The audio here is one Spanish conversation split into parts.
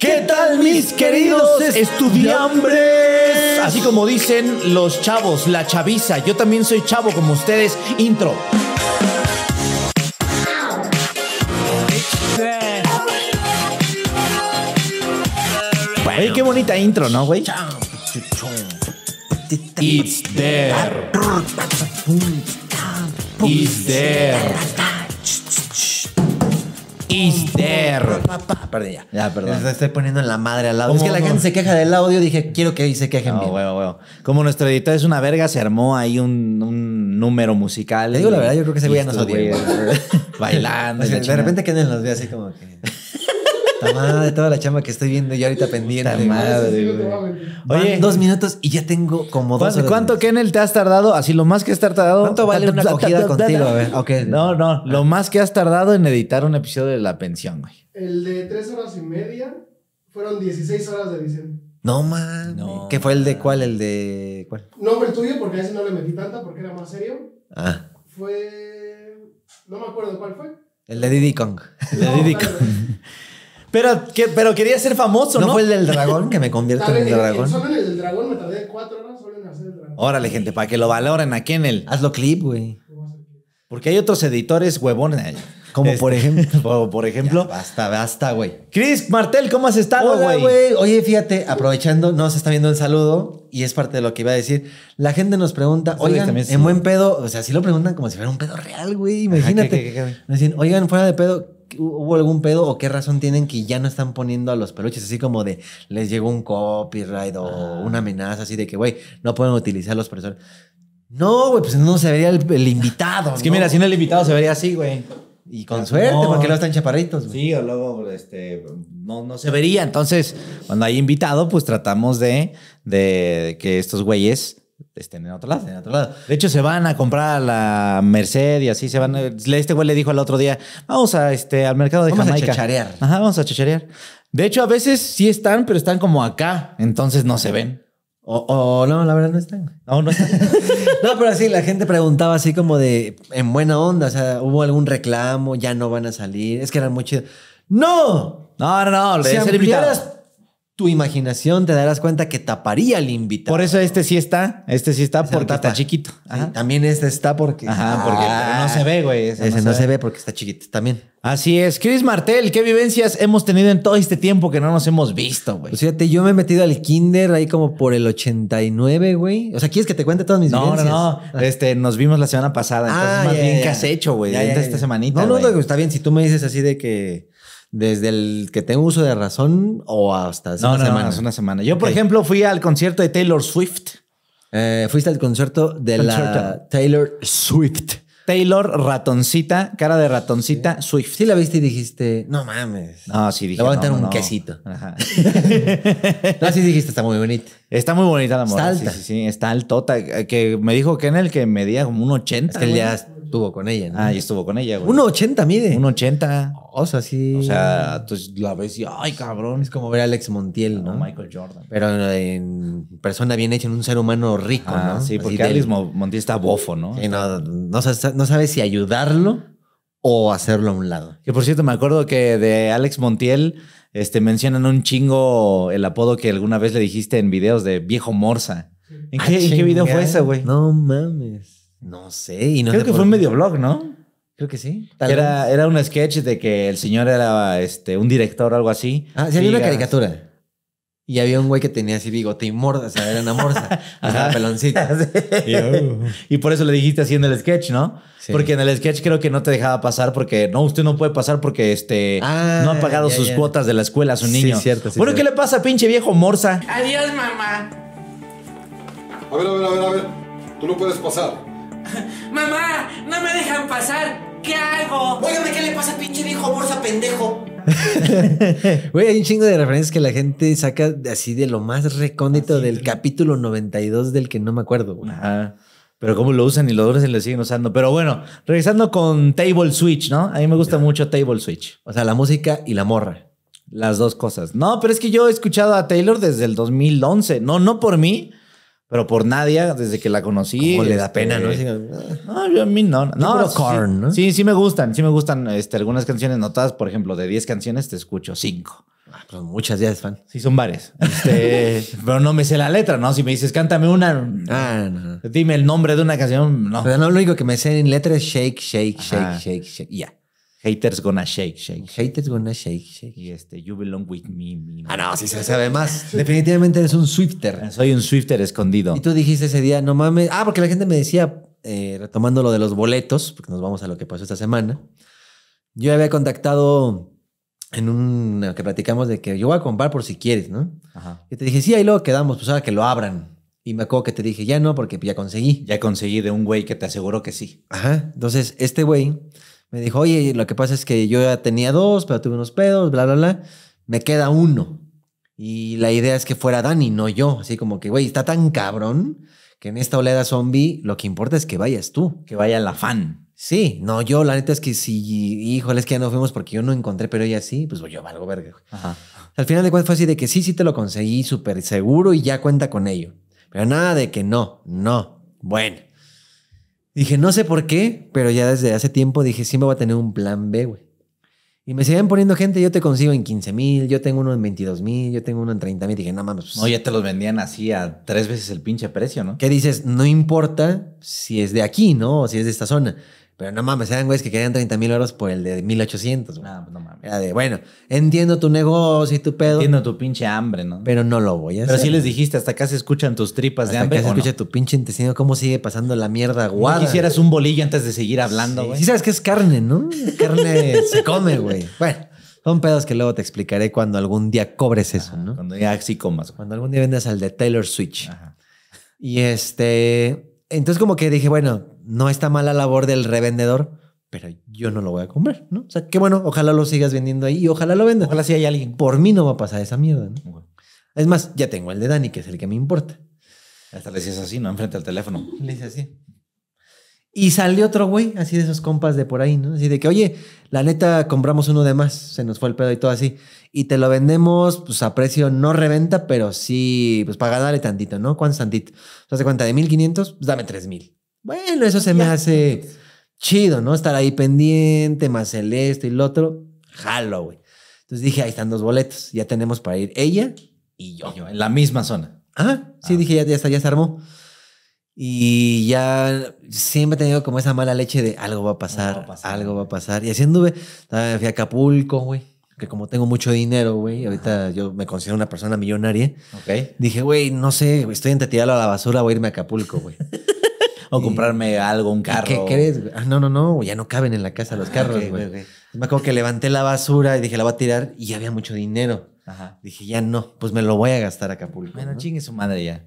¿Qué tal mis queridos estudiambres? Así como dicen los chavos, la chaviza. Yo también soy chavo como ustedes. Intro. qué bonita intro, ¿no, güey? It's there. It's there is Perdí ya. Ya, perdón. Se estoy poniendo en la madre al lado. Es que la gente se queja del audio. Dije, quiero que se quejen no, bien. Huevo, Como nuestro editor es una verga, se armó ahí un, un número musical. Te digo la verdad, yo creo que se nos nosotros. Bailando. de repente en nos ve así como que de de toda la chamba que estoy viendo y ahorita pendiente. Oye, dos minutos y ya tengo como dos. Horas ¿Cuánto Kennel te has tardado? Así lo más que has tardado. ¿Cuánto vale una cogida contigo? A ver, ok. No, no, lo más que has tardado en editar un episodio de La Pensión, güey. El de tres horas y media fueron 16 horas de edición. No, man. ¿Qué fue el de cuál? El de cuál? No, el tuyo, porque a ese no le metí tanta porque era más serio. Ah. Fue. No me acuerdo cuál fue. El de Diddy Kong. El de Diddy Kong. Pero, pero quería ser famoso, ¿no? ¿No fue el del dragón que me convierto en el dragón? Solo en el del dragón me tardé cuatro horas solo hacer el dragón. Órale, gente, para que lo valoren aquí en el... Hazlo clip, güey. Porque hay otros editores huevones. Como por este, ejemplo. por ejemplo. basta, basta, güey. Chris Martel, ¿cómo has estado, güey? Oye, fíjate, aprovechando, no se está viendo el saludo y es parte de lo que iba a decir. La gente nos pregunta, oye, oigan, en buen pedo, o sea, sí lo preguntan como si fuera un pedo real, güey. Imagínate. dicen, oigan, fuera de pedo, hubo algún pedo o qué razón tienen que ya no están poniendo a los peluches, así como de les llegó un copyright o ah. una amenaza así de que, güey, no pueden utilizar los personajes. No, güey, pues no se vería el, invitado. Es que mira, si no el invitado se vería así, güey. Y con suerte, porque luego están chaparritos. Sí, o luego este, no, no se vería. Entonces, cuando hay invitado, pues tratamos de, de que estos güeyes estén en otro lado, en otro lado. De hecho, se van a comprar la Merced y así se van. Este güey le dijo al otro día, vamos a este, al mercado de vamos Jamaica. Vamos a chacharear. Ajá, vamos a chacharear. De hecho, a veces sí están, pero están como acá, entonces no se ven. O, no, la verdad no están. No, no están. no, pero sí, la gente preguntaba así como de, en buena onda, o sea, hubo algún reclamo, ya no van a salir, es que eran muy chidos. ¡No! No, no, no, le si ampliaras tu imaginación te darás cuenta que taparía el invitado. Por eso este sí está, este sí está porque está chiquito. también este está porque, Ajá, porque no ah. se ve, güey. Ese, no, se, ve. porque está chiquito también. Así es. Chris Martel, ¿qué vivencias hemos tenido en todo este tiempo que no nos hemos visto, güey? Pues fíjate, yo me he metido al kinder ahí como por el 89, güey. O sea, ¿quieres que te cuente todas mis no, vivencias? No, no, ah. Este, nos vimos la semana pasada. Ah, más bien, ¿qué has hecho, güey? esta semanita. No, no, no, está bien. Si tú me dices así de que desde el que tengo uso de razón o hasta hace una semana. una semana. Yo, por ejemplo, fui al concierto de Taylor Swift. Eh, fuiste al concierto de la Taylor Swift. Taylor ratoncita, cara de ratoncita, Swift. Sí la viste y dijiste, no mames. No, sí dije. Le voy a meter un quesito. Ajá. no, sí dijiste, está muy bonita. Está muy bonita la Está alta. Sí, sí, sí, está altota. Que me dijo que en el que medía como un 80. Es que él ya Estuvo con ella. Ah, y estuvo con ella, güey. 1.80 mide. 1.80. O sea, sí. O sea, entonces pues, la ves y, ay, cabrón. Es como ver a Alex Montiel, ¿no? Michael Jordan. Pero en persona bien hecha, en un ser humano rico, ah, ¿no? Sí, porque Alex Montiel está bofo, ¿no? Y no, no, sabes si ayudarlo o hacerlo a un lado. Que por cierto, me acuerdo que de Alex Montiel este, mencionan un chingo el apodo que alguna vez le dijiste en videos de viejo morsa. ¿en qué, ah, video fue ese, güey? No mames. No sé. Y no Creo que fue un medio blog, ¿no? Creo que sí. Era, un sketch de que el señor era este, un director o algo así. Ah, sí, había una caricatura. Y había un güey que tenía así bigote y morda, o sea, era una morsa. Ajá, peloncita. Oh. Y, por eso le dijiste así en el sketch, ¿no? Porque en el sketch creo que no te dejaba pasar porque no, usted no puede pasar porque este no ha ah, pagado sus cuotas de la escuela a su niño. Sí, cierto. Sí, bueno, ¿qué le pasa, pinche viejo morsa? Adiós, mamá. A ver, a ver, a ver, a ver. Tú no puedes pasar. ¡Mamá! ¡No me dejan pasar! ¿Qué hago? Oiganme, ¿qué le pasa, pinche viejo bolsa pendejo? hay un chingo de referencias que la gente saca así de lo más recóndito del capítulo 92 del que no me acuerdo. Pero cómo lo usan y lo dobles se le siguen usando. Pero bueno, regresando con Table Switch, ¿no? A mí me gusta mucho Table Switch. O sea, la música y la morra. Las dos cosas. No, pero es que yo he escuchado a Taylor desde el 2011. No, no por mí, pero por nadie, desde que la conocí. le da este, pena, ¿no? No, yo a mí no. No, sí, no, sí, sí, me gustan. Sí me gustan este, algunas canciones notadas. Por ejemplo, de 10 canciones te escucho 5. Ah, pues muchas ya fan. Sí, son varias. Este, pero no me sé la letra, ¿no? Si me dices, cántame una. Ah, Dime el nombre de una canción. No. Pero no, lo único que me sé en letra es shake, shake, shake, shake, shake. Ya. Haters Gonna Shake, Shake. Haters Gonna Shake, Shake. Y este, You Belong With Me. ah, no, sí se sabe más. Definitivamente eres un Swifter. Ah, soy un Swifter escondido. Y tú dijiste ese día, no mames. Ah, porque la gente me decía, eh, retomando lo de los boletos, porque nos vamos a lo que pasó esta semana. Yo había contactado en un que platicamos de que yo voy a comprar por si quieres, ¿no? Ajá. Y te dije, sí, ahí luego quedamos, pues ahora que lo abran. Y me acuerdo que te dije, ya no, porque ya conseguí. Ya conseguí de un güey que te aseguró que sí. Ajá. Entonces, este güey me dijo, oye, lo que pasa es que yo ya tenía dos, pero tuve unos pedos, bla, bla, bla. Me queda uno. Y la idea es que fuera Dani, no yo. Así como que, güey, está tan cabrón que en esta oleada zombie lo que importa es que vayas tú. Que vaya la fan. Sí, no, yo la neta es que si, híjole, es que ya no fuimos porque yo no encontré, pero ella sí, pues yo valgo verga. Al final de cuentas fue así de que sí, sí te lo conseguí súper seguro y ya cuenta con ello. Pero nada de que no, no. Bueno, Dije, no sé por qué, pero ya desde hace tiempo dije, sí me voy a tener un plan B, güey. Y me seguían poniendo gente, yo te consigo en 15 mil, yo tengo uno en 22 mil, yo tengo uno en 30 mil. Dije, no mames. no, pues". ya te los vendían así a tres veces el pinche precio, ¿no? ¿Qué dices? No importa si es de aquí, ¿no? O si es de esta zona. Pero no mames, eran güeyes que querían 30 mil euros por el de 1800. Ah, pues no mames. bueno, entiendo tu negocio y tu pedo. Entiendo tu pinche hambre, ¿no? Pero no lo voy a pero hacer. Pero sí les dijiste, hasta acá se escuchan tus tripas de hambre. Acá se escucha tu pinche intestino, cómo sigue pasando la mierda guada. quisieras un bolillo antes de seguir hablando, güey. Sí, sabes que es carne, ¿no? Carne se come, güey. Bueno. Son pedos que luego te explicaré cuando algún día cobres eso, ¿no? Cuando ya sí comas. Cuando algún día vendas al de Taylor Switch. Y este, entonces como que dije, bueno, no está mala labor del revendedor, pero yo no lo voy a comprar, ¿no? O sea, qué bueno, ojalá lo sigas vendiendo ahí y ojalá lo vendas. Ojalá si hay alguien. Por mí no va a pasar esa mierda, ¿no? Es más, ya tengo el de Dani, que es el que me importa. Hasta le dices así, ¿no? Enfrente al teléfono. Le dices así. Y salió otro güey, así de esos compas de por ahí, ¿no? Así de que, oye, la neta, compramos uno de más, se nos fue el pedo y todo así. Y te lo vendemos, pues a precio no reventa, pero sí, pues paga, dale tantito, ¿no? Cuánto tantito? ¿Te das cuenta de 1500, pues dame mil. Bueno, eso se me hace chido, ¿no? Estar ahí pendiente, más el esto y el otro. Jalo, güey. Entonces dije, ahí están dos boletos, ya tenemos para ir ella y yo. En la misma zona. Ah, sí, dije, ya, está, ya se armó. Y ya siempre he tenido como esa mala leche de algo va a pasar, algo va a pasar. Y así anduve, fui a Acapulco, güey. Que como tengo mucho dinero, güey, ahorita yo me considero una persona millonaria. Dije, güey, no sé, estoy entre a la basura, voy a irme a Acapulco, güey. o comprarme algo, un carro. ¿Qué crees? Ah, no, no, no, ya no caben en la casa los ah, carros, güey. Me acuerdo que levanté la basura y dije, la voy a tirar y ya había mucho dinero. Ajá. Dije, ya no, pues me lo voy a gastar a Acapulco. Bueno, chingue su madre ya.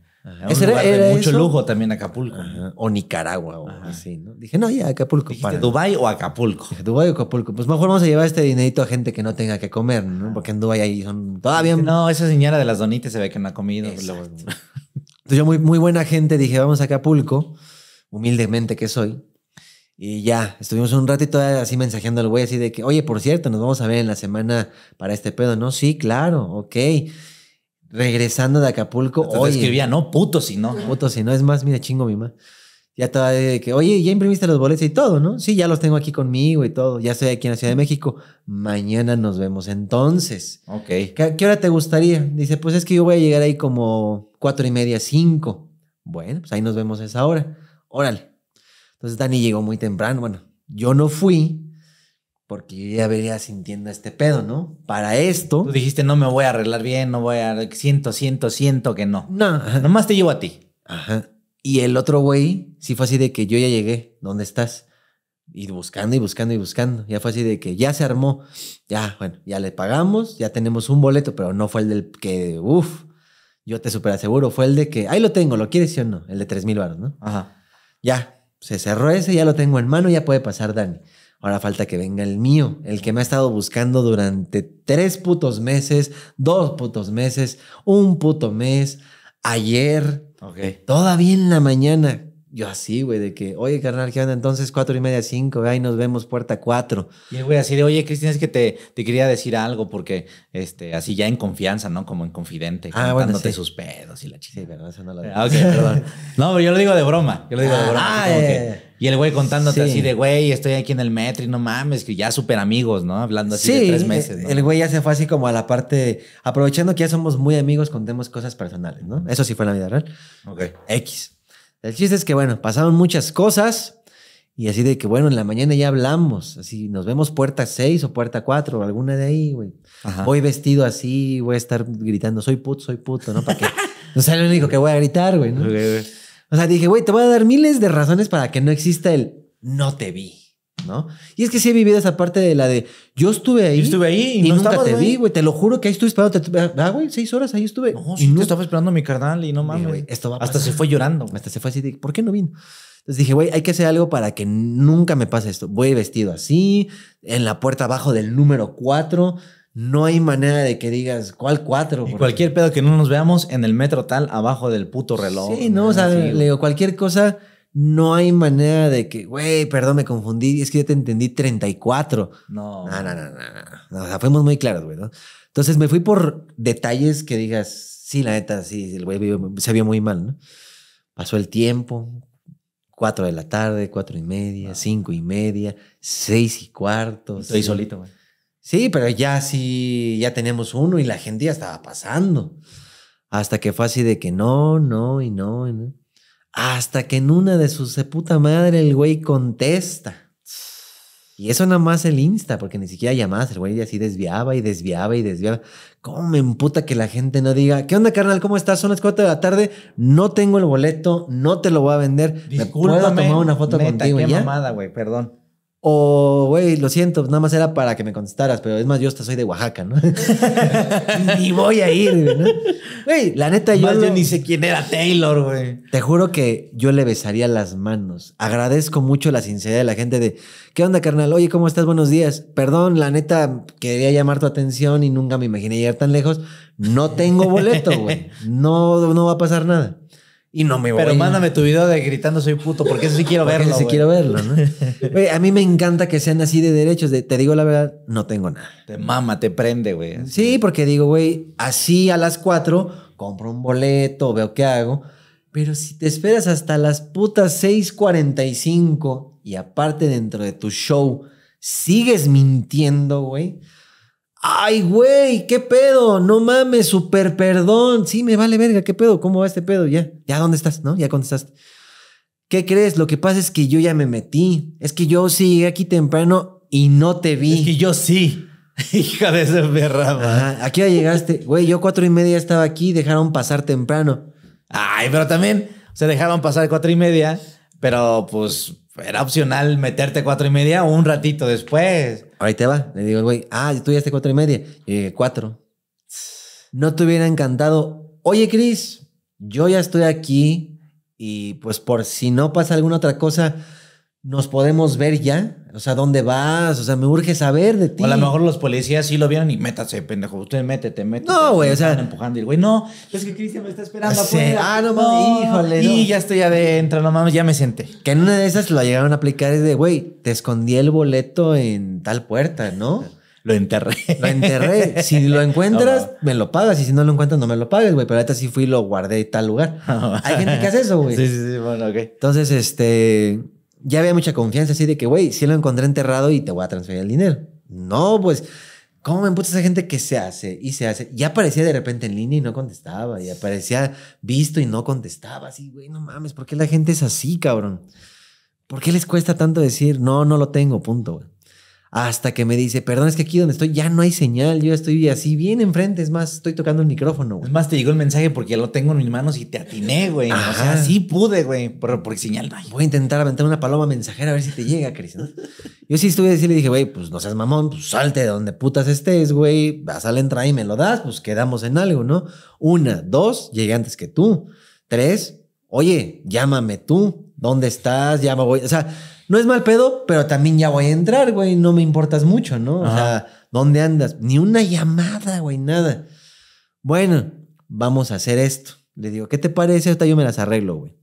Eso era, mucho lujo también Acapulco. O Nicaragua o así, ¿no? Dije, no, ya Acapulco. Dijiste, Dubai o Acapulco. Dije, Dubai o Acapulco. Pues mejor vamos a llevar este dinerito a gente que no tenga que comer, ¿no? Porque en Dubai ahí son todavía... No, esa señora de las donitas se ve que no ha comido. Entonces yo muy, muy buena gente dije, vamos a Acapulco, humildemente que soy. Y ya, estuvimos un ratito así mensajeando al güey, así de que, oye, por cierto, nos vamos a ver en la semana para este pedo, ¿no? Sí, claro, ok regresando de Acapulco. O escribía, no, puto si no. Puto si no, es más, mira, chingo mi mamá. Ya estaba de que, oye, ya imprimiste los boletos y todo, ¿no? Sí, ya los tengo aquí conmigo y todo. Ya estoy aquí en la Ciudad de México. Mañana nos vemos entonces. Ok. ¿Qué, hora te gustaría? Dice, pues es que yo voy a llegar ahí como cuatro y media, cinco. Bueno, pues ahí nos vemos a esa hora. Órale. Entonces Dani llegó muy temprano. Bueno, yo no fui porque ya venía sintiendo este pedo, ¿no? Para esto. Tú dijiste, no me voy a arreglar bien, no voy a. Siento, siento, siento que no. No. Nomás te llevo a ti. Ajá. Y el otro güey sí fue así de que yo ya llegué, ¿dónde estás? Y buscando y buscando y buscando. Ya fue así de que ya se armó. Ya, bueno, ya le pagamos, ya tenemos un boleto, pero no fue el del que, uff, yo te super aseguro, fue el de que, ahí lo tengo, ¿lo quieres sí o no? El de 3000 mil baros, ¿no? Ajá. Ya, se cerró ese, ya lo tengo en mano, ya puede pasar Dani. Ahora falta que venga el mío, el que me ha estado buscando durante tres putos meses, dos putos meses, un puto mes, ayer, todavía en la mañana. Yo así, güey, de que, oye, carnal, ¿qué onda? Entonces, cuatro y media, cinco, ahí nos vemos, puerta cuatro. Y el güey así de, oye, Cristina, es que te, quería decir algo, porque, este, así ya en confianza, ¿no? Como en confidente, ah, contándote sus pedos y la chica. Sí, pero eso no lo ah, digo. Ah, ok, perdón. No, pero yo lo digo de broma, yo lo digo de ah, broma. Ah, y el güey contándote así de, güey, estoy aquí en el metro y no mames, que ya súper amigos, ¿no? Hablando así de tres eh, meses. ¿no? El güey ya se fue así como a la parte, aprovechando que ya somos muy amigos, contemos cosas personales, ¿no? Eso sí fue la vida real. Ok. X. El chiste es que, bueno, pasaron muchas cosas y así de que, bueno, en la mañana ya hablamos, así nos vemos puerta 6 o puerta 4 o alguna de ahí, güey. Voy vestido así, voy a estar gritando, soy puto, soy puto, ¿no? Para que no sea lo único que voy a gritar, güey, ¿no? O sea, dije, güey, te voy a dar miles de razones para que no exista el no te vi. ¿No? Y es que sí he vivido esa parte de la de yo estuve ahí. estuve ahí y, nunca te vi, güey. Te lo juro que ahí estuve esperando. Ah, güey, seis horas ahí estuve. No, estaba esperando mi carnal y no mames. esto va Hasta se fue llorando. Hasta se fue así de, ¿por qué no vino? Entonces dije, güey, hay que hacer algo para que nunca me pase esto. Voy vestido así, en la puerta abajo del número 4 no hay manera de que digas cuál cuatro. Y cualquier pedo que no nos veamos en el metro tal, abajo del puto reloj. Sí, no, o sea, le digo, cualquier cosa, no hay manera de que, güey, perdón, me confundí, es que yo te entendí 34. No. No, no, no, no. no o sea, fuimos muy claros, güey, ¿no? Entonces me fui por detalles que digas, sí, la neta, sí, el güey se vio muy mal, ¿no? Pasó el tiempo, cuatro de la tarde, cuatro y media, ah. cinco y media, seis y cuarto. Estoy solito, güey. Sí, pero ya sí, ya tenemos uno y la gente ya estaba pasando. Hasta que fue así de que no, no y no. Hasta que en una de sus puta madre el güey contesta. Y eso nada más el Insta, porque ni siquiera llamás, el güey así desviaba y desviaba y desviaba. ¿Cómo me emputa que la gente no diga, ¿qué onda, carnal? ¿Cómo estás? Son las 4 de la tarde, no tengo el boleto, no te lo voy a vender. ¿Me puedo tomar una foto contigo mamada, güey, perdón. O, güey, lo siento, nada más era para que me contestaras, pero es más, yo hasta soy de Oaxaca, ¿no? ni voy a ir, güey, la neta, yo, ni sé quién era Taylor, güey. Te juro que yo le besaría las manos. Agradezco mucho la sinceridad de la gente de, ¿qué onda, carnal? Oye, ¿cómo estás? Buenos días. Perdón, la neta, quería llamar tu atención y nunca me imaginé llegar tan lejos. No tengo boleto, güey. No, no va a pasar nada y no me voy. Pero mándame tu video de gritando soy puto, porque eso sí quiero verlo. Sí quiero verlo, ¿no? a mí me encanta que sean así de derechos, de te digo la verdad, no tengo nada. Te mama, te prende, güey. Sí, porque digo, güey, así a las 4 compro un boleto, veo qué hago. Pero si te esperas hasta las putas 6.45 y aparte dentro de tu show sigues mintiendo, güey. Ay, güey, qué pedo, no mames, súper perdón. Sí, me vale verga, qué pedo, cómo va este pedo, ya, ya, ¿dónde estás? ¿No? Ya contestaste. ¿Qué crees? Lo que pasa es que yo ya me metí. Es que yo sí llegué aquí temprano y no te vi. Es que yo sí. Hija de ese perra, Aquí ya llegaste. Güey, yo cuatro y media estaba aquí y dejaron pasar temprano. Ay, pero también se dejaron pasar cuatro y media, pero pues era opcional meterte cuatro y media un ratito después. Ahí te va. Le digo güey, ah, tú ya estás cuatro y media. Y cuatro. No te hubiera encantado. Oye, Cris, yo ya estoy aquí y pues por si no pasa alguna otra cosa, nos podemos ver ya. O sea, ¿dónde vas? O sea, me urge saber de ti. O a lo mejor los policías sí lo vieron y métase, pendejo. Usted métete, métete. No, güey, o sea. Están empujando y el güey, no, es que Cristian me está esperando Ah, no mames, híjole. Y ya estoy adentro, no mames, ya me senté. Que en una de esas lo llegaron a aplicar Es de, güey, te escondí el boleto en tal puerta, ¿no? lo enterré. Lo enterré. Si lo encuentras, me lo pagas. Y si no lo encuentras, no me lo pagues, güey. Pero ahorita sí fui y lo guardé en tal lugar. Hay gente que hace eso, güey. Sí, sí, sí. Bueno, ok. Entonces, este ya había mucha confianza así de que, güey, si lo encontré enterrado y te voy a transferir el dinero. No, pues, ¿cómo me emputa esa gente que se hace y se hace? Ya aparecía de repente en línea y no contestaba, y aparecía visto y no contestaba. Así, güey, no mames, ¿por qué la gente es así, cabrón? ¿Por qué les cuesta tanto decir, no, no lo tengo, punto, güey? hasta que me dice, perdón, es que aquí donde estoy ya no hay señal, yo estoy así bien enfrente, es más, estoy tocando el micrófono. Es más, te llegó el mensaje porque ya lo tengo en mis manos y te atiné, güey. O sea, sí pude, güey, pero porque señal Voy a intentar aventar una paloma mensajera a ver si te llega, Cris. yo sí estuve así, le dije, güey, pues no seas mamón, pues salte de donde putas estés, güey, vas a la entrada y me lo das, pues quedamos en algo, ¿no? Una, dos, llegué antes que tú. Tres, oye, llámame tú, ¿dónde estás? Ya me voy, o sea no es mal pedo, pero también ya voy a entrar, güey, no me importas mucho, ¿no? O sea, ¿dónde andas? Ni una llamada, güey, nada. Bueno, vamos a hacer esto. Le digo, ¿qué te parece? Ahorita yo me las arreglo, güey.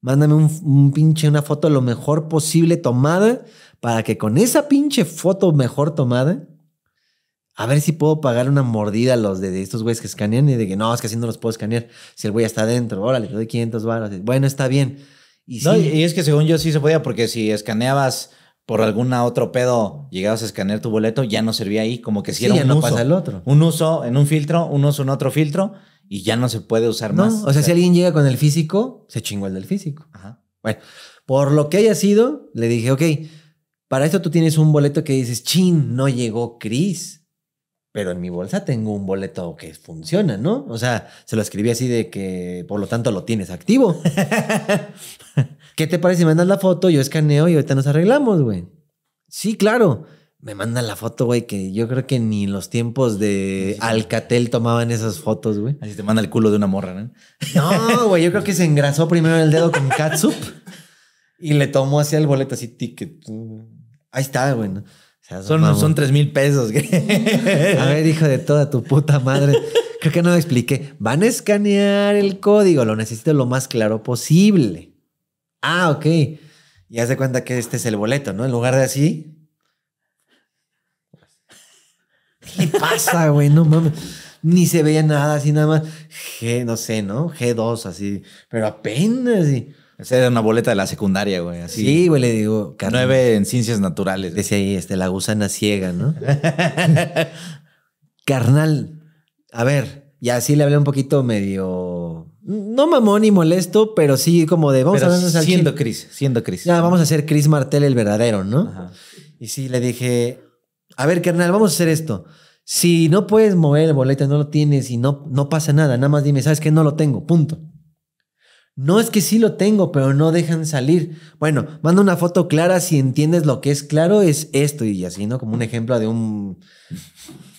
Mándame un, pinche, una foto lo mejor posible tomada para que con esa pinche foto mejor tomada, a ver si puedo pagar una mordida a los de, estos güeyes que escanean y de que no, es que así no los puedo escanear. Si el güey está adentro, órale, te doy 500 balas. Bueno, está bien. Y, es que según yo sí se podía, porque si escaneabas por alguna otro pedo llegabas a escanear tu boleto, ya no servía ahí, como que si sí, era un uso. el otro. Un uso en un filtro, un uso en otro filtro, y ya no se puede usar no, más. O sea, o sea, si alguien llega con el físico, se chingó el del físico. Ajá. Bueno, por lo que haya sido, le dije, ok, para esto tú tienes un boleto que dices, chin, no llegó Chris. Pero en mi bolsa tengo un boleto que funciona, ¿no? O sea, se lo escribí así de que, por lo tanto, lo tienes activo. ¿Qué te parece si mandas la foto? Yo escaneo y ahorita nos arreglamos, güey. Sí, claro. Me mandan la foto, güey, que yo creo que ni en los tiempos de Alcatel tomaban esas fotos, güey. Así te manda el culo de una morra, ¿no? No, güey, yo creo que se engrasó primero el dedo con catsup y le tomó así el boleto, así ticket. Ahí está, güey. son, son tres mil pesos. A ver, hijo de toda tu puta madre. Creo que no lo expliqué. Van a escanear el código. Lo necesito lo más claro posible. Ah, ok. Y haz de cuenta que este es el boleto, ¿no? En lugar de así. ¿Qué pasa, güey? No mames. Ni se veía nada, así nada más. G, no sé, ¿no? G2, así. Pero apenas. Esa era una boleta de la secundaria, güey. Así. Sí, güey, le digo. 9 en ciencias naturales. Decía ahí, este, la gusana ciega, ¿no? Carnal, a ver, y así le hablé un poquito medio no mamón y molesto, pero sí como de vamos Siendo Chris, siendo Chris. Ya, vamos a hacer Chris Martel el verdadero, ¿no? Y sí, le dije, a ver, carnal, vamos a hacer esto. Si no puedes mover el boleto, no lo tienes y no, no pasa nada, nada más dime, ¿sabes que No lo tengo, punto. No es que sí lo tengo, pero no dejan salir. Bueno, manda una foto clara, si entiendes lo que es claro, es esto y así, ¿no? Como un ejemplo de un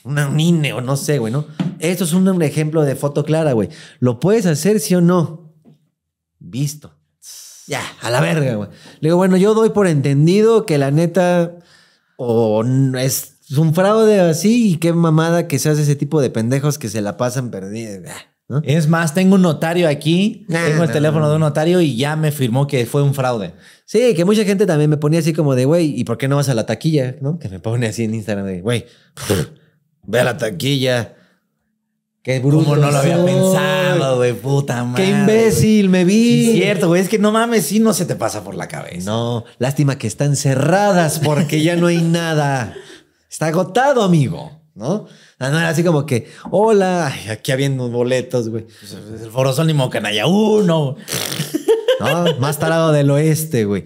una mine o no sé, güey, ¿no? Esto es un, ejemplo de foto clara, güey. ¿Lo puedes hacer, sí o no? Visto. Ya, a la verga, güey. Le digo, bueno, yo doy por entendido que la neta o es un fraude así y qué mamada que se hace ese tipo de pendejos que se la pasan perdida. Es más, tengo un notario aquí, tengo el teléfono de un notario y ya me firmó que fue un fraude. Sí, que mucha gente también me ponía así como de, güey, ¿y por qué no vas a la taquilla? ¿No? Que me pone así en Instagram de, güey. Ve a la taquilla. Qué bruto. ¿Cómo no lo había pensado, güey? Puta madre. Qué imbécil, me vi. Sí, cierto, güey. Es que no mames, sí no se te pasa por la cabeza. No, lástima que están cerradas porque ya no hay nada. Está agotado, amigo, ¿no? Ah, no era así como que, hola, aquí habiendo boletos, güey. Pues, pues, el forosónimo canalla uno. no, más tarado del oeste, güey.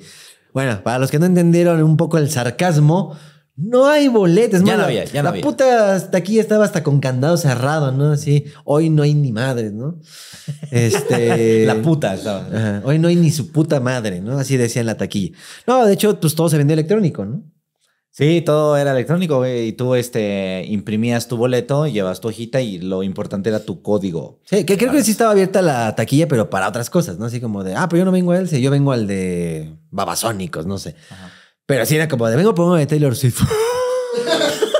Bueno, para los que no entendieron un poco el sarcasmo, no hay boletes, Ya no había, ya no la puta taquilla estaba hasta con candado cerrado, ¿no? Así, hoy no hay ni madres, ¿no? Este. La puta estaba. hoy no hay ni su puta madre, ¿no? Así decía en la taquilla. No, de hecho, pues todo se vendió electrónico, ¿no? Sí, todo era electrónico, Y tú este, imprimías tu boleto, llevas tu hojita y lo importante era tu código. Sí, que creo que sí estaba abierta la taquilla, pero para otras cosas, ¿no? Así como de, ah, pero yo no vengo a él, yo vengo al de Babasónicos, no sé. Ajá. Pero así era como de vengo por de Taylor Swift.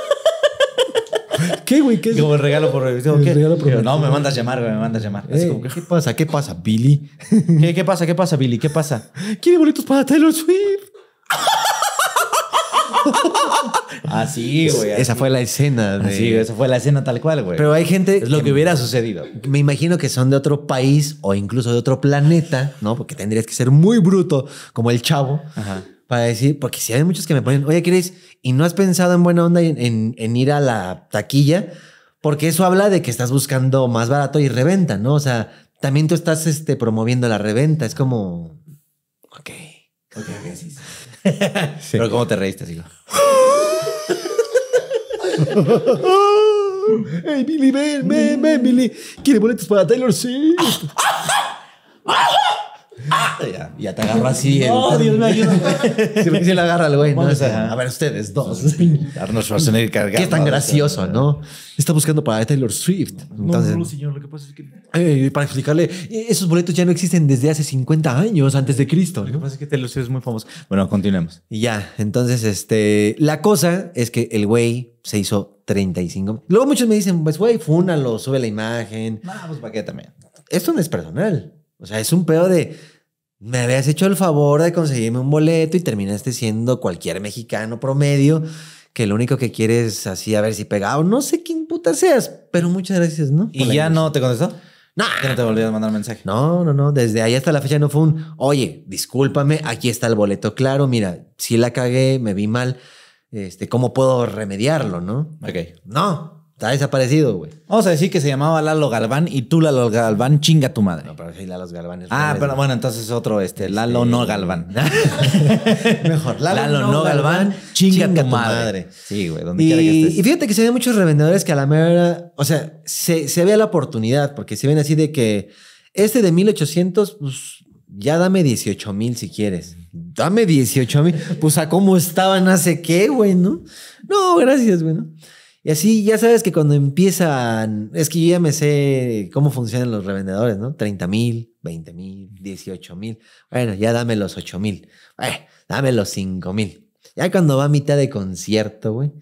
¿Qué, güey? ¿Qué Como regalo por revisión. ¿Qué? Regalo no, me mandas llamar, güey, me mandas llamar. Así eh, como, ¿qué pasa? ¿Qué pasa, Billy? ¿Qué, ¿Qué pasa? ¿Qué pasa, Billy? ¿Qué pasa? ¿Quiere boletos para Taylor Swift? así, güey. Esa fue la escena. De... Sí, esa fue la escena tal cual, güey. Pero hay gente. Es lo que, hubiera sucedido. Me imagino que son de otro país o incluso de otro planeta, ¿no? Porque tendrías que ser muy bruto, como el chavo. Ajá para decir, porque si hay muchos que me ponen, oye, Chris, ¿y no has pensado en buena onda en, ir a la taquilla? Porque eso habla de que estás buscando más barato y reventa, ¿no? O sea, también tú estás este, promoviendo la reventa. Es como, ok. Ok, Pero ¿cómo te reíste, sigo? ¡Hey, Billy, ven, ven, ven, Billy! ¿Quiere boletos para Taylor Swift? Ah, y Ya, te agarra así. No, Dios me ayuda. se le agarra al güey, ¿no? a ver, ustedes dos. Arnold Schwarzenegger Qué tan gracioso, ¿no? Está buscando para Taylor Swift. Entonces, no, señor, lo que pasa es que. para explicarle, eh, esos boletos ya no existen desde hace 50 años antes de Cristo. Lo que pasa es que Taylor Swift es muy famoso. Bueno, continuemos. Y ya, entonces, este. La cosa es que el güey se hizo 35. Luego muchos me dicen, pues, güey, fúnalo, sube la imagen. Vamos, pues, ¿para qué también? Esto no es personal. O sea, es un pedo de, me habías hecho el favor de conseguirme un boleto y terminaste siendo cualquier mexicano promedio que lo único que quieres es así a ver si pegado. No sé quién puta seas, pero muchas gracias, ¿no? ¿Y ya no te contestó? No. no te volví a mandar mensaje. No, no, no. Desde ahí hasta la fecha no fue un, oye, discúlpame, aquí está el boleto. Claro, mira, si la cagué, me vi mal. Este, ¿cómo puedo remediarlo, no? Ok. No, Está desaparecido, güey. Vamos a decir que se llamaba Lalo Galván y tú, Lalo Galván, chinga tu madre. No, pero sí, Lalo Galván es Ah, pero bueno, entonces otro, este, Lalo no Galván. Mejor, Lalo, no, Galván, chinga, tu madre. Sí, güey, donde y, quiera que estés. Y fíjate que se ve muchos revendedores que a la mera, o sea, se, se ve la oportunidad, porque se ven así de que este de 1800, pues ya dame 18 mil si quieres. Dame 18 mil. Pues a cómo estaban hace qué, güey, ¿no? No, gracias, güey, ¿no? Y así ya sabes que cuando empiezan, es que yo ya me sé cómo funcionan los revendedores, ¿no? 30 mil, 20 mil, 18 mil. Bueno, ya dame los 8 mil. dame los 5 mil. Ya cuando va a mitad de concierto, güey.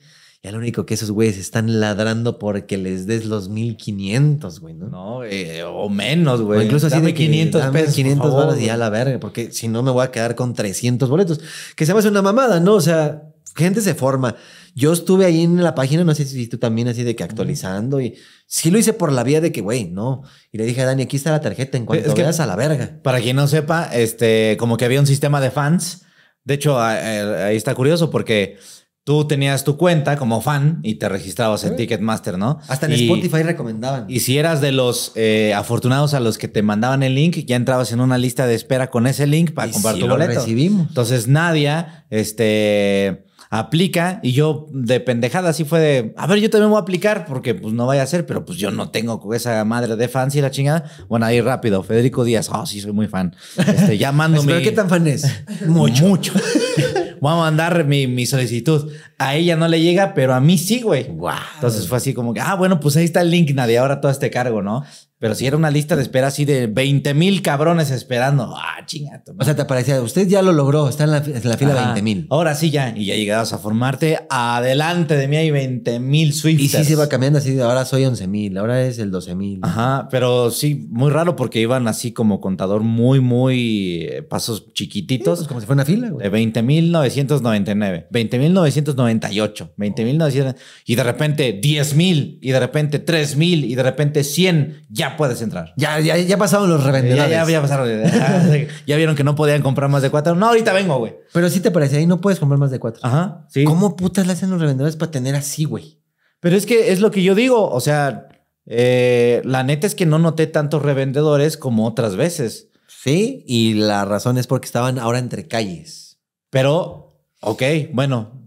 Ya lo único que esos güeyes están ladrando porque les des los 1500, güey, ¿no? No, eh, o menos, güey. incluso así de 500 pesos. 500 dólares y a la verga, porque si no me voy a quedar con 300 boletos. Que se me hace una mamada, ¿no? O sea, gente se forma. Yo estuve ahí en la página, no sé si tú también, así de que actualizando y sí lo hice por la vía de que, güey, no. Y le dije a Dani, aquí está la tarjeta en cuanto a la verga. Para quien no sepa, este, como que había un sistema de fans. De hecho, ahí está curioso porque tú tenías tu cuenta como fan y te registrabas en Ticketmaster, ¿no? Hasta en Spotify recomendaban. Y si eras de los eh, afortunados a los que te mandaban el link, ya entrabas en una lista de espera con ese link para compartir comprar tu lo Recibimos. Entonces, Nadia, este aplica y yo de pendejada así fue de, a ver, yo también voy a aplicar porque pues no vaya a ser, pero pues yo no tengo esa madre de fans y la chingada. Bueno, ahí rápido, Federico Díaz, oh, sí, soy muy fan. Este, ya mando ¿Pero qué tan fan es? Mucho. Mucho. Voy a mandar mi, mi solicitud. A ella no le llega, pero a mí sí, güey. Entonces fue así como que, ah, bueno, pues ahí está el link, nadie ahora todo este cargo, ¿no? Pero si era una lista de espera así de 20 mil cabrones esperando. Ah, chingato. O sea, te parecía, usted ya lo logró, está en la, fila de 20 mil. Ahora sí ya, y ya llegados a formarte. Adelante de mí hay 20 mil Swifters. Y sí se iba cambiando así, de ahora soy 11 mil, ahora es el 12 mil. Ajá, pero sí, muy raro porque iban así como contador muy, muy eh, pasos chiquititos. Pues como si fuera una fila, güey. De 20 mil 999. 20 mil 999 no 20.900. Y de repente mil, y de repente mil, y de repente 100, ya puedes entrar. Ya, ya, ya pasaron los revendedores. Ya, ah, Ya, vieron que no podían comprar más de cuatro. No, ahorita vengo, güey. Pero sí te parece, ahí no puedes comprar más de cuatro. Ajá. ¿sí? ¿Cómo putas le hacen los revendedores para tener así, güey? Pero es que es lo que yo digo. O sea, eh, la neta es que no noté tantos revendedores como otras veces. Sí, y la razón es porque estaban ahora entre calles. Pero, ok, bueno,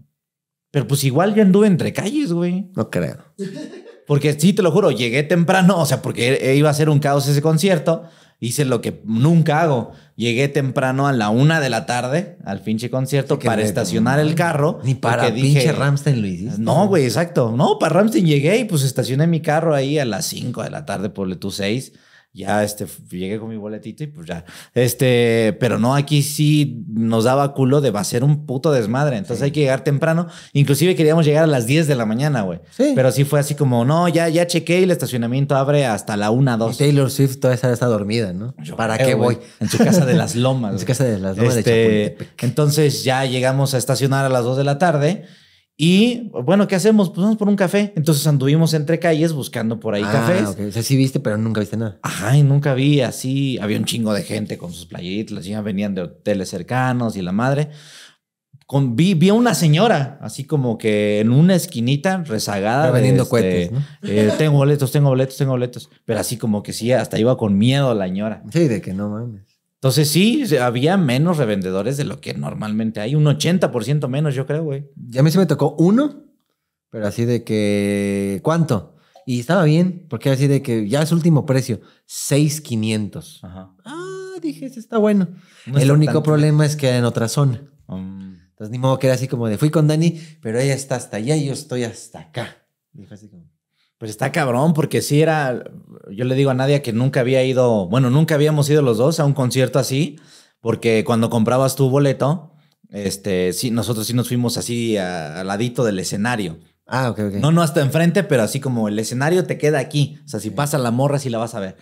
pero pues igual yo anduve entre calles, güey. No creo. Porque sí, te lo juro, llegué temprano, o sea, porque e, iba a ser un caos ese concierto. Hice lo que nunca hago. Llegué temprano a la una de la tarde al pinche concierto para estacionar el carro. Ni para pinche Ramstein lo hiciste. No, güey, exacto. No, para Ramstein llegué y pues estacioné mi carro ahí a las cinco de la tarde, por tú seis ya este, llegué con mi boletito y pues ya. Este, pero no, aquí sí nos daba culo de va a ser un puto desmadre. Entonces hay que llegar temprano. Inclusive queríamos llegar a las 10 de la mañana, güey. Pero sí fue así como, no, ya, ya chequé y el estacionamiento abre hasta la 1, 2. Taylor Swift todavía está dormida, ¿no? ¿Para qué voy? En su casa de las lomas. en su casa de las lomas de este, Chapultepec. Entonces ya llegamos a estacionar a las 2 de la tarde. Y bueno, ¿qué hacemos? Pues vamos por un café. Entonces anduvimos entre calles buscando por ahí ah, cafés. Okay. O sea, sí viste, pero nunca viste nada. Ajá, y nunca vi así. Había un chingo de gente con sus Las chicas venían de hoteles cercanos y la madre. vi, vi, a una señora, así como que en una esquinita rezagada. vendiendo este, cohetes. Eh, tengo boletos, tengo boletos, tengo boletos. Pero así como que sí, hasta iba con miedo la señora. Sí, de que no mames. Entonces sí, había menos revendedores de lo que normalmente hay, un 80% menos yo creo, güey. Ya a mí se me tocó uno, pero así de que, ¿cuánto? Y estaba bien, porque así de que ya es último precio, 6,500. Ajá. Ah, dije, está bueno. El único problema es que en otra zona. Um. Entonces ni modo que era así como de, fui con Dani, pero ella está hasta allá y yo estoy hasta acá. así como... Pues está cabrón, porque sí era, yo le digo a Nadia que nunca había ido, bueno, nunca habíamos ido los dos a un concierto así, porque cuando comprabas tu boleto, este, sí, nosotros sí nos fuimos así al ladito del escenario. Ah, ok, ok. No, no hasta enfrente, pero así como el escenario te queda aquí. O sea, si pasa la morra, sí la vas a ver.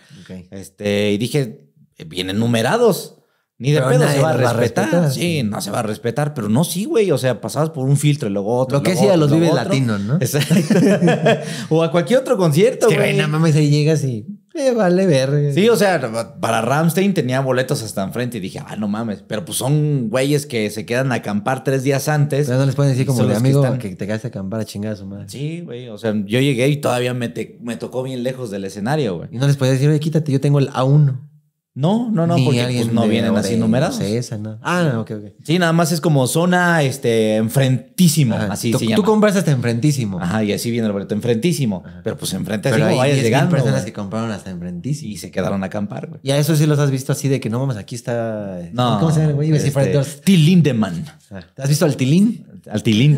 Este, y dije, eh, vienen numerados. Ni de pedo se va a respetar. Sí, no se va a respetar, pero no, sí, güey. O sea, pasabas por un filtro y luego otro. Lo que hacía los vives latinos, ¿no? Exacto. o a cualquier otro concierto, güey. Es que, no mames, ahí llegas y. Eh, vale ver. Sí, o sea, para Ramstein tenía boletos hasta enfrente y dije, ah, no mames. Pero pues son güeyes que se quedan a acampar tres días antes. Pero no les pueden decir como de amigo que, te quedaste a acampar a chingar a su madre. Sí, güey. O sea, yo llegué y todavía me, me tocó bien lejos del escenario, güey. Y no les podía decir, oye, quítate, yo tengo el A1. No, no, no, porque pues, no vienen así numerados. esa, Ah, ok, ok. Sí, nada más es como zona este, enfrentísimo. Así tú, se llama. Tú compras hasta enfrentísimo. Ajá, y así viene el boleto, enfrentísimo. Pero pues enfrente así como vayas llegando. Hay personas que compraron hasta enfrentísimo. Y se quedaron a acampar, güey. Y a eso sí los has visto así de que no vamos, aquí está. No. ¿Cómo se llama, güey? Este, Till Lindemann. ¿Has visto al Tilín? al tilín.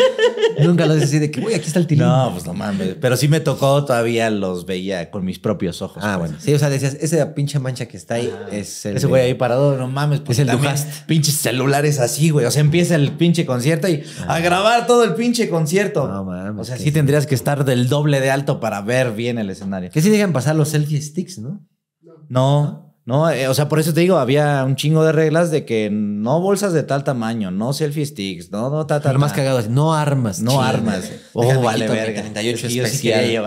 Nunca lo decía así de que, güey, aquí está el tilín. No, pues no mames. Pero sí me tocó, todavía los veía con mis propios ojos. Ah, pues. bueno. Sí, o sea, decías, esa pinche mancha que está ahí ah. es el. Ese güey ahí parado, no mames. Pues es el más Pinches celulares así, güey. O sea, empieza el pinche concierto y a ah. grabar todo el pinche concierto. No mames. O sea, sí tendrías que estar del doble de alto para ver bien el escenario. Que si dejan pasar los selfie sticks, ¿no? ¿No? ¿no? Eh, o sea, por eso te digo, había un chingo de reglas de que no bolsas de tal tamaño, no selfie sticks, no, no, tal, Lo más cagado no armas. No armas. Oh, vale, verga. 38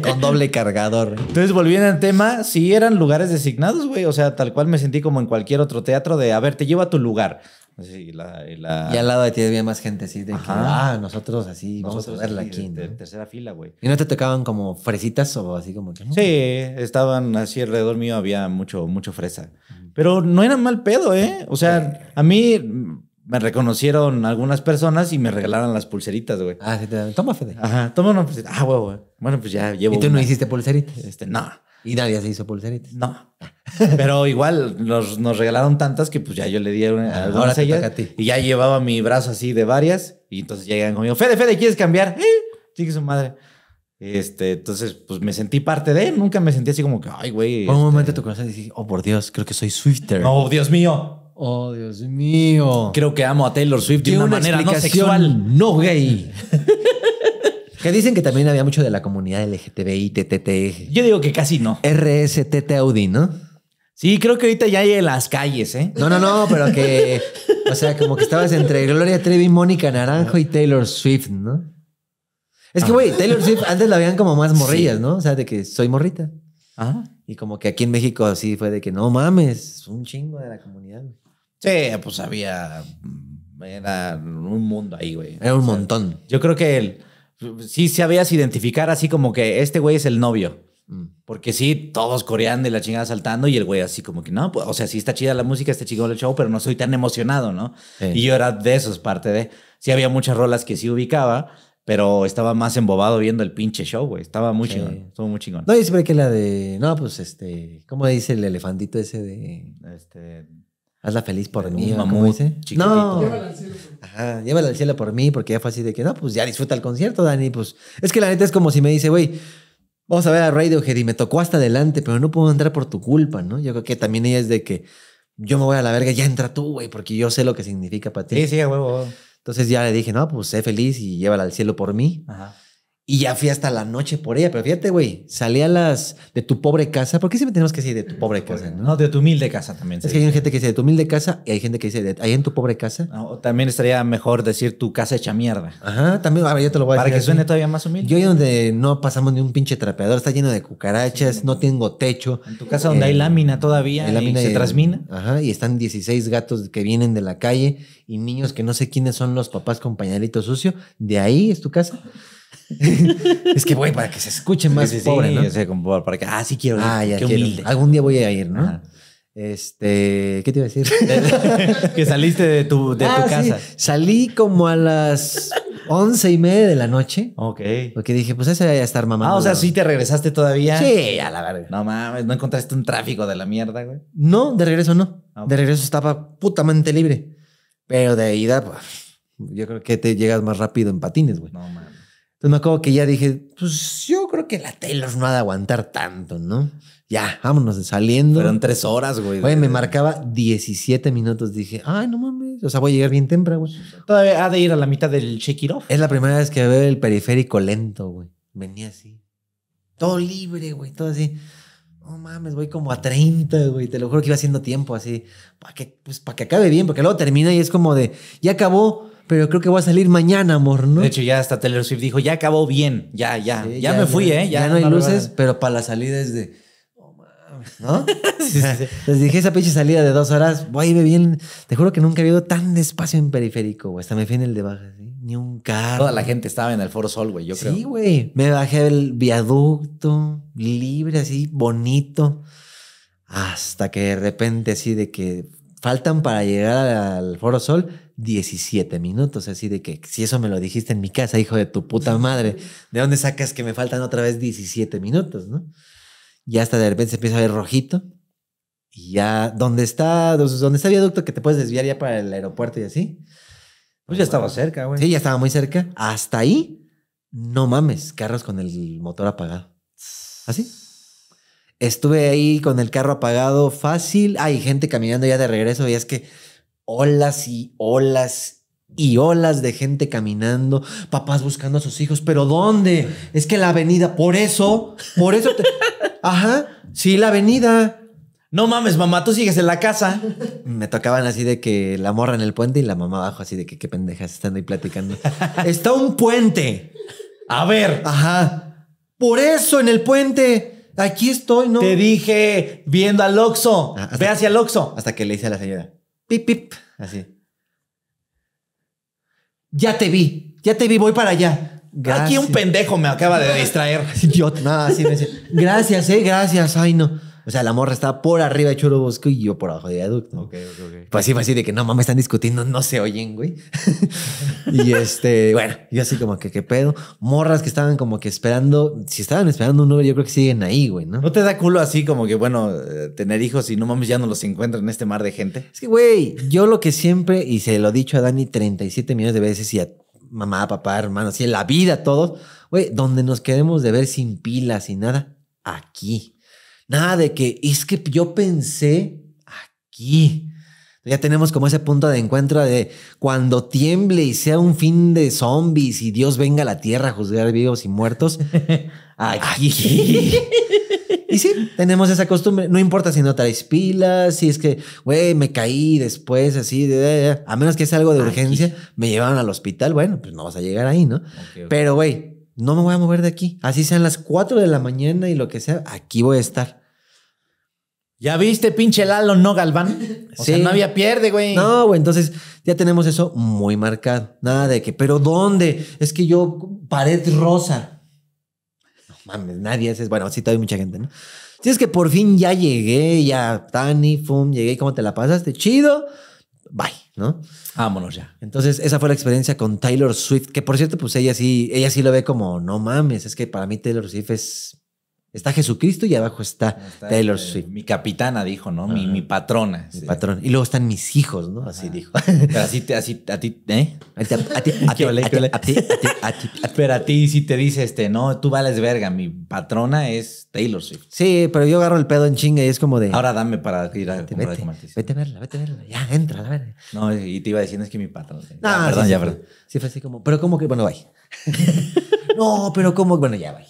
Con doble cargador. Entonces, volviendo al tema, sí eran lugares designados, güey. O sea, tal cual me sentí como en cualquier otro teatro de, a ver, te llevo a tu lugar. Y al lado de ti había más gente así de que, ah, nosotros así, vamos a verla aquí. De, tercera fila, güey. ¿Y no te tocaban como fresitas o así como que? Sí, estaban así alrededor mío, había mucho, mucho fresa. Pero no era mal pedo, ¿eh? O sea, a mí me reconocieron algunas personas y me regalaron las pulseritas, güey. Ah, sí, te Toma, Fede. Ajá, toma una pulserita. Ah, güey, güey. Bueno, pues ya llevo. ¿Y tú no hiciste pulseritas? Este, no. Y nadie se hizo pulseritas. No. Pero igual nos, nos, regalaron tantas que pues ya yo le di una, algunas ellas, a ti. y ya llevaba mi brazo así de varias y entonces llegan conmigo, Fede, Fede, ¿quieres cambiar? Sí, eh, que su madre. Este, entonces, pues me sentí parte de, él. nunca me sentí así como que, ay, güey. Por un este". momento tu corazón dice, oh, por Dios, creo que soy Swifter. ¡Oh, Dios mío. Oh, Dios mío. Creo que amo a Taylor Swift de una, manera no sexual, no gay. Que dicen que también había mucho de la comunidad LGTBI, TTT. Yo digo que casi no. RSTT Audi, ¿no? Sí, creo que ahorita ya hay en las calles, ¿eh? No, no, no, pero que. O sea, como que estabas entre Gloria Trevi, Mónica Naranjo y Taylor Swift, ¿no? Es que, ah. güey, Taylor Swift antes la veían como más morrillas, ¿no? O sea, de que soy morrita. Ajá. Ah. Y como que aquí en México así fue de que no mames, un chingo de la comunidad. Sí, pues había. Era un mundo ahí, güey. Era un montón. Yo creo que el sí sabías identificar así como que este güey es el novio. Mm. Porque sí, todos coreando y la chingada saltando y el güey así como que no, pues, o sea, sí está chida la música, está chido el show, pero no soy tan emocionado, ¿no? Y yo era de esos, parte de... Sí había muchas rolas que sí ubicaba, pero estaba más embobado viendo el pinche show, güey. Estaba muy chingón, estuvo muy chingón. No, y siempre que la de... No, pues este... ¿Cómo dice el elefantito ese de...? Este hazla feliz por mí. mamut No. Pues, llévala al pues, cielo. Ajá, llévala al cielo por mí, porque ya fue así de que, no, pues ya disfruta el concierto, Dani. Pues es que la neta es como si me dice, güey, vamos a ver a Radiohead y me tocó hasta adelante, pero no puedo entrar por tu culpa, ¿no? Yo creo que también ella es de que yo me voy a la verga, ya entra tú, güey, porque yo sé lo que significa para ti. Sí, sí, güey. huevo. Entonces ya le dije, no, pues sé feliz y llévala al cielo por mí. Ajá. Y ya fui hasta la noche por ella, pero fíjate, güey, salí a las de tu pobre casa, ¿Por qué siempre tenemos que decir de tu pobre casa, ¿no? de tu humilde casa también. Es que hay gente que dice de tu humilde casa y hay gente que dice de ahí en tu pobre casa. también estaría mejor decir tu casa hecha mierda. Ajá, también, ahora yo te lo voy a decir. Para que suene todavía más humilde. Yo donde no pasamos ni un pinche trapeador, está lleno de cucarachas, no tengo techo. En tu casa donde hay eh, lámina todavía, hay lámina y se trasmina. Ajá, y están 16 gatos que vienen de la calle y niños que no sé quiénes son los papás con pañalito sucio, de ahí es tu casa. es que, voy para que se escuchen más pobre, ¿no? para que, ah, sí quiero. Ah, ya quiero. Algún día voy a ir, ¿no? Este, ¿qué te iba a decir? que saliste de tu, de tu ah, casa. Salí como a las once y media de la noche. Ok. Porque dije, pues ese ya estar mamá. Ah, o sea, sí te regresaste todavía. Sí, a la verga. No mames, no encontraste un tráfico de la mierda, güey. No, de regreso no. Ah, de regreso estaba putamente libre. Pero de ida, pues, yo creo que te llegas más rápido en patines, güey. No mames. Entonces me acuerdo que ya dije, pues yo creo que la Taylor no ha de aguantar tanto, ¿no? Ya, vámonos saliendo. Fueron tres horas, güey. Güey, me marcaba 17 minutos. Dije, ay, no mames. O sea, voy a llegar bien temprano, güey. Todavía ha de ir a la mitad del shake it off. Es la primera vez que veo el periférico lento, güey. Venía así. Todo libre, güey. Todo así. No mames, voy como a 30, güey. Te lo juro que iba haciendo tiempo así. que, pues, para que acabe bien, porque luego termina y es como de, ya acabó pero creo que voy a salir mañana, amor, ¿no? De hecho, ya hasta Taylor dijo, ya acabó bien, ya, ya, ya, me fui, ¿eh? ya, ¿eh? Ya, no, hay luces, pero para la salida es de... Oh, ¿No? Les dije esa pinche salida de dos horas. Voy a bien. Te juro que nunca había ido tan despacio en periférico, güey. Hasta me fui en el de baja, ¿sí? Ni un carro. Toda la gente estaba en el Foro Sol, güey, yo creo. Sí, güey. Me bajé del viaducto, libre, así, bonito. Hasta que de repente, así de que faltan para llegar al Foro Sol 17 minutos, así de que si eso me lo dijiste en mi casa, hijo de tu puta madre, ¿de dónde sacas que me faltan otra vez 17 minutos, no? Ya hasta de repente se empieza a ver rojito y ya ¿dónde está, dónde está el viaducto que te puedes desviar ya para el aeropuerto y así. Pues ya estaba cerca, güey. Sí, ya estaba muy cerca. Hasta ahí, no mames, carros con el motor apagado. ¿Así? ¿Ah, Estuve ahí con el carro apagado fácil. Hay gente caminando ya de regreso y es que olas y olas y olas de gente caminando, papás buscando a sus hijos, pero ¿dónde? Es que la avenida, por eso, por eso Ajá, sí, la avenida. No mames, mamá, tú sigues en la casa. Me tocaban así de que la morra en el puente y la mamá abajo, así de que qué pendejas están ahí platicando. Está un puente. A ver. Ajá. Por eso en el puente. Aquí estoy, ¿no? Te dije, viendo al oxo ah, Ve hacia el oxo, Hasta que le hice a la señora pip, pip, así. Ya te vi, ya te vi, voy para allá. Aquí un pendejo me acaba de distraer. Idiota. No, gracias, eh, gracias, ay no. O sea, la morra estaba por arriba de Churubusco y yo por abajo de viaducto. Ok, ok, ok. Pues así fue así de que no mames, están discutiendo, no se oyen, güey. y este, bueno, yo así como que qué pedo. Morras que estaban como que esperando, si estaban esperando un Uber, yo creo que siguen ahí, güey, ¿no? ¿No te da culo así como que, bueno, eh, tener hijos y no mames, ya no los encuentran en este mar de gente? Es que, güey, yo lo que siempre, y se lo he dicho a Dani 37 millones de veces y a mamá, papá, hermano, así en la vida, todos, güey, donde nos queremos de ver sin pilas, y nada, aquí. Nada de que es que yo pensé aquí. Ya tenemos como ese punto de encuentro de cuando tiemble y sea un fin de zombies y Dios venga a la tierra a juzgar vivos y muertos. Aquí. y sí, tenemos esa costumbre. No importa si no traes pilas, si es que, güey, me caí después, así, de, eh, eh, eh". a menos que sea algo de urgencia, me llevaron al hospital. Bueno, pues no vas a llegar ahí, ¿no? Pero, güey, no me voy a mover de aquí. Así sean las 4 de la mañana y lo que sea, aquí voy a estar. Ya viste, pinche Lalo, ¿no, Galván? O sea, no había pierde, güey. No, güey, entonces ya tenemos eso muy marcado. Nada de que, pero ¿dónde? Es que yo, pared rosa. No mames, nadie es. Bueno, sí, todavía hay mucha gente, ¿no? Si es que por fin ya llegué, ya, Tani, Fum, llegué, ¿cómo te la pasaste? Chido, bye. ¿no? Vámonos ya. Entonces, esa fue la experiencia con Taylor Swift, que por cierto, pues ella sí, ella sí lo ve como, no mames, es que para mí Taylor Swift es Está Jesucristo y abajo está, este, Taylor Swift. Mi capitana dijo, ¿no? Mi, mi patrona. Mi patrona. patrón. Y luego están mis hijos, ¿no? Así dijo. Pero así, así, a ti, ¿eh? A ti, a ti, a ti, Pero a ti sí te dice, este, no, tú vales verga, mi patrona es Taylor Swift. Sí, pero yo agarro el pedo en chinga y es como de... Ahora dame para ir a comprar vete, vete a verla, vete a verla, ya, entra, a ver. No, y te iba diciendo, es que mi patrona... No, perdón, ya, perdón. Sí, fue así como, pero ¿cómo que, bueno, vaya. no, pero ¿cómo...? bueno, ya, vaya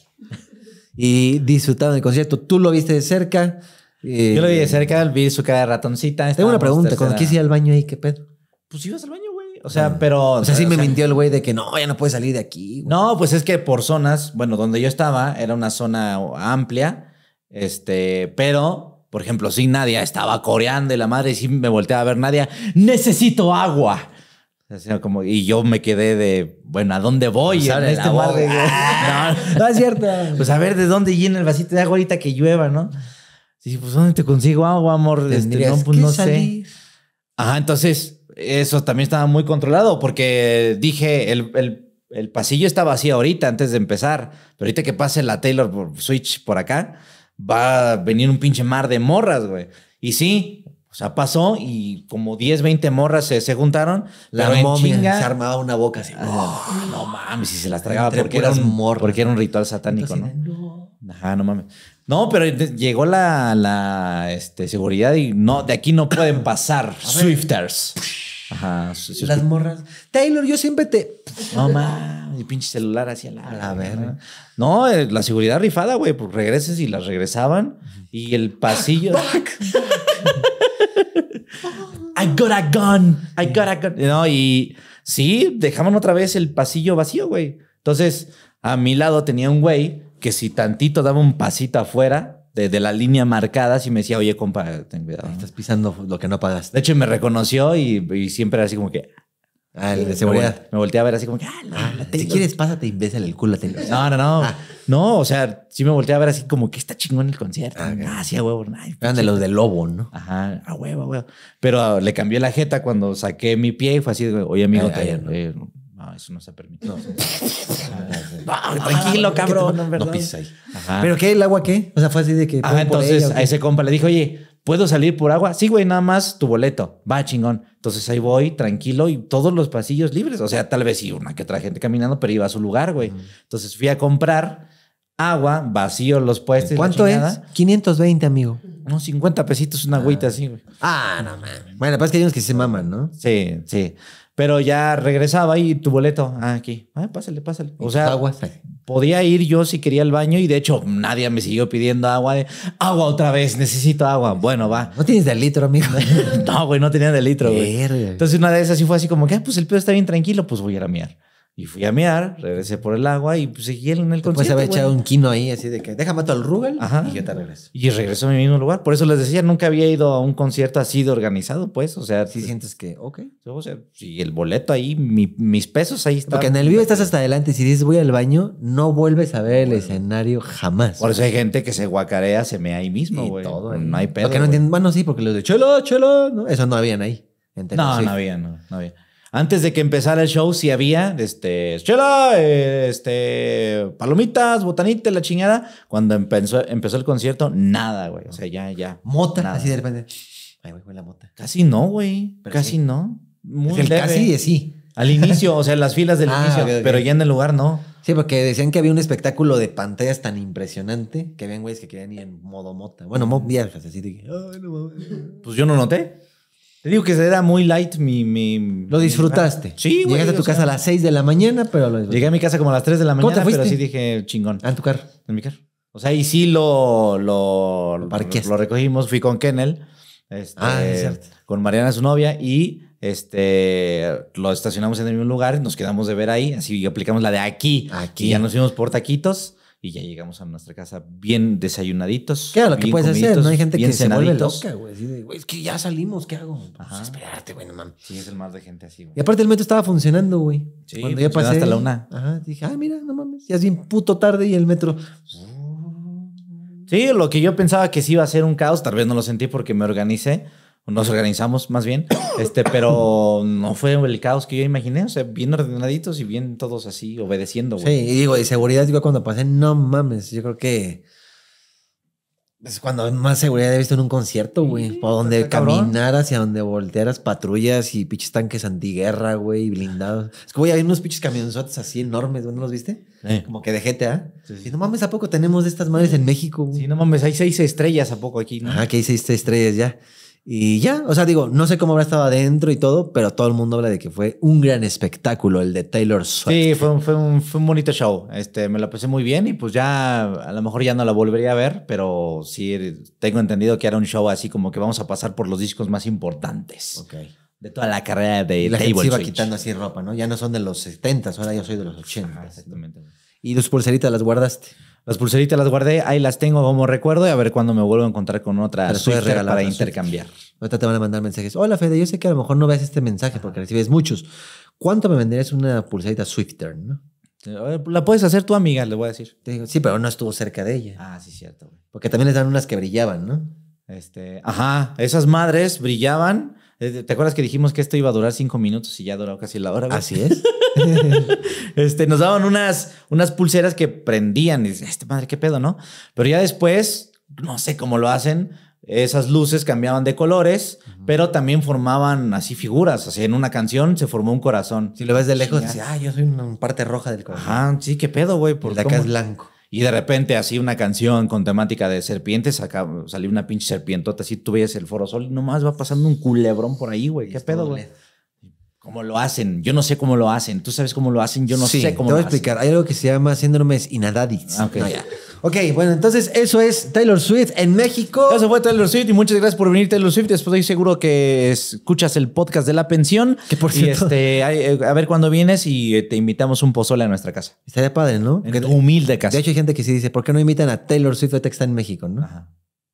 y disfrutaron del concierto. Tú lo viste de cerca. Yo lo vi de eh, cerca, vi su cara de ratoncita. Tengo una pregunta, cuando quise ir al baño ahí, ¿qué pedo? Pues ibas al baño, güey. O sea, ah. pero... O sea, sí me mintió el güey de que no, ya no puedes salir de aquí. No, pues es que por zonas, bueno, donde yo estaba era una zona amplia, este, pero por ejemplo, si Nadia estaba coreando y la madre Y si me volteaba a ver Nadia, necesito agua como, y yo me quedé de, bueno, ¿a dónde voy? Pues, este no, es cierto. Pues a ver, ¿de dónde llena el vasito de agua ahorita que llueva, no? Sí, pues ¿dónde te consigo agua, amor? Este, no, pues no sé. Ajá, entonces eso también estaba muy controlado porque dije, el, el, pasillo está vacío ahorita antes de empezar, pero ahorita que pase la Taylor Switch por acá, va a venir un pinche mar de morras, güey. Y sí, o sea, pasó y como 10, 20 morras se, se juntaron. La momia se armaba una boca así. Ah, no mames, si se las tragaba porque era, un, morras. porque era un ritual satánico, ¿no? Ajá, no mames. No, pero llegó la, la este, seguridad y no, de aquí no pueden pasar. Swifters. Ajá. Las morras. Taylor, yo siempre te. No mames, el pinche celular hacia la. A ver. No, eh, la seguridad rifada, güey, pues regreses y las regresaban y el pasillo. I got a gun, I got a gun. No, y sí, dejaban otra vez el pasillo vacío, güey. Entonces, a mi lado tenía un güey que si tantito daba un pasito afuera, de, la línea marcada, si me decía, oye, compa, ten cuidado. Estás pisando lo que no pagas De hecho, me reconoció y, siempre era así como que. Ah, el de seguridad. Me, volteé a ver así como que. Ah, ah quieres, pásate, y bésale el culo. No, no, no. Ah. No, o sea, sí me volteé a ver así como que está chingón el concierto. Ah, ah a huevo. Eran de los de Lobo, ¿no? Ajá, a huevo, a huevo. Pero ah, le cambié la jeta cuando saqué mi pie y fue así, oye, amigo, eh, no. eso no se permite. No. Ah, tranquilo, cabrón. No, pises ahí. ¿Pero qué? ¿El agua qué? O sea, fue así de que... Ah, entonces a ese compa le dijo oye, ¿Puedo salir por agua? Sí, güey, nada más tu boleto. Va, chingón. Entonces ahí voy, tranquilo, y todos los pasillos libres. O sea, tal vez sí, una que otra gente caminando, pero iba a su lugar, güey. Entonces fui a comprar agua, vacío los puestos. ¿Cuánto es? 520, amigo. No, 50 pesitos, una agüita así, ah. ah, no mames. Bueno, pues que hay que se maman, ¿no? Sí, sí. Pero ya regresaba y tu boleto, ah, aquí. Ah, pásale, pásale. O sea, agua, podía ir yo si quería al baño y de hecho nadie me siguió pidiendo agua. agua otra vez, necesito agua. Bueno, va. No tienes del litro, amigo. no, güey, no tenía de litro, güey. Entonces una vez así fue así como que, ah, pues el pedo está bien tranquilo, pues voy a ir a miar. Y fui a mear, regresé por el agua y pues, seguí en el concierto. Pues había echado un quino ahí, así de que déjame todo al Rugal y yo te regreso. Y regreso a mi mismo lugar. Por eso les decía, nunca había ido a un concierto así de organizado, pues. O sea, si sientes que, ok. O sea, si el boleto ahí, mis pesos ahí están. Porque en el vivo estás hasta adelante y si dices voy al baño, no vuelves a ver el escenario jamás. Por eso hay gente que se guacarea, se mea ahí mismo, güey. todo. No hay pedo. bueno, sí, porque los de chelo, chelo, eso no habían ahí. no, no habían, no, no antes de que empezara el show, si había, este, chela, eh, este, palomitas, botanita, la chiñada. Cuando empezó, empezó el concierto, nada, güey. O sea, ya, ya. Mota, así de repente. Ay, güey, la mota. Casi no, güey. casi no. Muy casi sí. Al inicio, o sea, las filas del ah, inicio, pero ya en el lugar no. Sí, porque decían que había un espectáculo de pantallas tan impresionante que habían güeyes que querían ir en modo mota. Bueno, modo viejas, pues, así de que. Pues yo no noté. Te digo que se da muy light mi... mi ¿Lo disfrutaste? sí, güey. Llegaste a tu casa a las 6 de la mañana, pero Llegué a mi casa como a las 3 de la mañana, pero sí dije chingón. Ah, ¿En tu carro? En mi carro. O sea, y sí lo... Lo, lo, recogimos. Fui con Kennel. Este, ah, Con Mariana, su novia, y este, lo estacionamos en el mismo lugar, nos quedamos de ver ahí, así aplicamos la de aquí. Aquí. Y ya nos fuimos por taquitos y ya llegamos a nuestra casa bien desayunaditos. Claro, lo que puedes hacer, ¿no? Hay gente que se vuelve loca, güey. Es que ya salimos, ¿qué hago? Pues, esperarte güey, no mames. Sí, es el mar de gente así, güey. Y aparte el metro estaba funcionando, güey. Sí, Cuando pues, ya pasé. hasta la una. Ajá, dije, ah, mira, no mames. Ya es bien puto tarde y el metro... Sí, lo que yo pensaba que sí iba a ser un caos, tal vez no lo sentí porque me organicé nos organizamos más bien, este, pero no fue el caos que yo imaginé, o sea, bien ordenaditos y bien todos así obedeciendo, Sí, y digo, y seguridad, digo, cuando pasé, no mames, yo creo que es cuando más seguridad he visto en un concierto, güey, o por donde caminar hacia donde voltearas patrullas y pinches tanques antiguerra, güey, blindados. Es que, güey, hay unos pinches camionzotes así enormes, güey, ¿no los viste? Eh. Como que de GTA. Sí, no mames, ¿a poco tenemos de estas madres en México, güey? Sí, no mames, hay seis estrellas, ¿a poco aquí? ¿no? Ah, que hay seis estrellas ya. Y ya, o sea, digo, no sé cómo habrá estado adentro y todo, pero todo el mundo habla de que fue un gran espectáculo el de Taylor Swift. Sí, fue un, bonito show. Este, me la pasé muy bien y pues ya, a lo mejor ya no la volvería a ver, pero sí tengo entendido que era un show así como que vamos a pasar por los discos más importantes. Ok de toda la carrera de la gente se iba quitando así ropa, ¿no? Ya no son de los 70, ahora yo soy de los 80. exactamente. Y tus pulseritas las guardaste. Las pulseritas las guardé, ahí las tengo como recuerdo y a ver cuándo me vuelvo a encontrar con otra regalar para intercambiar. Ahorita te van a mandar mensajes. Hola Fede, yo sé que a lo mejor no ves este mensaje porque recibes muchos. ¿Cuánto me venderías una pulserita Swifter? ¿no? Eh, la puedes hacer tu amiga, le voy a decir. Sí, pero no estuvo cerca de ella. Ah, sí, cierto. Porque también les dan unas que brillaban, ¿no? Este, ajá, esas madres brillaban eh, ¿Te acuerdas que dijimos que esto iba a durar cinco minutos y ya ha durado casi la hora? Así es. este, nos daban unas, unas pulseras que prendían. Y dices, este madre, qué pedo, ¿no? Pero ya después, no sé cómo lo hacen, esas luces cambiaban de colores, pero también formaban así figuras. O sea, en una canción se formó un corazón. Si lo ves de lejos, dices, ah, yo soy una parte roja del corazón. Ajá, sí, qué pedo, güey. Por de acá es blanco. Y de repente, así una canción con temática de serpientes, acá salió una pinche serpientota, así tú veías el sol y nomás va pasando un culebrón por ahí, güey. ¿Qué pedo, güey? ¿Cómo lo hacen? Yo no sé cómo lo hacen. ¿Tú sabes cómo lo hacen? Yo no sé cómo te voy a explicar. Hay algo que se llama síndrome inadadis. Ah, okay. Ok, bueno, entonces eso es Taylor Swift en México. Eso fue Taylor Swift y muchas gracias por venir, Taylor Swift. Después estoy seguro que escuchas el podcast de la pensión. Que por cierto. Y este, eh, a ver cuándo vienes y eh, te invitamos un pozole a nuestra casa. Estaría padre, ¿no? humilde casa. De hecho, hay gente que se sí dice, ¿por qué no invitan a Taylor Swift a está en México, no? Ajá.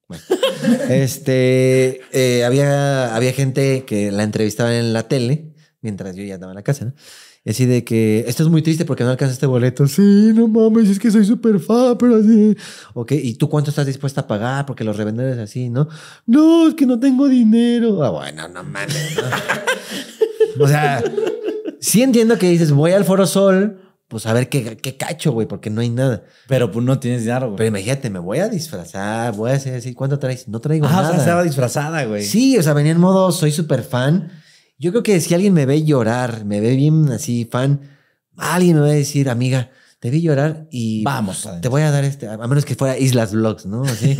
Bueno. este, eh, había, había gente que la entrevistaba en la tele mientras yo ya estaba en la casa, ¿no? Y así de que, esto es muy triste porque no alcanzaste boleto. Sí, no mames, es que soy súper fan, pero así. Ok, ¿y tú cuánto estás dispuesta a pagar? Porque los revendedores así, ¿no? No, es que no tengo dinero. Ah, bueno, no mames. o sea, sí entiendo que dices, voy al Foro Sol, pues a ver qué, qué cacho, güey, porque no hay nada. Pero pues no tienes dinero, güey. Pero imagínate, me voy a disfrazar, voy a hacer así. ¿Cuánto traes? No traigo nada. Ah, o sea, estaba disfrazada, güey. Sí, o sea, venía en modo, soy súper fan. Yo creo que si alguien me ve llorar, me ve bien así, fan, alguien me va a decir, amiga, te vi llorar y vamos, te voy a dar este, a menos que fuera Islas Vlogs, ¿no? Así.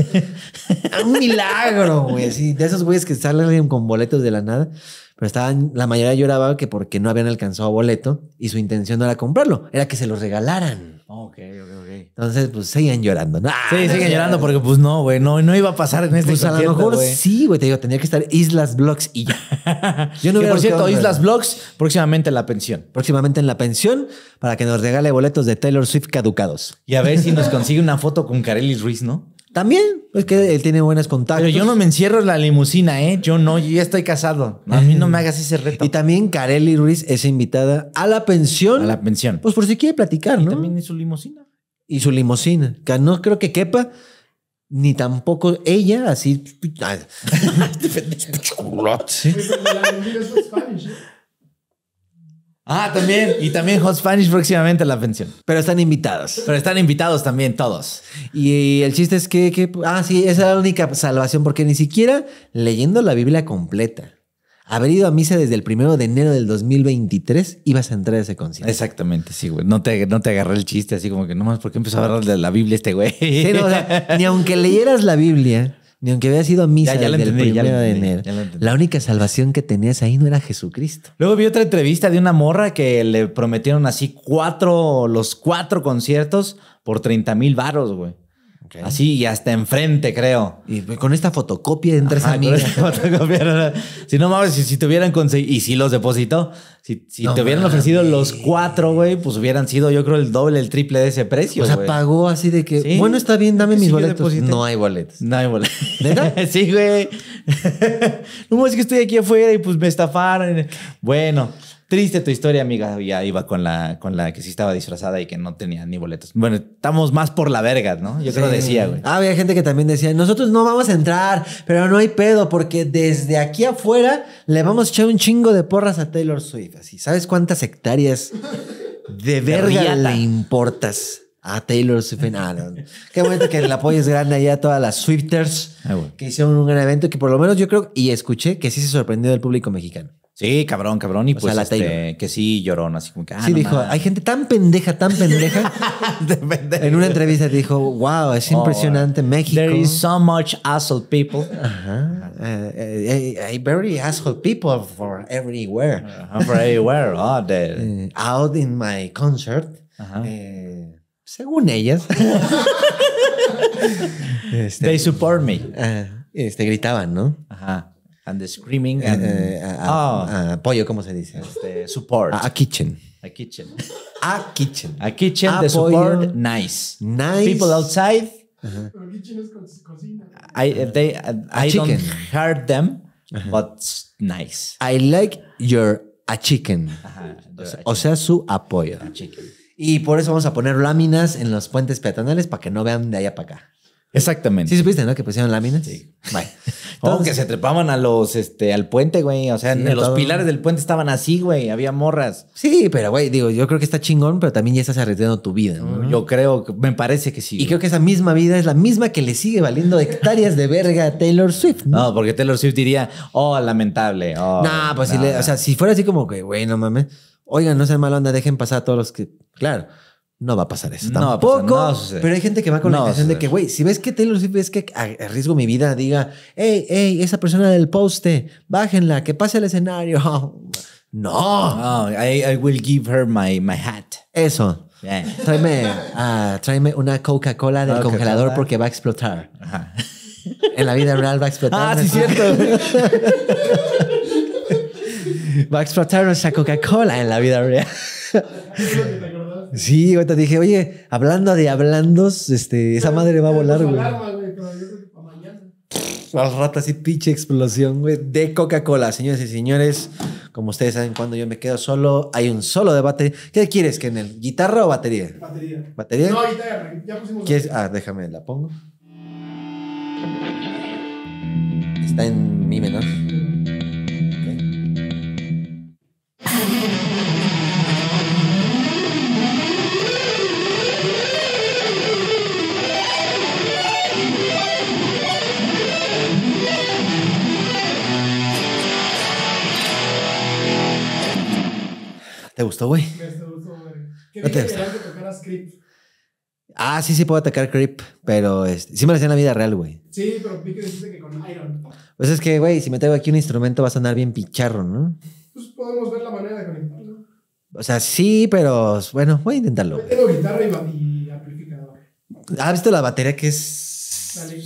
un milagro, güey, así, de esos güeyes que salen con boletos de la nada, pero estaban, la mayoría lloraba que porque no habían alcanzado boleto y su intención no era comprarlo, era que se los regalaran. Ok, ok, ok. Entonces, pues ah, siguen llorando, ¿no? Sí, siguen llorando porque, pues no, güey, no, iba a pasar en este Pues a lo mejor sí, güey, te digo, tendría que estar Islas Blocks y ya. Yo no por cierto, Islas Blocks, próximamente en la pensión. Próximamente en la pensión para que nos regale boletos de Taylor Swift caducados. Y a ver si nos consigue una foto con Carelis Ruiz, ¿no? También, es que él tiene buenas contactos. Pero yo no me encierro en la limusina, ¿eh? Yo no, yo ya estoy casado. A mí no me hagas ese reto. Y también Kareli Ruiz es invitada a la pensión. A la pensión. Pues por si quiere platicar, y También y su limusina. Y su limusina, que no creo que quepa, ni tampoco ella, así. Ah, también. Y también Hot Spanish próximamente a la pensión. Pero están invitados. Pero están invitados también todos. Y eh, el chiste es que, ah, sí, esa es la única salvación, porque ni siquiera leyendo la Biblia completa haber ido a misa desde el primero de enero del 2023, ibas a entrar a ese concierto. Exactamente, sí, güey. No te, agarré el chiste así como que nomás porque empezó a hablar de la Biblia este güey. ni aunque leyeras la Biblia, ni aunque había sido a misa el primero de enero. la única salvación que tenías ahí no era Jesucristo. Luego vi otra entrevista de una morra que le prometieron así cuatro, los cuatro conciertos por 30 mil varos, güey. Así y hasta enfrente, creo. Y pues, con esta fotocopia de entre esa si no mames, si, si te hubieran conseguido. Y si los depositó. Si, te hubieran ofrecido los cuatro, güey, pues hubieran sido, yo creo, el doble, el triple de ese precio. O sea, pagó así de que. Bueno, está bien, dame mis boletos. No hay boletos. No hay boletos. sí, güey. no es que estoy aquí afuera y pues me estafaron. Bueno. Triste tu historia, amiga. Ya iba con la, con la que sí estaba disfrazada y que no tenía ni boletos. Bueno, estamos más por la verga, ¿no? Yo te creo decía, güey. Ah, había gente que también decía, nosotros no vamos a entrar, pero no hay pedo, porque desde aquí afuera le vamos a echar un chingo de porras a Taylor Swift. Así, ¿sabes cuántas hectáreas de verga le importas? a ah, Taylor Swift. Ah, Qué bueno que el apoyo es grande allá a todas las Swifters ah, que hicieron un gran evento que por lo menos yo creo y escuché que sí se sorprendió del público mexicano. Sí, cabrón, cabrón. Y pues la este, que sí lloró así como que. Ah, sí, dijo, hay gente tan pendeja, tan pendeja. en una entrevista dijo, wow, es impresionante México. There is so much asshole people. Ajá. Uh, very asshole people for everywhere. for everywhere. Oh, out in my concert. Ajá según ellas, este, they support me. este, gritaban, ¿no? Ajá. And the screaming eh, and eh, apoyo, oh. ¿cómo se dice? Este, support. A, kitchen. A kitchen. A kitchen. A kitchen. support. Nice. Nice. People outside. kitchen es cocina. I, they, I, don't hurt them, but nice. I like your a chicken. Ajá, o sea, su apoyo. A chicken. Y por eso vamos a poner láminas en los puentes peatonales para que no vean de allá para acá. Exactamente. Sí supiste, ¿no? Que pusieron láminas. Sí. Bueno. que se trepaban a los, este, al puente, güey. O sea, los pilares del puente estaban así, güey. Había morras. Sí, pero, güey, digo, yo creo que está chingón, pero también ya estás arriesgando tu vida. ¿no? Yo creo, me parece que sí. Y creo que esa misma vida es la misma que le sigue valiendo hectáreas de verga a Taylor Swift. ¿no? porque Taylor Swift diría, oh, lamentable. Oh, no, pues si o sea, si fuera así como que, güey, no mames oigan, no sean mala onda, dejen pasar a todos los que. Claro, no va a pasar eso. No tampoco, a pasar, pero hay gente que va con la intención de que, güey, si ves que Taylor Swift ves que arriesgo mi vida, diga, hey, hey, esa persona del poste, bájenla, que pase el escenario. No. I, will give her my, my hat. Eso. Ah, tráeme, una Coca-Cola del congelador porque va a explotar. En la vida real va a explotar. Ah, sí, cierto. va a explotar nuestra Coca-Cola en la vida real. sí, ahorita dije, oye, hablando de hablando este, esa madre va a volar, güey. las ratas y pinche explosión, güey, de Coca-Cola. Señores y señores, como ustedes saben, cuando yo me quedo solo, hay un solo debate. ¿Qué quieres, que en el ¿Guitarra o batería? Batería. ¿Batería? No, guitarra. Ya pusimos. Ah, déjame, la pongo. Está en mi menor. ¿Te gustó, güey? Me gustó, güey. ¿Qué no te gustó? Que tocaras creep. Ah, sí, sí puedo atacar creep, pero sí me lo hacía en la vida real, güey. Sí, pero vi que que con Iron. Pues es que, güey, si me traigo aquí un instrumento va a sonar bien picharro, ¿no? pues podemos ver la manera de conectarlo. O sea, sí, pero bueno, voy a intentarlo. Tengo guitarra y, amplificador. ¿Has visto la batería que es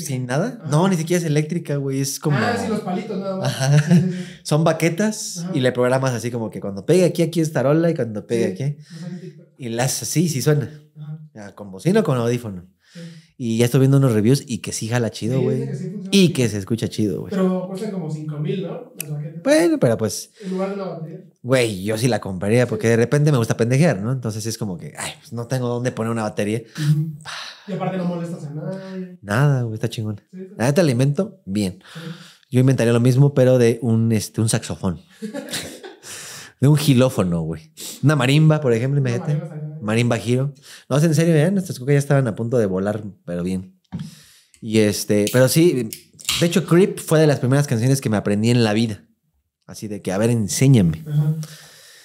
sin nada. No, ni siquiera es eléctrica, güey. Es como. Ah, sí, los palitos, nada más. Son baquetas y le programas así como que cuando pega aquí, aquí es tarola y cuando pegue aquí. y las así, si suena. Con bocina o con audífono. Y ya estoy viendo unos reviews y que sí jala chido, güey. y que se escucha chido, güey. Pero cuesta como 5 mil, ¿no? Bueno, pero pues. En lugar de la Güey, yo sí la compraría porque de repente me gusta pendejear, ¿no? Entonces es como que, ay, pues no tengo dónde poner una batería. Y aparte no molestas a nadie. Nada, güey, está chingón. Nada, te alimento, bien. Yo inventaría lo mismo, pero de un, este, un saxofón. de un gilófono, güey. Una marimba, por ejemplo, imagínate. marimba giro. No, en serio, ¿eh? nuestras ya estaban a punto de volar, pero bien. Y este, pero sí, de hecho, Creep fue de las primeras canciones que me aprendí en la vida. Así de que, a ver, enséñame.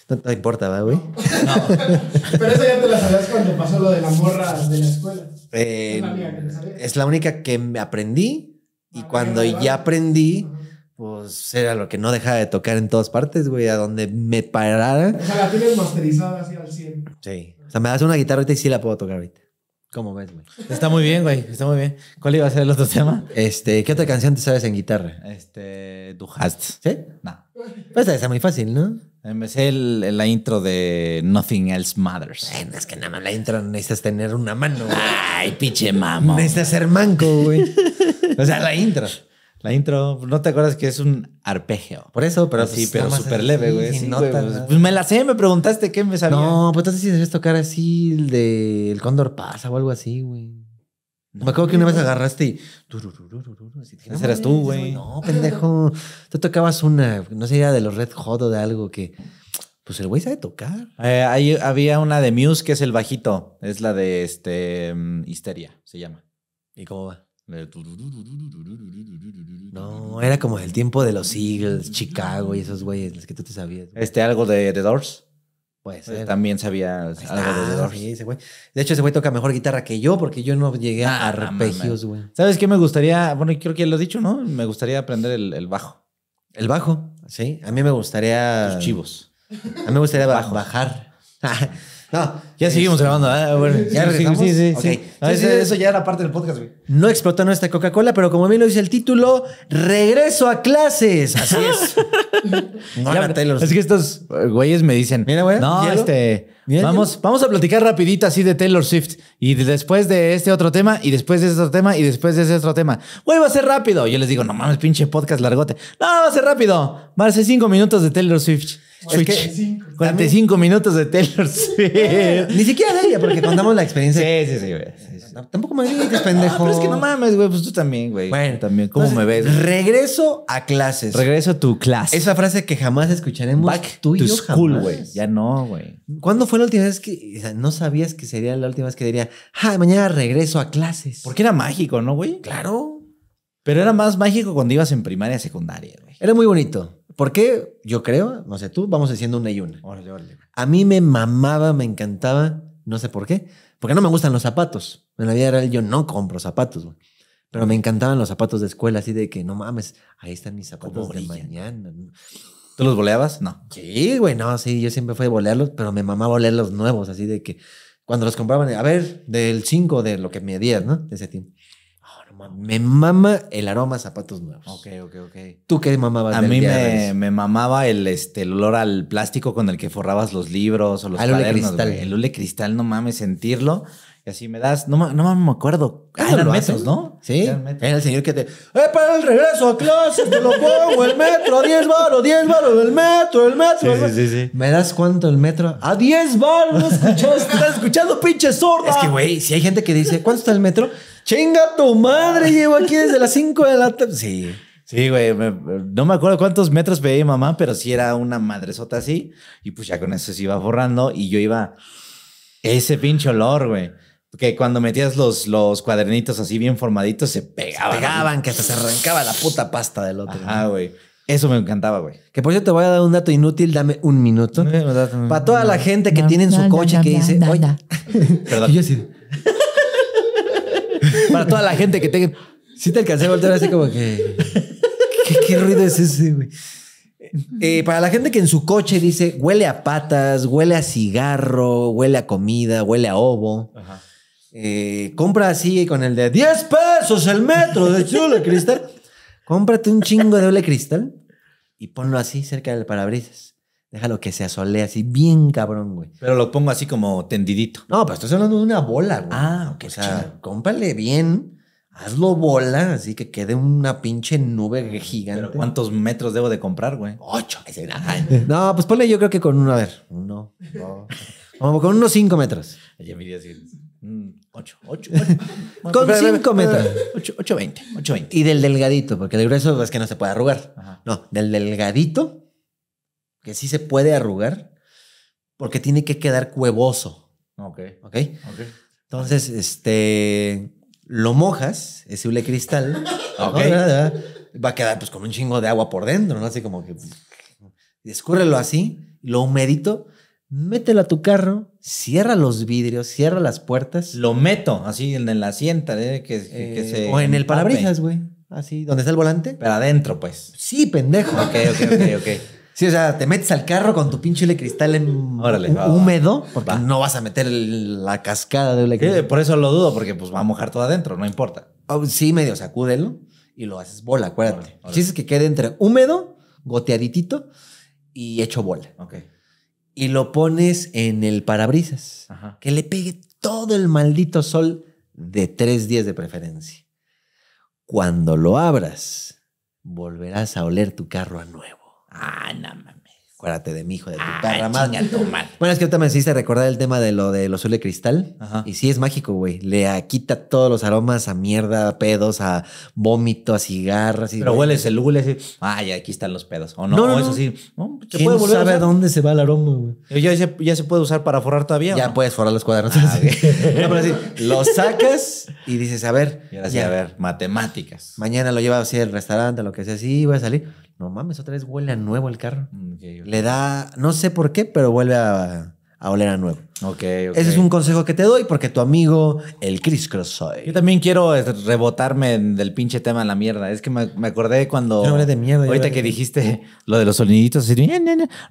No te importa, güey? Pero eso ya te la sabías cuando pasó lo de la morra de la escuela. Eh, es, la única que me aprendí. Y ah, cuando ya aprendí, pues era lo que no dejaba de tocar en todas partes, güey, a donde me parara. O sea, la tienes masterizada así al 100. Sí. O sea, me das una guitarra ahorita y sí la puedo tocar ahorita. ¿Cómo ves, güey? Está muy bien, güey. Está muy bien. ¿Cuál iba a ser el otro tema? Este, ¿qué otra canción te sabes en guitarra? Este, Du ¿Sí? No. Pues es muy fácil, ¿no? Empecé el, la intro de Nothing Else Matters. es que nada más la intro necesitas tener una mano. Ay, pinche mamo. Necesitas ser manco, güey. o sea, la intro. La intro, ¿no te acuerdas que es un arpegio? Por eso, pero sí, pero súper leve, güey. Pues, pues, me la sé, me preguntaste qué me sabía. No, pues entonces si debes tocar así el de El Cóndor pasa o algo así, güey. me acuerdo que una vez agarraste y. esa eras tú, güey. No, pendejo. Tú tocabas una, no sé, era de los Red Hot o de algo que. Pues el güey sabe tocar. Eh, ahí había una de Muse que es el bajito. Es la de este. Mm, Histeria, se llama. ¿Y cómo va? No, era como el tiempo de los Eagles, Chicago y esos güeyes, los que tú te sabías. Este, algo de The Doors. Pues también sabía algo de The Doors. De hecho, ese güey toca mejor guitarra que yo porque yo no llegué a arpegios, güey. ¿Sabes qué me gustaría? Bueno, creo que lo he dicho, ¿no? Me gustaría aprender el, bajo. ¿El bajo? Sí. A mí me gustaría. Los chivos. A mí me gustaría bajar. no, ya este, seguimos grabando. Ah, ya regresamos. Sí, sí, sí. eso ya era parte del podcast, güey. No explota nuestra Coca-Cola, pero como bien lo dice el título, regreso a clases. Así es. Es que estos eh, güeyes me dicen. Mira, güey. No, este. vamos, vamos a platicar rapidito así de Taylor Swift. Y después de este otro tema, y después de este otro tema, y después de ese otro tema. Güey, va a ser rápido. Yo les digo, no mames, pinche podcast largote. No, va a ser rápido. Va a ser cinco minutos de Taylor Swift. minutos de Taylor Swift. Ni siquiera de ella, porque contamos la experiencia. Sí, sí, sí, güey. Tampoco me digas, pendejo. pero es que no mames, güey. Pues tú también, güey. Bueno, también. ¿Cómo me ves? Regreso a clases. Regreso a tu clase. Esa frase que jamás escucharemos. tú y yo school, güey. Ya no, güey. ¿Cuándo fue la última vez que no sabías que sería la última vez que diría, ah, mañana regreso a clases? Porque era mágico, ¿no, güey? Claro. Pero era más mágico cuando ibas en primaria secundaria, güey. Era muy bonito. ¿Por qué? Yo creo, no sé tú, vamos haciendo una y una. A mí me mamaba, me encantaba, no sé por qué, porque no me gustan los zapatos. En la vida real yo no compro zapatos, güey. Pero me encantaban los zapatos de escuela, así de que no mames, ahí están mis zapatos de mañana. ¿Tú los boleabas? No. Sí, güey, no, sí, yo siempre fui a bolearlos, pero me mamaba bolear los nuevos, así de que cuando los compraban, a ver, del 5 de lo que me medías, ¿no? De ese tiempo. Me mama el aroma a zapatos nuevos. Ok, ok, ok. ¿Tú qué mamabas? A mí me, me, mamaba este, el, olor al plástico con el que forrabas los libros o los al ah, cuadernos. Cristal. El hule cristal, no mames, sentirlo. Y así me das, no, no me acuerdo. Ah, el metro, ¿no? Sí. Era el señor que te. ¡Eh, para el regreso a clase! ¡Te lo pongo! ¡El metro! ¡A ¡10 baros! ¡10 baros! del metro! ¡El metro! Sí, sí, sí, ¿Me das cuánto el metro? ¡A 10 baros! ¿No ¿Estás escuchando, pinche sorda? Es que, güey, si hay gente que dice, ¿cuánto está el metro? Chinga tu madre, llevo aquí desde las 5 de la tarde. Sí. Sí, güey, no me acuerdo cuántos metros pedí mamá, pero sí era una madresota así. Y pues ya con eso se iba forrando. y yo iba... Ese pinche olor, güey. Que cuando metías los, los cuadernitos así bien formaditos, se pegaban. pegaban, que hasta se arrancaba la puta pasta del otro. Ah, güey. Eso me encantaba, güey. Que por eso te voy a dar un dato inútil, dame un minuto. Para toda la gente que tiene en su coche que dice, oye, perdón. yo sí. Para toda la gente que tenga. si te alcancé a voltear así como que. ¿Qué, ruido es ese, güey? Eh, para la gente que en su coche dice huele a patas, huele a cigarro, huele a comida, huele a ovo. Eh, compra así con el de 10 pesos el metro de chule Cristal. Cómprate un chingo de doble cristal y ponlo así cerca del parabrisas. Déjalo que se asolee así bien cabrón, güey. Pero lo pongo así como tendidito. No, pero estás hablando de una bola, güey. Ah, ok. O sea, chido. cómpale bien, hazlo bola, así que quede una pinche nube gigante. ¿Pero ¿Cuántos metros debo de comprar, güey? Ocho. No, pues ponle yo creo que con uno, a ver, uno, dos. Como con unos cinco metros. Oye, me así, mm, ocho, ocho. con cinco metros. Ocho, ocho, veinte, ocho, veinte. Y del delgadito, porque el grueso es que no se puede arrugar. No, del delgadito que sí se puede arrugar, porque tiene que quedar cuevoso. Ok. Ok. okay. Entonces, este, lo mojas, ese hule cristal. Okay. Va a quedar pues con un chingo de agua por dentro, ¿no? Así como que... Escúrrelo así, lo humedito, mételo a tu carro, cierra los vidrios, cierra las puertas. Lo meto así en la asienta, ¿eh? que, eh, se O en el parabrisas, güey. Así, donde está el volante. Pero adentro, pues. Sí, pendejo. Ok, ok, ok, ok. Sí, o sea, te metes al carro con tu pinche le cristal en húmedo, porque no vas a meter la cascada de cristal. por eso lo dudo, porque pues va a mojar todo adentro, no importa. Oh, sí, medio sacúdelo y lo haces bola, acuérdate. Órale, que quede entre húmedo, goteaditito y hecho bola. Y lo pones en el parabrisas, que le pegue todo el maldito sol de tres días de preferencia. Cuando lo abras, volverás a oler tu carro a nuevo. Ah, no mames. Acuérdate de mi hijo de ah, tu madre. Bueno, es que ahorita me hiciste recordar el tema de lo de azul de cristal. Y sí, es mágico, güey. Le quita todos los aromas a mierda, a pedos, a vómito, a cigarras. Pero huele el hule así. Ay, aquí están los pedos. O no, no, eso sí. sabe dónde se va el aroma, güey? Ya, ya, se puede usar para forrar todavía. Ya puedes forrar los cuadernos. Ah, lo sacas y dices, a ver. a ver, matemáticas. Mañana lo llevas así al restaurante, lo que sea, así, voy a salir no mames, otra vez huele a nuevo el carro. Mm, Le da, no sé por qué, pero vuelve a, oler a nuevo. Okay, Ese es un consejo que te doy porque tu amigo, el Chris Cross, Yo también quiero este, rebotarme del pinche tema de la mierda. Es que me, acordé cuando. No de mierda. Ahorita que dijiste lo de los soniditos. Así,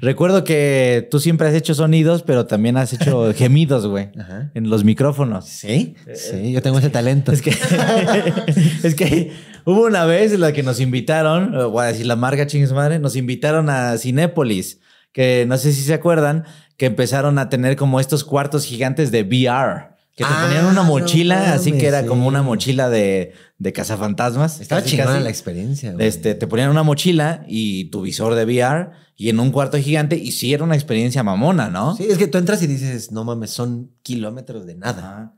Recuerdo que tú siempre has hecho sonidos, pero también has hecho gemidos, güey, en los micrófonos. Sí, eh, sí, yo tengo ese talento. Es que, es que Hubo una vez en la que nos invitaron, eh, voy a decir la marca chingues madre, nos invitaron a Cinépolis, que no sé si se acuerdan, que empezaron a tener como estos cuartos gigantes de VR. Que te ponían una ah, mochila, así que era como una mochila de, de cazafantasmas. Estaba chingada la experiencia. Güey. Este, te ponían una mochila y tu visor de VR y en un cuarto gigante y sí era una experiencia mamona, ¿no? Sí, es que tú entras y dices, no mames, son kilómetros de nada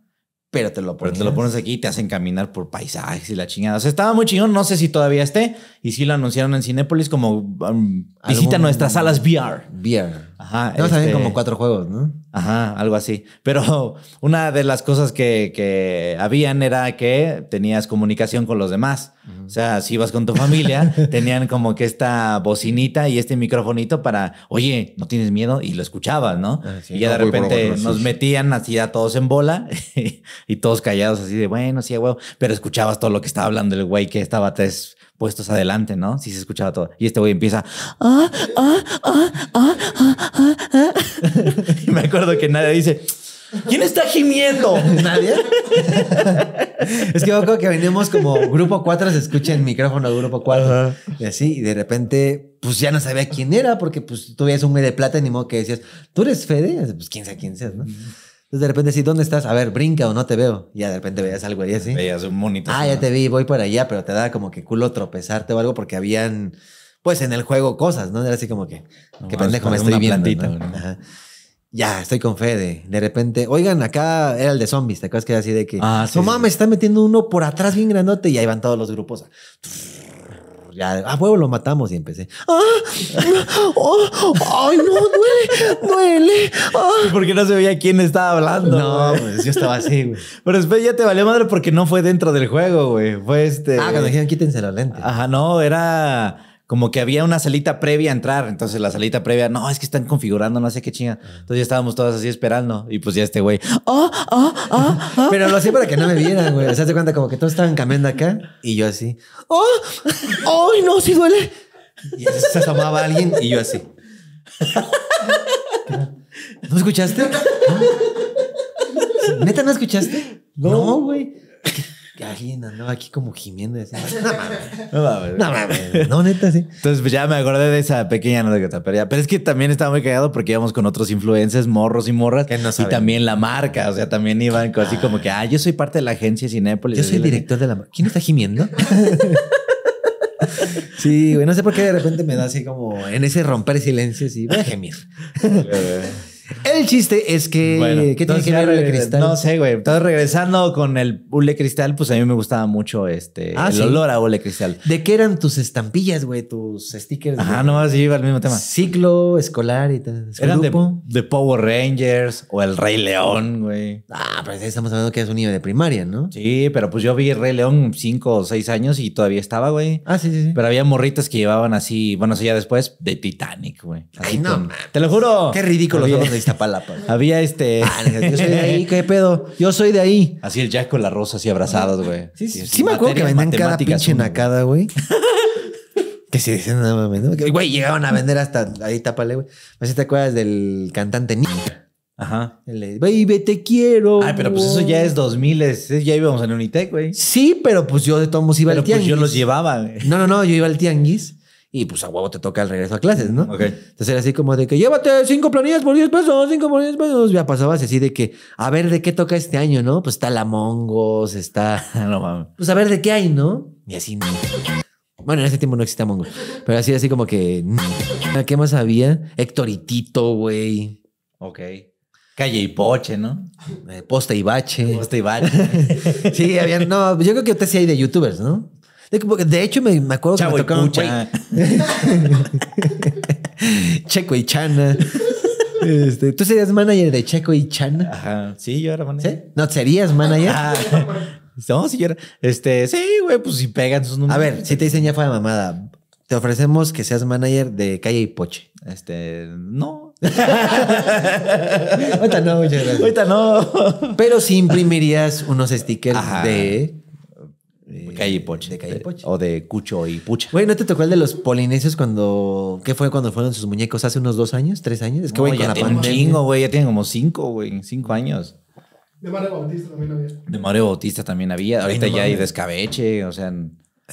pero te lo pones, te lo pones aquí y te hacen caminar por paisajes y la chingada. O sea, estaba muy chingón, no sé si todavía esté y sí lo anunciaron en Cinépolis como um, visita nuestras salas VR. VR. Ajá. No, este, como cuatro juegos, ¿no? Ajá, algo así. Pero una de las cosas que, habían era que tenías comunicación con los demás. O sea, si ibas con tu familia, tenían como que esta bocinita y este microfonito para, oye, no tienes miedo, y lo escuchabas, ¿no? Ah, y de repente nos metían así a todos en bola y, todos callados así de, bueno, sí, huevo, pero escuchabas todo lo que estaba hablando el güey que estaba tres puestos adelante, ¿no? Si se escuchaba todo. Y este güey empieza. Ah, ah, ah, y me acuerdo que nadie dice. ¿Quién está gimiendo? Nadie. es que yo creo que venimos como grupo 4, se escucha el micrófono grupo 4. Y así, y de repente, pues ya no sabía quién era, porque pues tú veías un güey de plata, ni modo que decías, tú eres Fede. Pues quién sabe quién seas, ¿no? Entonces de repente, si ¿dónde estás? A ver, brinca o no te veo. Y ya de repente veías algo ahí así. Veías un monitor. Ah, ya te vi, voy para allá, pero te da como que culo tropezarte o algo porque habían, pues en el juego cosas, ¿no? Era así como que, qué pendejo me estoy viendo. Ya, estoy con Fede. De repente, oigan, acá era el de zombies, ¿te acuerdas que era así de que, ah, sí, mames, está metiendo uno por atrás bien grandote y ahí van todos los grupos. Ya, ah, huevo, lo matamos y empecé. ¡Ah! ¡Ah! ¡Ay, no! ¡Duele! ¡Duele! Ah". porque no se veía quién estaba hablando? No, güey? pues yo estaba así, güey. Pero después ya te valió madre porque no fue dentro del juego, güey. Fue este. Ah, cuando dijeron quítense la lente. Ajá, no, era como que había una salita previa a entrar. Entonces la salita previa, no, es que están configurando, no sé qué chinga. Entonces ya estábamos todas así esperando. Y pues ya este güey, ah, ah, ah, Pero lo hacía para que no me vieran, güey. O sea, cuenta como que todos estaban cambiando acá y yo así, oh, oh, no, sí duele. Y se asomaba alguien y yo así. ¿No escuchaste? ¿Neta no escuchaste? No, güey alguien no aquí como gimiendo. No No No neta, sí. Entonces pues, ya me acordé de esa pequeña que Pero, ya, pero es que también estaba muy callado porque íbamos con otros influencers, morros y morras. y también la marca. O sea, también iban así como ah. que, ah, yo soy parte de la agencia Cinépolis. Yo soy el director de la marca. ¿Quién está gimiendo? sí, güey. No sé por qué de repente me da así como en ese romper silencio, así, voy a gemir. El chiste es que. ¿Qué tiene que ver Ule Cristal? No sé, güey. Entonces, regresando con el Ule Cristal, pues a mí me gustaba mucho este ah, el olor a Ule Cristal. ¿De qué eran tus estampillas, güey? Tus stickers. Ah, no, sí, iba al mismo tema. Ciclo, escolar y tal. Eran de, Power Rangers o el Rey León, güey. Ah, pero pues estamos hablando que es un niño de primaria, ¿no? Sí, pero pues yo vi Rey León cinco o seis años y todavía estaba, güey. Ah, sí, sí, Pero había morritas que llevaban así, bueno, así ya después, de Titanic, güey. Ay, no, Te lo juro. Qué ridículo. Los Había este. Ah, yo soy de ahí, ¿qué pedo? Yo soy de ahí. Así el Jack con la rosa, así abrazados, güey. Sí, sí, sí, me acuerdo que vendían cada pinche nacada, güey. que se dicen nada más. ¿no? Güey, llegaban a vender hasta ahí, tápale, güey. No si te acuerdas del cantante Nick. Ajá. El, baby, te quiero. Ay, pero pues eso ya es 2000, ya íbamos en Unitec, güey. Sí, pero pues yo de todos modos iba al tianguis. Pues yo los llevaba, No, no, no, yo iba al tianguis y pues a huevo te toca el regreso a clases, ¿no? Ok. Entonces era así como de que llévate cinco planillas por diez pesos, cinco por diez pesos. Ya pasabas así de que a ver de qué toca este año, ¿no? Pues está la Mongos, está. Pues a ver de qué hay, ¿no? Y así. No. Bueno, en ese tiempo no existía Mongos, pero así, así como que. ¿Qué más había? Héctoritito, güey. Ok. Calle y poche, ¿no? Eh, posta y bache. Posta y bache. sí, había, no, yo creo que usted sí hay de youtubers, ¿no? De hecho, me, me acuerdo que me tocaban, pucha. Checo y Chana. Este, ¿Tú serías manager de Checo y Chana? Ajá. Sí, yo era manager. ¿Sí? ¿No serías manager? Ah, no, si yo era. Este, sí, güey, pues si pegan sus números. A ver, si te dicen ya fue la mamada, te ofrecemos que seas manager de Calle y Poche. Este, no. Ahorita no, muchas gracias. Ahorita no. Pero sí imprimirías unos stickers de de Calle Poche. De Calle Poche. o de Cucho y Pucha. Güey, ¿no te tocó el de los polinesios cuando. ¿Qué fue cuando fueron sus muñecos? ¿Hace unos dos años? ¿Tres años? Es que, güey, con la Chingo, güey, ya tienen como cinco, güey, cinco años. De Mario Bautista también había. De Mario Bautista también había. Ahorita ya hay descabeche, o sea.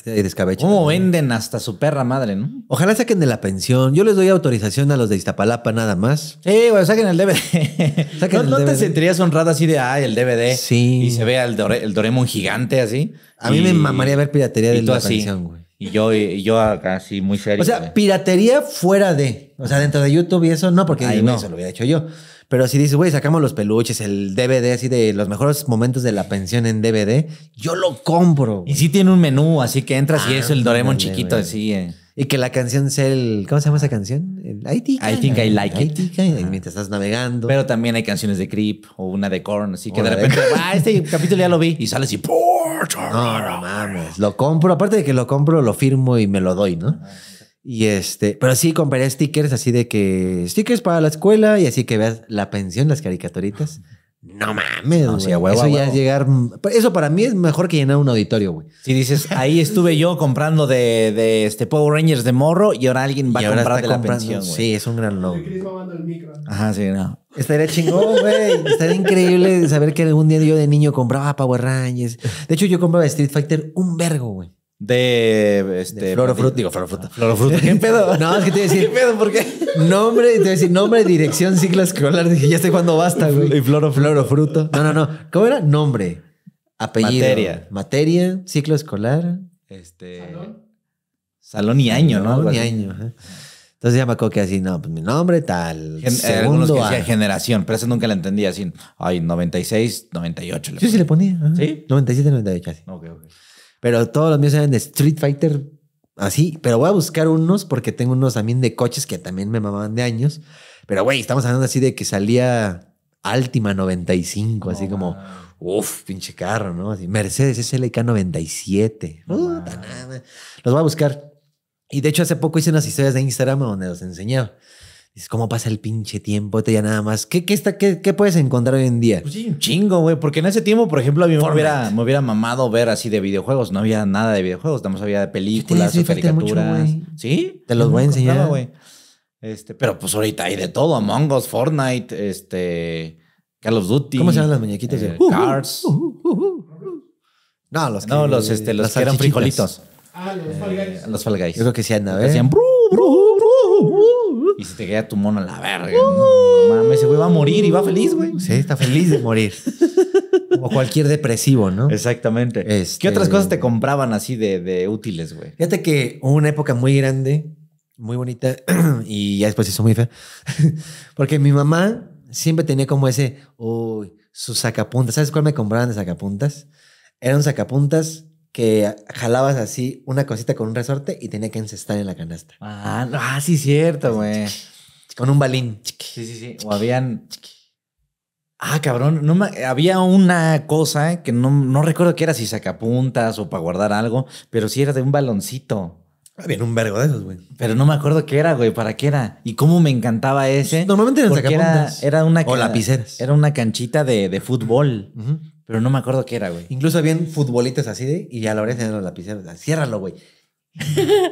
Este, ¿Cómo venden hasta su perra madre, no? Ojalá saquen de la pensión. Yo les doy autorización a los de Iztapalapa nada más. Eh, bueno, saquen el DVD. ¿No, te sentirías honrado así de, ay, el DVD? Sí. Y se vea el, Dore, Doremon gigante así. A mí me mamaría ver piratería de la pensión, güey. Y yo, y yo así muy serio. O sea, piratería fuera de. O sea, dentro de YouTube y eso no, porque no. eso lo hubiera hecho yo. Pero si dices, güey, sacamos los peluches, el DVD así de los mejores momentos de la pensión en DVD, yo lo compro. Y sí tiene un menú, así que entras y ah, es el Doremon chiquito, así. Eh. Y que la canción sea el. ¿Cómo se llama esa canción? El I think I, think I like it. mientras estás navegando. Pero también hay canciones de Creep o una de Korn. Así que de repente, ah, este capítulo ya lo vi. Y sales y. No, no mames. Lo compro. Aparte de que lo compro, lo firmo y me lo doy, ¿no? Y este, pero sí compraría stickers así de que stickers para la escuela y así que veas la pensión, las caricaturitas. No mames, no, eso ya llegar. Mm, eso para mí es mejor que llenar un auditorio, güey. Si dices, ahí estuve yo comprando de, este Power Rangers de morro y ahora alguien va a comprar de la pensión. Sí, es un gran logro. Ajá, Estaría chingón, güey. Estaría increíble saber que algún día yo de niño compraba Power Rangers. De hecho, yo compraba Street Fighter un vergo, güey de este de digo floro fruto ah, ¿Qué pedo? No, es que te iba a decir. ¿Qué pedo? ¿Por qué? Nombre, te iba a decir nombre, dirección, ciclo escolar. Dije, ya sé cuándo basta, güey. Y floro, fruto No, no, no. ¿Cómo era? Nombre, apellido, materia, materia ciclo escolar, este salón, salón y año, ¿no? Salón y año. Entonces ya me acuerdo que así, no, pues mi nombre tal. Eh, segundo que generación, pero eso nunca la entendía así. Ay, 96, 98. Yo sí le ponía. ¿Sí? 97, 98, así. Ok, ok. Pero todos los míos eran de Street Fighter, así. Pero voy a buscar unos porque tengo unos también de coches que también me mamaban de años. Pero güey, estamos hablando así de que salía Altima 95, así como, uff, pinche carro, ¿no? Así, Mercedes SLK 97. los voy a buscar. Y de hecho, hace poco hice unas historias de Instagram donde los enseñaba. ¿Cómo pasa el pinche tiempo, te ya nada más. ¿Qué, está, qué, puedes encontrar hoy en día? Pues chingo, güey. Porque en ese tiempo, por ejemplo, a mí me hubiera, mamado ver así de videojuegos. No había nada de videojuegos, nada había de películas o caricaturas. sí. Te los voy a enseñar. güey. Este, pero pues ahorita hay de todo: Among Us, Fortnite, este. Call of Duty. ¿Cómo se llaman las muñequitas? Eh, Cars. Uh, uh, uh, no, los no, los, este, los que eran frijolitos. Ah, los falgáis. Eh, los falgáis. Yo creo que sí andaban. Decían. ¿eh? Y se te queda tu mono a la verga. No, mames, ese güey va a morir y va feliz, güey. Sí, está feliz de morir. O cualquier depresivo, ¿no? Exactamente. Este ¿Qué otras cosas te compraban así de, de útiles, güey? Fíjate que hubo una época muy grande, muy bonita, y ya después hizo muy fea. Porque mi mamá siempre tenía como ese, uy, sus sacapuntas. ¿Sabes cuál me compraban de sacapuntas? Eran sacapuntas que jalabas así una cosita con un resorte y tenía que encestar en la canasta. Ah, ah sí, cierto, güey. Con un balín. Sí, sí, sí. O habían. Ah, cabrón, no había una cosa que no, recuerdo qué era si sacapuntas o para guardar algo, pero sí era de un baloncito. Había un vergo de esos, güey. Pero no me acuerdo qué era, güey, para qué era. Y cómo me encantaba ese. Normalmente eran sacapuntas. Era, una o Era una canchita de, fútbol pero no me acuerdo qué era, güey. Incluso habían futbolitos así de, y ya la hora de los lapiceros, ciérralo, güey.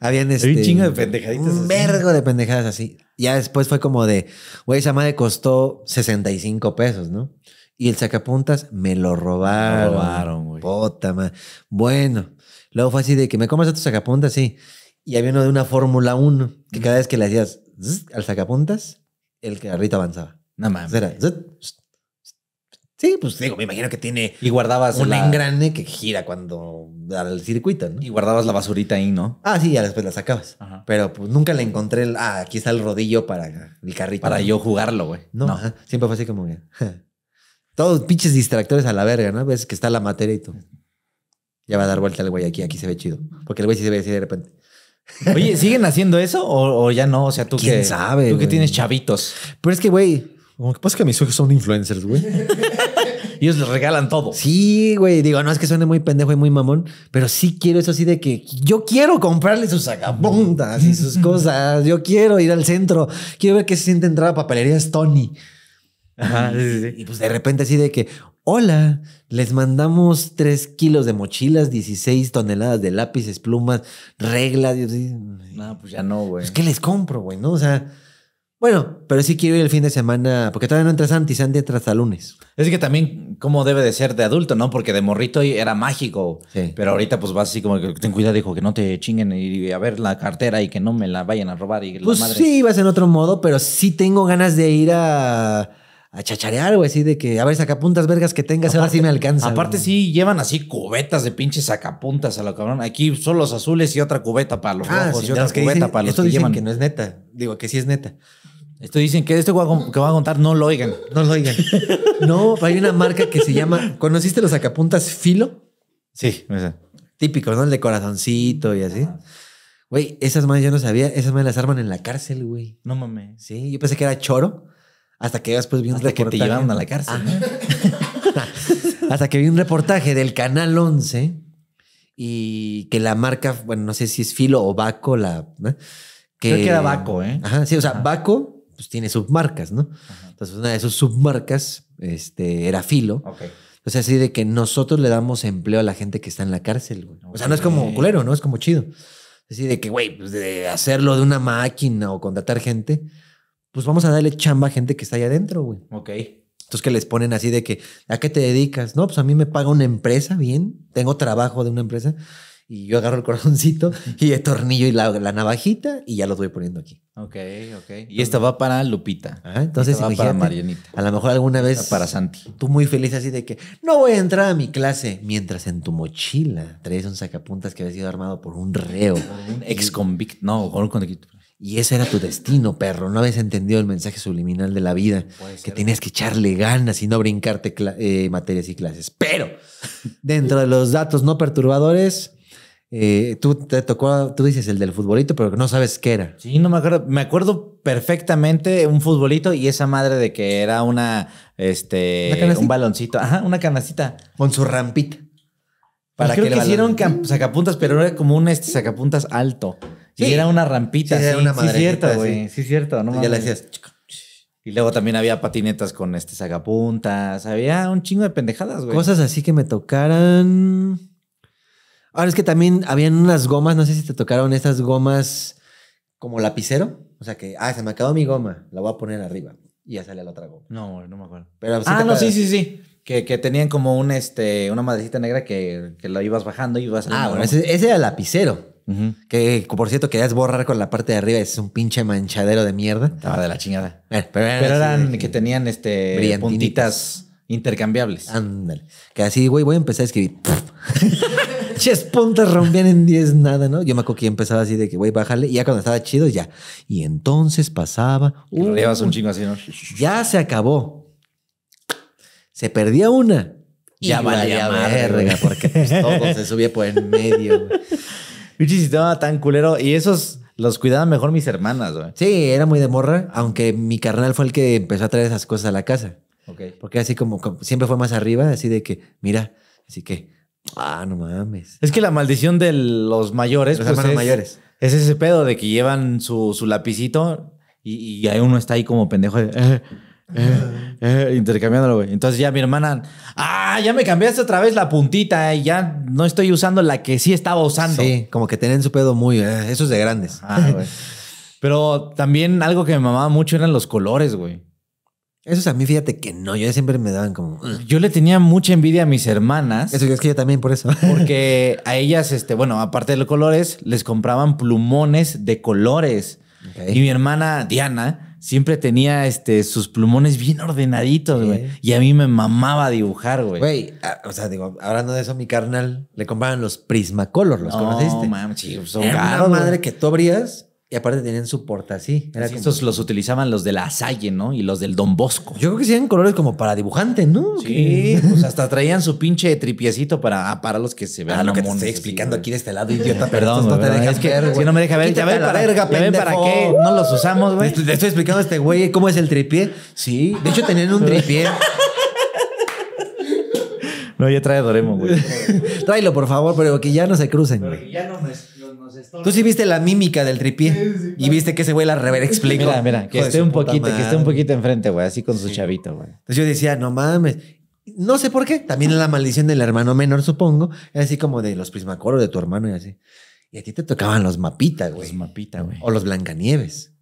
habían este, un chingo de pendejaditas. Un vergo de pendejadas así. Ya después fue como de, güey, esa madre costó 65 pesos, ¿no? Y el sacapuntas me lo robaron. lo robaron, güey. Puta madre. Bueno, luego fue así de que me comas a tu sacapuntas, sí. Y había uno de una Fórmula 1 que cada vez que le hacías al sacapuntas, el carrito avanzaba. No más Era, Sí, pues digo, me imagino que tiene y guardabas un engrane que gira cuando al circuito, ¿no? Y guardabas la basurita ahí, ¿no? Ah, sí, ya después la sacabas. Pero pues nunca le encontré el, ah, aquí está el rodillo para el carrito. Para yo jugarlo, güey. No, siempre fue así como, todos pinches distractores a la verga, ¿no? Ves que está la materia y tú. Ya va a dar vuelta el güey aquí, aquí se ve chido. Porque el güey sí se ve así de repente. Oye, ¿siguen haciendo eso o, ya no? O sea, tú ¿Quién que, sabe, tú que tienes chavitos. Pero es que, güey, como que pasa que mis hijos son influencers, güey. ellos les regalan todo. Sí, güey. Digo, no es que suene muy pendejo y muy mamón, pero sí quiero eso así de que yo quiero comprarle sus agapuntas y sus cosas. Yo quiero ir al centro. Quiero ver qué se siente entrar a papelerías Tony. Y pues de repente así de que, hola, les mandamos tres kilos de mochilas, 16 toneladas de lápices, plumas, reglas. no, pues ya no, güey. Pues, ¿Qué les compro, güey? ¿No? O sea... Bueno, pero sí quiero ir el fin de semana, porque todavía no entras antes Santi entra lunes. Es que también, como debe de ser de adulto, ¿no? Porque de morrito era mágico. Sí. Pero ahorita, pues vas así como que ten cuidado, dijo que no te chinguen y a ver la cartera y que no me la vayan a robar. Y pues la sí, vas en otro modo, pero sí tengo ganas de ir a a chacharear, güey, así de que, a ver, sacapuntas vergas que tengas, ahora sí me alcanza. Aparte, sí, llevan así cubetas de pinches sacapuntas a lo cabrón. Aquí son los azules y otra cubeta para los ah, rojos y otra cubeta para los esto dicen que no es neta. Digo, que sí es neta. Esto dicen que esto que voy a contar no lo oigan. No lo oigan. no, hay una marca que se llama... ¿Conociste los sacapuntas Filo? Sí, Típico, ¿no? El de corazoncito y así. Güey, esas madres yo no sabía. Esas madres las arman en la cárcel, güey. No mames. Sí, yo pensé que era choro. Hasta que después pues, vi un que te a la cárcel. Hasta que vi un reportaje del Canal 11 y que la marca, bueno, no sé si es Filo o Baco, la... Que, Creo que era Baco, ¿eh? Ajá, sí, o sea, Baco pues, tiene submarcas, ¿no? Entonces, una de sus submarcas este, era Filo. Ok. O sea, así de que nosotros le damos empleo a la gente que está en la cárcel, O sea, no es como culero, ¿no? Es como chido. Así de que, güey, pues de hacerlo de una máquina o contratar gente, pues vamos a darle chamba a gente que está ahí adentro, güey. Ok. Entonces que les ponen así de que, ¿a qué te dedicas? No, pues a mí me paga una empresa, bien, tengo trabajo de una empresa y yo agarro el corazoncito y el tornillo y la, navajita y ya los voy poniendo aquí. Ok, ok. Y esto va para Lupita. entonces, va para Marianita. A lo mejor alguna vez. para Santi. Tú muy feliz así de que no voy a entrar a mi clase mientras en tu mochila traes un sacapuntas que había sido armado por un reo. un ex convicto. No, un convicto. Y ese era tu destino, perro. No habías entendido el mensaje subliminal de la vida, que tenías que echarle ganas y no brincarte eh, materias y clases. Pero dentro de los datos no perturbadores, eh, tú te tocó, tú dices el del futbolito, pero no sabes qué era. Sí, no me acuerdo. Me acuerdo perfectamente un futbolito y esa madre de que era una, este, un baloncito, ajá, una canacita. Con su rampita. Pues creo que, que hicieron sacapuntas, pero era como un este, sacapuntas alto. Y era una rampita. Sí, era una sí, cierto, Sí, cierto. No ya le Y luego también había patinetas con este zagapuntas Había un chingo de pendejadas, güey. Cosas así que me tocaran. Ahora es que también habían unas gomas, no sé si te tocaron esas gomas como lapicero. O sea que, ah, se me acabó mi goma, la voy a poner arriba. Y ya sale la otra goma. No, no me acuerdo. Pero sí ah, no, sí, sí, sí. Que, que, tenían como un, este, una madrecita negra que, que la ibas bajando y ibas a Ah, bueno, ese, era lapicero. Que por cierto querías borrar con la parte de arriba, es un pinche manchadero de mierda. Estaba de la chingada. pero, eran, que tenían este puntitas intercambiables. Ándale. Que así, güey, voy a empezar a escribir. Ches puntas rompían en 10 nada, ¿no? Yo me acuerdo que empezaba así de que, güey, bájale. Y ya cuando estaba chido, ya. Y entonces pasaba. Uh, un chingo así, ¿no? Ya se acabó. Se perdía una. ya valía verga, porque pues, todo se subía por en medio. Pinche estaba tan culero. Y esos los cuidaban mejor mis hermanas, güey. Sí, era muy de morra, aunque mi carnal fue el que empezó a traer esas cosas a la casa. Porque así como, siempre fue más arriba, así de que, mira, así que, ah, no mames. Es que la maldición de los mayores. Los pues, hermanos es, mayores. Es ese pedo de que llevan su, su lapicito y, ahí uno está ahí como pendejo. De, eh, eh, eh, intercambiándolo, güey. Entonces ya mi hermana, ah, ya me cambiaste otra vez la puntita y eh, ya no estoy usando la que sí estaba usando. Sí, como que tenían su pedo muy, eso es de grandes. Pero también algo que me mamaba mucho eran los colores, güey. Eso a mí, fíjate que no, yo siempre me daban como. Yo le tenía mucha envidia a mis hermanas. Eso es que yo también, por eso. Porque a ellas, este, bueno, aparte de los colores, les compraban plumones de colores. Y mi hermana Diana siempre tenía este, sus plumones bien ordenaditos, güey. Y a mí me mamaba dibujar, güey. Güey, o sea, digo, hablando de eso, mi carnal, le compraban los Prismacolor, ¿los no, conociste? sí, pues, son madre que tú abrías y aparte tenían su porta, así. Era estos los utilizaban los de la Salle, ¿no? Y los del Don Bosco. Yo creo que eran colores como para dibujante, ¿no? Sí, pues hasta traían su pinche tripiecito para, ah, para los que se vean. Ah, lo que te estoy explicando aquí de este lado, idiota. Perdón, no te dejas ver, Si no me deja ver, ya ven para, verga, para qué no los usamos, güey. Te estoy explicando a este güey cómo es el tripié. Sí, de hecho tenían un tripié. No, ya trae Doremo, güey. Tráelo, por favor, pero que ya no se crucen. ya no me Tú sí viste la mímica del tripié. y viste que ese güey la rever explica. Mira, mira, que esté un poquito, que esté un poquito enfrente, güey, así con su chavito, güey. Entonces yo decía, no mames. No sé por qué. También la maldición del hermano menor, supongo. Así como de los prismacoros de tu hermano y así. Y a ti te tocaban los mapitas, güey. Los mapitas, güey. O los blancanieves.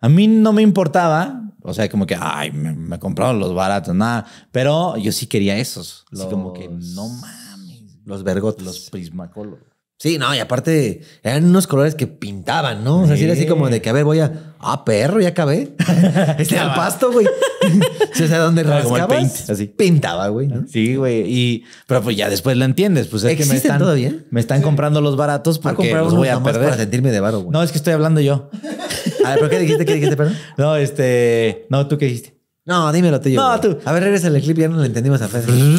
A mí no me importaba, o sea, como que, ay, me, compraron los baratos, nada. Pero yo sí quería esos. así como que, no mames. Los vergotes. Los prismacolos. Sí, no, y aparte eran unos colores que pintaban, ¿no? O sea, era así como de que, a ver, voy a. Ah, perro, ya acabé. este al pasto, güey. o sea, donde rascabas, así. pintaba, güey. Sí, güey. Y, pero pues ya después lo entiendes. Pues es que me están, todavía? me están comprando los baratos ah, porque los voy a perder. Para sentirme de varo, güey. No, es que estoy hablando yo. a ver, ¿pero qué dijiste? ¿Qué dijiste, perdón? No, este. No, ¿tú qué dijiste? No, dímelo tú. No, tú. A ver, regresa el clip, ya no lo entendimos a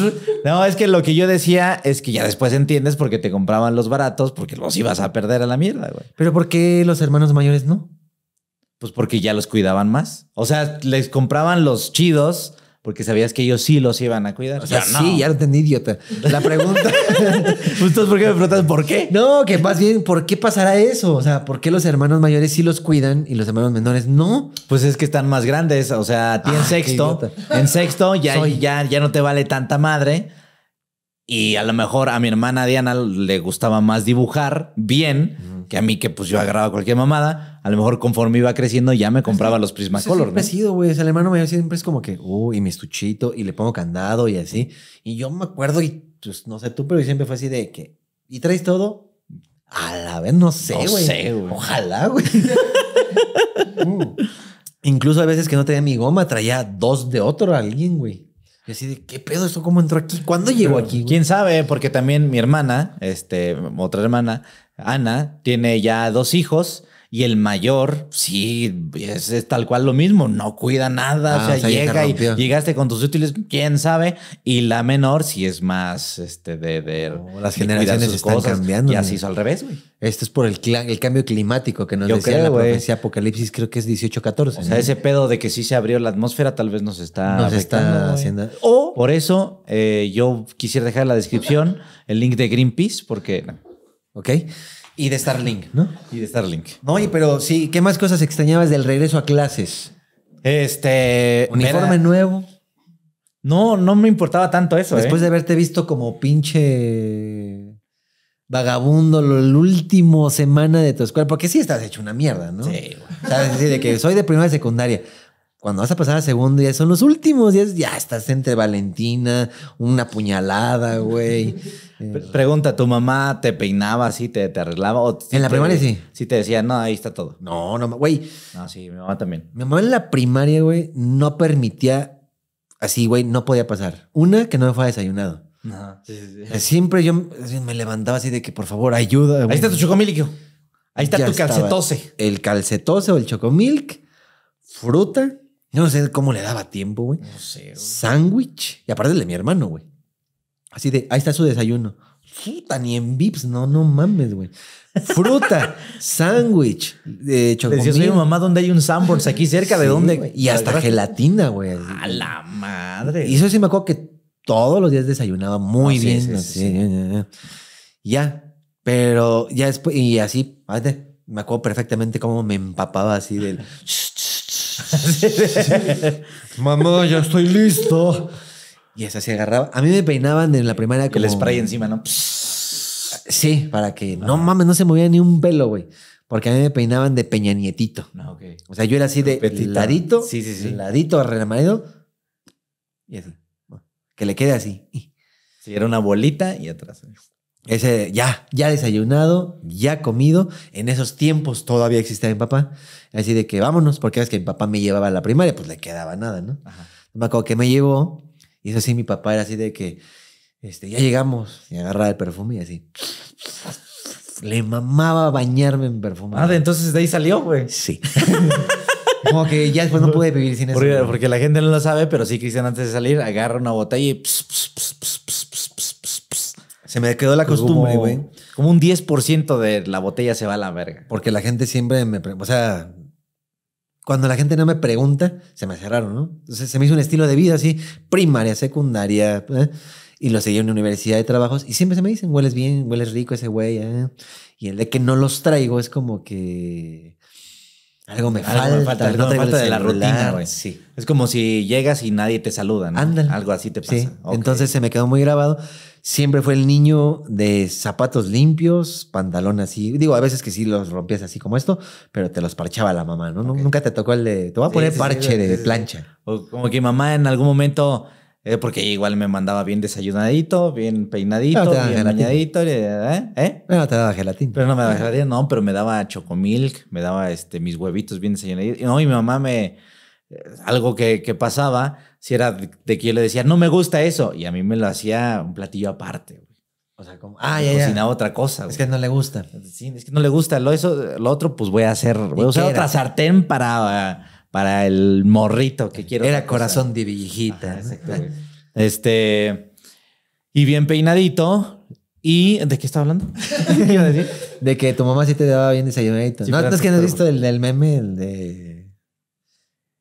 no, es que lo que yo decía es que ya después entiendes porque te compraban los baratos, porque los ibas a perder a la mierda, güey. Pero ¿por qué los hermanos mayores no? Pues porque ya los cuidaban más. O sea, les compraban los chidos porque sabías que ellos sí los iban a cuidar. O sea, sí, ya lo entendí, idiota. La pregunta. ¿Ustedes pues, por qué me preguntan por qué? No, que más bien, ¿por qué pasará eso? O sea, ¿por qué los hermanos mayores sí los cuidan y los hermanos menores no? Pues es que están más grandes. O sea, a ti en ah, sexto, en sexto ya, ya no te vale tanta madre y a lo mejor a mi hermana Diana le gustaba más dibujar bien que a mí, que pues yo agarraba cualquier mamada. A lo mejor conforme iba creciendo ya me compraba los Prismacolor. Eso siempre ¿no? güey. ese el hermano siempre es como que, uy, mi estuchito y le pongo candado y así. Y yo me acuerdo y pues no sé tú, pero siempre fue así de que, ¿y traes todo? A la vez, no sé, güey. Ojalá, güey. Mm. Incluso a veces que no tenía mi goma, traía dos de otro a alguien, güey. Y así de, ¿qué pedo? ¿Esto cómo entró aquí? ¿Cuándo llegó aquí? ¿Quién sabe? Porque también mi hermana, este, otra hermana, Ana, tiene ya dos hijos y el mayor, sí, es, tal cual lo mismo, no cuida nada, o, ah, sea, llega y llegaste con tus útiles, quién sabe. Y la menor, sí es más, este, de... las generaciones están cambiando. Y así hizo al revés, Esto es por el, cambio climático que nos Yo decía la profecía Apocalipsis, creo que es 18-14. O sea, ese pedo de que sí se abrió la atmósfera tal vez nos está haciendo... O... Oh. Por eso, eh, yo quisiera dejar en la descripción el link de Greenpeace, porque... Ok. Y de Starlink. ¿No? Y de Starlink. Oye, pero sí, ¿qué más cosas extrañabas del regreso a clases? Este. Uniforme nuevo. No, no me importaba tanto eso. ¿eh? Después de haberte visto como pinche vagabundo la el semana de tu escuela, porque sí estás hecho una mierda, ¿no? Sí. Güey. de que soy de primera y secundaria. Cuando vas a pasar a segundo, ya son los últimos, días. ya estás entre Valentina, una puñalada, güey. Pregunta, ¿tu mamá te peinaba así, te, te arreglaba? en la primaria sí. Sí te decía, no, ahí está todo. No, no, güey. No, sí, mi mamá también. Mi mamá en la primaria, güey, no permitía, así, güey, no podía pasar. Una, que no me a desayunado. No, eh, Siempre yo me levantaba así de que, por favor, ayuda. Ahí está tu chocomilk Ahí está tu calcetose. El calcetose o el chocomilk, fruta no sé cómo le daba tiempo, güey. No sé, Sándwich. Y aparte de mi hermano, güey. Así de, ahí está su desayuno. fruta ni en Vips, no, no mames, güey. Fruta, sándwich, de hecho Decía, soy mamá, ¿dónde hay un Sanborns aquí cerca? ¿De dónde? Y hasta gelatina, güey. A la madre. Y eso sí me acuerdo que todos los días desayunaba muy ah, bien. Sí, Sí, sí, ya, pero ya después, y así, me acuerdo perfectamente cómo me empapaba así del... Mamá, ya estoy listo. Y esa se agarraba. A mí me peinaban en la primera con. El spray encima, ¿no? Sí, para que no mames, no se movía ni un pelo, güey. Porque a mí me peinaban de peña nietito. No, ah, O sea, yo era así de ladito, sí, sí, ladito, Y así. Que le quede así. Si era una bolita y atrás. Ese ya, ya desayunado, ya comido. En esos tiempos todavía existía mi papá. Así de que vámonos, porque es que mi papá me llevaba a la primaria, pues le quedaba nada, ¿no? Ajá. Me que me llevó, y eso sí, mi papá era así de que este, ya llegamos, y agarraba el perfume y así. Le mamaba bañarme en perfume. Ah, entonces de ahí salió, güey. Sí. Como que ya después no pude vivir sin eso. Porque, la gente no lo sabe, pero sí, Cristian, antes de salir, agarra una botella y. Se me quedó la costumbre, güey. Como, un 10% de la botella se va a la verga. Porque la gente siempre me... O sea, cuando la gente no me pregunta, se me cerraron, ¿no? Entonces se me hizo un estilo de vida así, primaria, secundaria, ¿eh? y lo seguí en la universidad de trabajos, y siempre se me dicen, hueles bien, hueles rico ese güey, ¿eh? y el de que no los traigo es como que... Algo me falta, falta, falta de la rutina, Sí. Es como si llegas y nadie te saluda, ¿no? Algo así te pasa. Sí. Entonces se me quedó muy grabado siempre fue el niño de zapatos limpios, pantalón así. Digo, a veces que sí los rompías así como esto, pero te los parchaba la mamá, ¿no? Nunca te tocó el de, te voy a poner parche de plancha. O como que mamá en algún momento, eh, porque igual me mandaba bien desayunadito, bien peinadito, bien bañadito. ¿eh? ¿Eh? te daba gelatina. Pero no me daba gelatín, no, pero me daba chocomilk, me daba este, mis huevitos bien desayunaditos. No, y mi mamá me algo que, que, pasaba, si era de, que yo le decía, no me gusta eso, y a mí me lo hacía un platillo aparte, O sea, como, ah, ah ya, cocinaba otra cosa. Es que no le gusta. Sí, es que no le gusta. Lo, eso, lo otro, pues voy a hacer, voy a usar otra sartén para, para el morrito que quiero. Era corazón de viejita. este, y bien peinadito. ¿Y de qué estaba hablando? decir? De que tu mamá sí te daba bien desayunadito. no, es que no has visto el, el meme, el de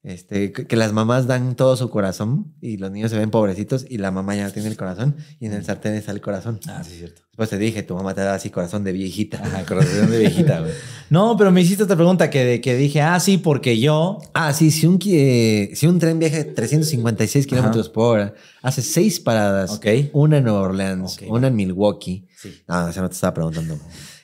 este, que las mamás dan todo su corazón y los niños se ven pobrecitos y la mamá ya no tiene el corazón y en el sartén está el corazón. Ah, sí, cierto. Después te dije, tu mamá te da así corazón de viejita. Ajá, corazón de viejita, güey. no, pero me hiciste otra pregunta que, que dije, ah, sí, porque yo. Ah, sí, si un, eh, si un tren viaja 356 kilómetros por hora, hace seis paradas. Una en Nueva Orleans, una en Milwaukee. Sí. Ah, o no te estaba preguntando.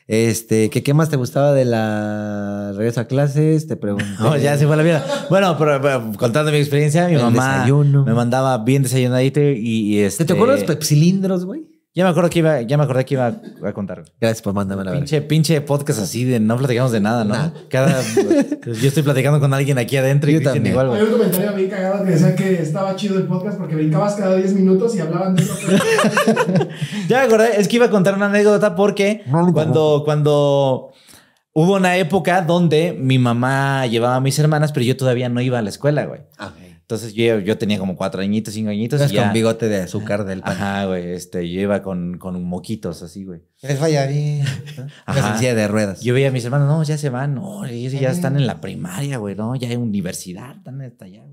Este, ¿qué, ¿qué, más te gustaba de la regreso a clases? Te pregunto No, ya se fue la vida. Bueno, pero, contando mi experiencia, mi mamá me mandaba bien desayunadito y, este... ¿Te de los pepsilindros, güey? Ya me acuerdo que iba, ya me acordé que iba a, contar. Gracias por mandarme la pinche, pinche podcast así de no platicamos de nada, ¿no? Cada, yo estoy platicando con alguien aquí adentro yo y también. igual. Hay un comentario me cagado que decía que estaba chido el podcast porque brincabas cada 10 minutos y hablaban de Ya me acordé, es que iba a contar una anécdota porque cuando, cuando hubo una época donde mi mamá llevaba a mis hermanas, pero yo todavía no iba a la escuela, güey. Ah, okay. Entonces yo, tenía como cuatro añitos, cinco añitos. Y con bigote de azúcar del pan. Ajá, güey. Este, yo iba con, con moquitos así, güey. Es bien. Ajá. de ruedas. Yo veía a mis hermanos, no, ya se van, no, ya están en la primaria, güey, no, ya en universidad, están hasta allá,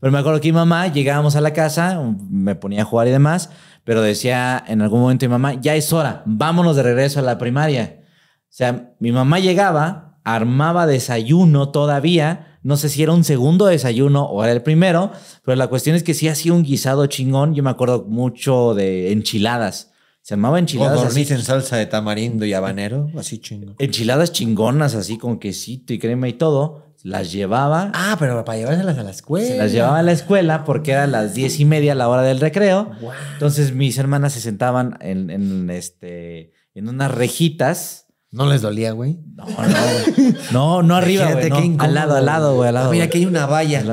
Pero me acuerdo que mi mamá, llegábamos a la casa, um, me ponía a jugar y demás, pero decía en algún momento mi mamá, ya es hora, vámonos de regreso a la primaria. O sea, mi mamá llegaba, armaba desayuno todavía, no sé si era un segundo desayuno o era el primero, pero la cuestión es que sí hacía un guisado chingón. Yo me acuerdo mucho de enchiladas. Se llamaba enchiladas. O así. en salsa de tamarindo y habanero, así chingón. Enchiladas chingonas, así con quesito y crema y todo. Las llevaba. Ah, pero para llevárselas a la escuela. Se las llevaba a la escuela porque era las diez y media la hora del recreo. Entonces mis hermanas se sentaban en, en, este, en unas rejitas ¿No les dolía, güey? No, no, güey. No, no arriba, güey. No. Al lado, al lado, güey. Al lado, mira, aquí hay una valla.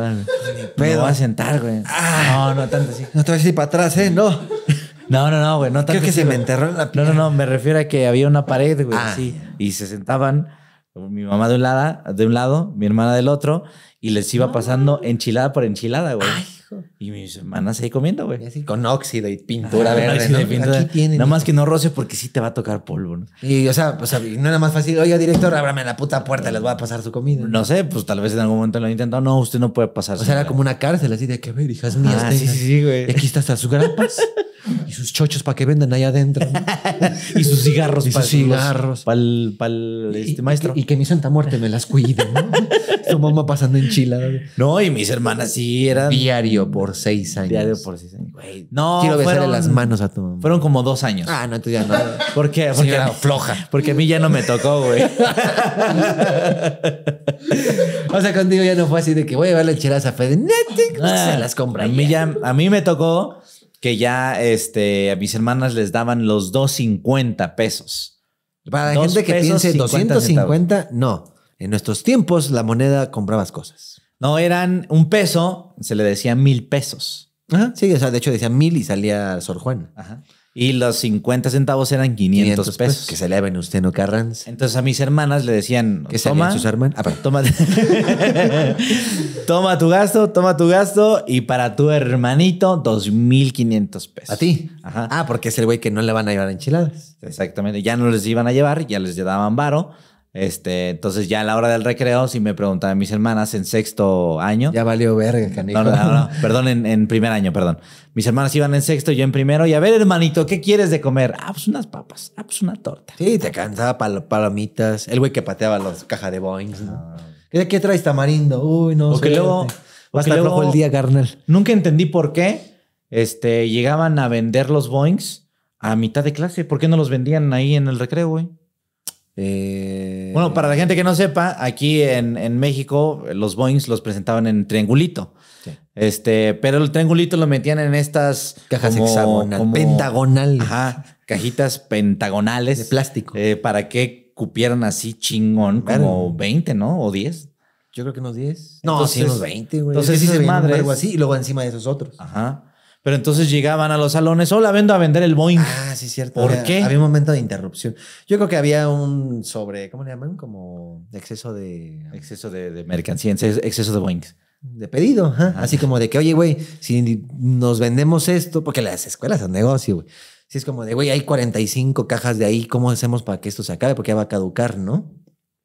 Me va a sentar, güey. Ah, no, no tanto así. No te vas a ir para atrás, ¿eh? No. No, no, no, güey. No Creo que se me enterró No, no, no. Me refiero a que había una pared, güey. Ah. Sí. Y se sentaban mi mamá de un, lado, de un lado, mi hermana del otro. Y les iba ah. pasando enchilada por enchilada, güey. Ay, y mis hermanas ahí comiendo, güey. con óxido y pintura ah, verde. Aquí nada más que no roce porque sí te va a tocar polvo, Y, o sea, no era más fácil, oye, director, ábrame la puta puerta, les voy a pasar su comida. No sé, pues tal vez en algún momento lo intento intentado. No, usted no puede pasar. O sea, era como una cárcel así de que, ver, hijas ah, mías. Ah, sí, sí, güey. Y aquí está hasta sus grapas. Y sus chochos para que vendan allá adentro. y sus cigarros para cigarros. Para el, este, maestro. Y que, mi santa muerte me las cuide. ¿no? Su mamá pasando en No, y mis hermanas sí eran. Diario por seis años. Diario por seis años. No, quiero besarle las manos a tu mamá. Fueron como dos años. Ah, no, tú ya no. ¿Por qué? Porque era floja. Porque a mí ya no me tocó, güey. o sea, contigo ya no fue así de que voy a llevarle lecheras a Fede. No, ah, las compra. A mí ya, a mí me tocó que ya este, a mis hermanas les daban los 2.50 pesos. Para gente que piense 250, no. En nuestros tiempos la moneda compraba cosas. No, eran un peso, se le decía mil pesos. sí, o sea, de hecho decía mil y salía Sor Juan. Ajá. Y los 50 centavos eran 500, pesos. Que se le usted, no Carranz? Entonces a mis hermanas le decían, ¿Qué toma, sus hermanas? Ah, toma, toma tu gasto, toma tu gasto y para tu hermanito 2500 pesos. ¿A ti? Ajá. Ah, porque es el güey que no le van a llevar enchiladas. Exactamente, ya no les iban a llevar, ya les daban varo. Este, entonces ya a la hora del recreo, si me preguntaban mis hermanas en sexto año. Ya valió verga, canijo. No, no, no, no perdón, en, primer año, perdón. Mis hermanas iban en sexto, yo en primero. Y a ver, hermanito, ¿qué quieres de comer? Ah, pues unas papas, ah, pues una torta. Sí, te cansaba palomitas. El güey que pateaba las cajas de boings. ¿Qué, ¿Qué, traes tamarindo? Uy, no. luego. el día, Nunca entendí por qué este, llegaban a vender los boings a mitad de clase. ¿Por qué no los vendían ahí en el recreo, güey? Eh, bueno, para la gente que no sepa, aquí en, México eh, los Boings los presentaban en triangulito. Este, pero el triangulito lo metían en estas cajas hexagonales, o pentagonales. Ajá, cajitas pentagonales. De plástico. Eh, para que cupieran así chingón, como 20, ¿no? O 10. Yo creo que unos 10. No, sí, unos 20, güey. Entonces, es madre. Algo así, y luego encima de esos otros. Ajá. Pero entonces llegaban a los salones, hola, vendo a vender el Boeing. Ah, sí, cierto. ¿Por había, qué? Había un momento de interrupción. Yo creo que había un sobre, ¿cómo le llaman? Como exceso de... Exceso de, um, mercancía, exceso de Boeing. De pedido, así como de que, oye, güey, si nos vendemos esto, porque las escuelas son negocio, güey. Si es como de, güey, hay 45 cajas de ahí, ¿cómo hacemos para que esto se acabe? Porque ya va a caducar, ¿no?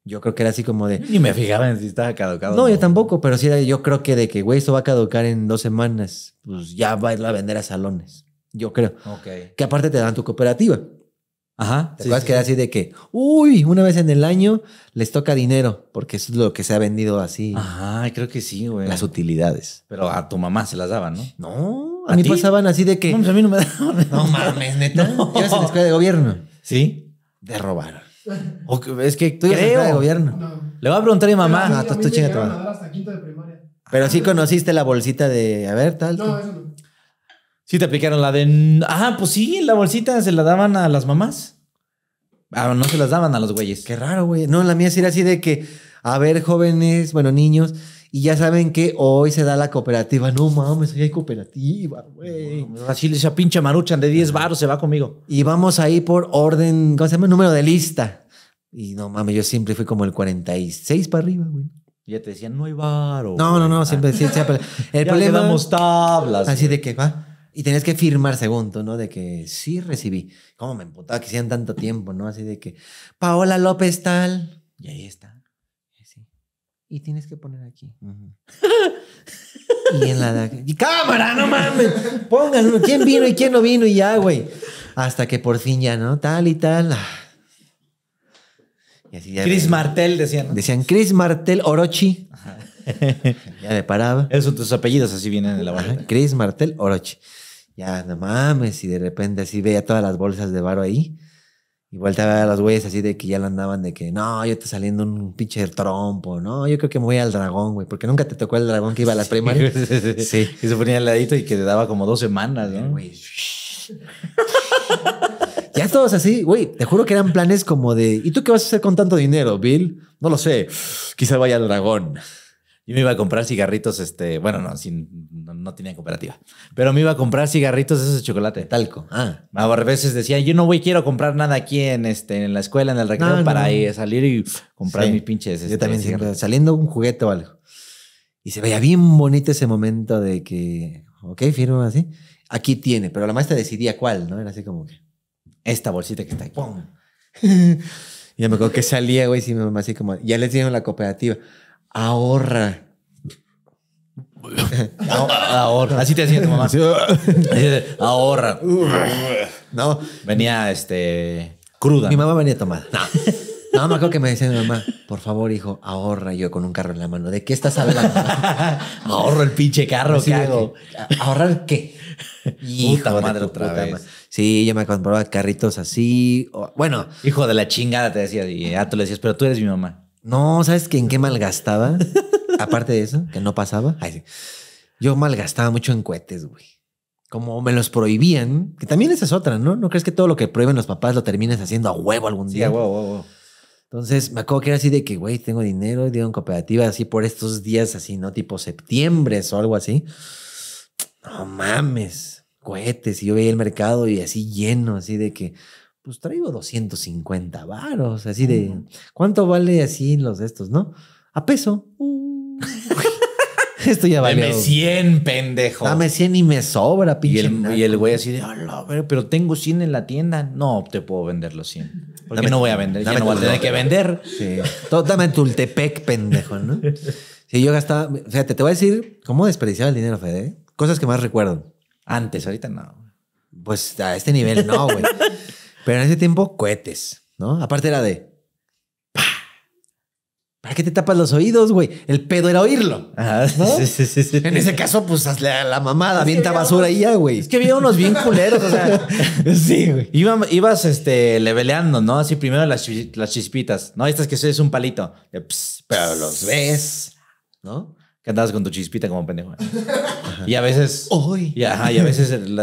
Yo creo que era así como de. Ni me fijaban si estaba caducado. No, yo tampoco, pero sí era, yo creo que de que, güey, esto va a caducar en dos semanas, pues ya va a ir a vender a salones. Yo creo. Ok. Que aparte te dan tu cooperativa. Ajá. ¿Te acuerdas así de que, uy, una vez en el año les toca dinero, porque eso es lo que se ha vendido así. Ajá, creo que sí, güey. Las utilidades. Pero a tu mamá se las daban, ¿no? No. A, mí pasaban así de que. No, pues a mí no me daban. No mames, neta. Yo en de gobierno. Sí. De robar. O, es que tú en de gobierno. Le voy a preguntar a mi mamá. tú, Pero sí conociste la bolsita de. A ver, tal. No, eso no. Sí te aplicaron la de. Ah, pues sí, la bolsita se la daban a las mamás. Ah, no se las daban a los güeyes. Qué raro, güey. No, la mía sí era así de que. A ver, jóvenes, bueno, niños y ya saben que hoy se da la cooperativa. No mames, hoy hay cooperativa, güey. así esa pinche maruchan de 10 baros se va conmigo. Y vamos ahí por orden, ¿cómo se llama? Número de lista. Y no mames, yo siempre fui como el 46 para arriba, güey. Ya te decían, no hay varo. No, no, no, siempre, decían. El ya problema. tablas. Así de que va. Y tenías que firmar segundo, ¿no? De que sí recibí. ¿Cómo me emputaba que hicieran tanto tiempo, no? Así de que Paola López tal. Y ahí está y tienes que poner aquí. y en la y cámara, no mames, pónganlo, quién vino y quién no vino y ya, güey. Hasta que por fin ya, ¿no? Tal y tal. Y así ya Chris Martel decían. Decían Chris Martel Orochi. ya parada. paraba. son tus apellidos así vienen en la barra Chris Martel Orochi. Ya, no mames, y de repente así veía todas las bolsas de varo ahí. Y vuelta a las güeyes así de que ya lo andaban de que, no, yo te saliendo un pinche trompo, no, yo creo que me voy al dragón, güey, porque nunca te tocó el dragón que iba a las primarias. sí. Y se ponía al ladito y que te daba como dos semanas, ¿no? Güey. ya todos así, güey, te juro que eran planes como de, ¿y tú qué vas a hacer con tanto dinero, Bill? No lo sé, quizá vaya al dragón. Yo me iba a comprar cigarritos, este, bueno, no, sin, no, tenía cooperativa, pero me iba a comprar cigarritos esos de chocolate. Talco. Ah. A veces decía, yo no voy, quiero comprar nada aquí en, este, en la escuela, en el recreo, para ir Ir, salir y comprar mis pinches. yo también este, saliendo un juguete o algo. Y se veía bien bonito ese momento de que, ok, firmo así. Aquí tiene, pero la maestra decidía cuál, ¿no? Era así como que, esta bolsita que está aquí. ¡Pum! ya me acuerdo que salía, güey, así como, ya le dieron la cooperativa ahorra. ahorra. Así te decía tu mamá. ahorra. No. Venía este cruda. Mi mamá venía tomada. No. No, me acuerdo que me decía mi mamá, por favor, hijo, ahorra yo con un carro en la mano. ¿De qué estás hablando? Ahorro el pinche carro, ¿qué hago? ¿Ahorrar qué? Hijo madre sí, yo me compraba carritos así. bueno. Hijo de la chingada, te decía. Y ya tú le decías, pero tú eres mi mamá. No, ¿sabes qué? en qué malgastaba? Aparte de eso, que no pasaba. Yo malgastaba mucho en cohetes, güey. Como me los prohibían, que también esa es otra, ¿no? ¿No crees que todo lo que prohíben los papás lo termines haciendo a huevo algún día? a huevo, Entonces me acuerdo que era así de que, güey, tengo dinero, digo en cooperativa, así por estos días, así, ¿no? Tipo septiembre o algo así. No mames, cohetes. Y yo veía el mercado y así lleno, así de que pues traigo 250 varos, así de, ¿cuánto vale así los estos, no? A peso. Uh. Esto ya vale. Dame 100, pendejo. Dame 100 y me sobra, pinche. Y el, güey así de, pero tengo 100 en la tienda. No, te puedo vender los 100. Porque no voy a vender, ya no voy a tener que vender. Sí. dame tu Tultepec, pendejo, ¿no? Sí, yo gastaba, fíjate, te voy a decir cómo desperdiciaba el dinero, Fede. ¿eh? Cosas que más recuerdo. Antes, ahorita no. Pues a este nivel no, güey. Pero en ese tiempo, cohetes, ¿no? Aparte era de. ¿Para qué te tapas los oídos, güey? El pedo era oírlo. Ajá, En ese caso, pues hazle a la mamada, avienta basura y güey. Es que había unos bien culeros, o sea. sí, güey. ibas este, leveleando, ¿no? Así primero las, chispitas, ¿no? Estas que es un palito. pero los ves, ¿no? que andabas con tu chispita como pendejo. Y a veces. Uy. Y, a veces el,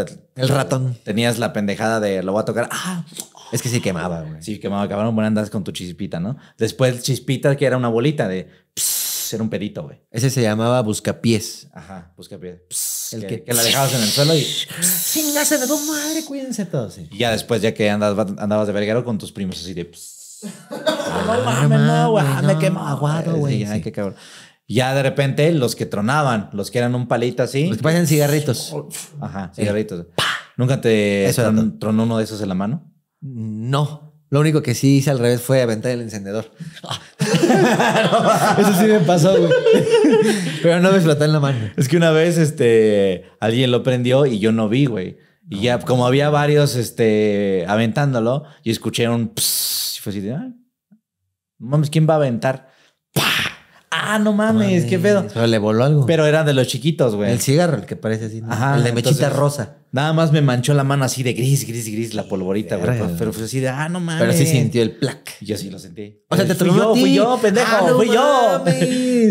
ratón. Tenías la pendejada de lo voy a tocar. Ah, es que sí quemaba, güey. Sí quemaba, cabrón. Bueno, andas con tu chispita, ¿no? Después chispita que era una bolita de. Pss, era un pedito, güey. Ese se llamaba buscapiés. Ajá, buscapiés. el que, la dejabas en el suelo y. sin de tu madre! Cuídense todos. Y ya después, ya que andabas, andabas de verguero con tus primos así de. Pss, no mames, no, ah, güey. me quemo! aguado, güey. Sí, qué cabrón. Ya de repente los que tronaban, los que eran un palito así. Los que parecen cigarritos. Ajá, cigarritos. ¿Nunca te tronó uno de esos en la mano? No. Lo único que sí hice al revés fue aventar el encendedor. Ah. Eso sí me pasó, Pero no me explotó en la mano. Es que una vez este, alguien lo prendió y yo no vi, güey. Y ya, como había varios este, aventándolo, y escuché un y fue así ah, mames, ¿quién va a aventar? ¡Pah! Ah, no mames, qué pedo. Pero le voló algo. Pero era de los chiquitos, güey. El cigarro, el que parece así. Ajá, el de mechita rosa. Nada más me manchó la mano así de gris, gris, gris, la polvorita, güey. Pero fue así de, ah, no mames. Pero sí sintió el plac. Yo sí lo sentí. O sea, te fui yo, fui yo, pendejo, ah, no fui mames.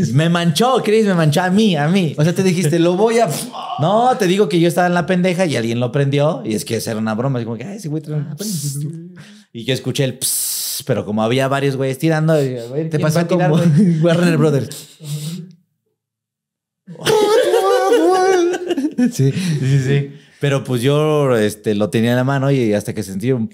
yo. Me manchó, Chris, me manchó a mí, a mí. O sea, te dijiste, lo voy a. no, te digo que yo estaba en la pendeja y alguien lo prendió. Y es que era una broma. Así como que, ay, ese güey. Trae... Y que escuché el psss, pero como había varios güeyes tirando, te pasó como Warner Brothers. sí, sí, sí. Pero pues yo este, lo tenía en la mano y hasta que sentí un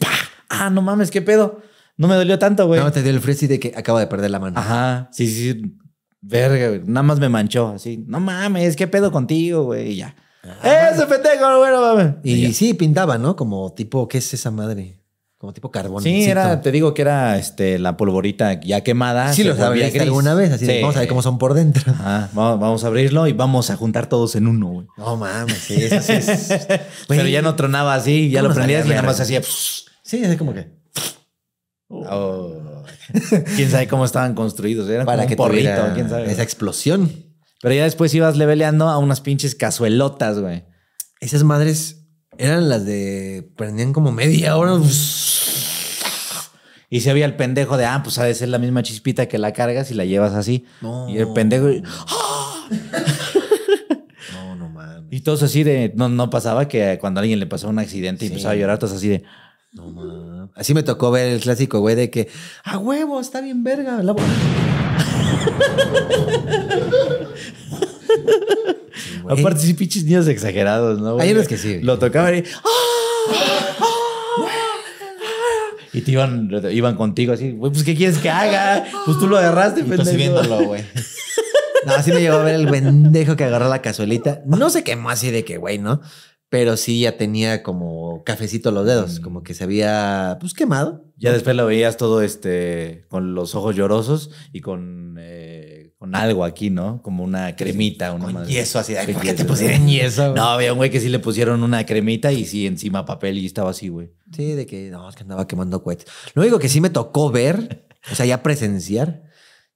¡Ah, no mames, qué pedo! No me dolió tanto, güey. No, te dio el fresco de que acabo de perder la mano. Ajá, sí, sí. Verga, güey. Nada más me manchó así. No mames, qué pedo contigo, güey. Y ya. Ajá. Ah, ¡Ese pendejo, bueno, mames! Y, y sí, pintaba, ¿no? Como tipo, ¿qué es esa madre? Como tipo carbón. Sí, era, te digo que era este, la polvorita ya quemada. Sí, lo sabía alguna vez, así vamos a ver cómo son por dentro. vamos, a abrirlo y vamos a juntar todos en uno, güey. No mames, sí, eso es. Pero ya no tronaba así, ya lo prendías y nada más hacía. Sí, así como que. Oh. quién sabe cómo estaban construidos. Era Para como un porrito, quién sabe. Esa explosión. Pero ya después ibas leveleando a unas pinches cazuelotas, güey. Esas madres eran las de. Prendían como media hora. Y se había el pendejo de, ah, pues sabes veces ser la misma chispita que la cargas y la llevas así. Y el pendejo. ¡Ah! no, no mames. Y todos así de. No, pasaba que cuando a alguien le pasó un accidente y empezaba a llorar, todos así de. No mames. Así me tocó ver el clásico, güey, de que, a huevo, está bien verga. La Aparte, sí, pinches niños exagerados, ¿no? Güey? Hay unos que sí. Lo tocaban y. Ah, ah, ah". Y te iban, iban contigo así, güey, pues ¿qué quieres que haga? Pues tú lo agarraste, y pendejo. viéndolo, güey. No, así me llegó a ver el pendejo que agarró la cazuelita. No se quemó así de que, güey, ¿no? Pero sí ya tenía como cafecito los dedos, mm. como que se había, pues, quemado. Ya después lo veías todo este, con los ojos llorosos y con... Eh, con algo aquí, ¿no? Como una cremita. Una con yeso, así de, ¿por qué te pusieron yeso? No, había un güey que sí le pusieron una cremita y sí, encima papel y estaba así, güey. Sí, de que, no, es que andaba quemando cohetes. Lo único que sí me tocó ver, o sea, ya presenciar,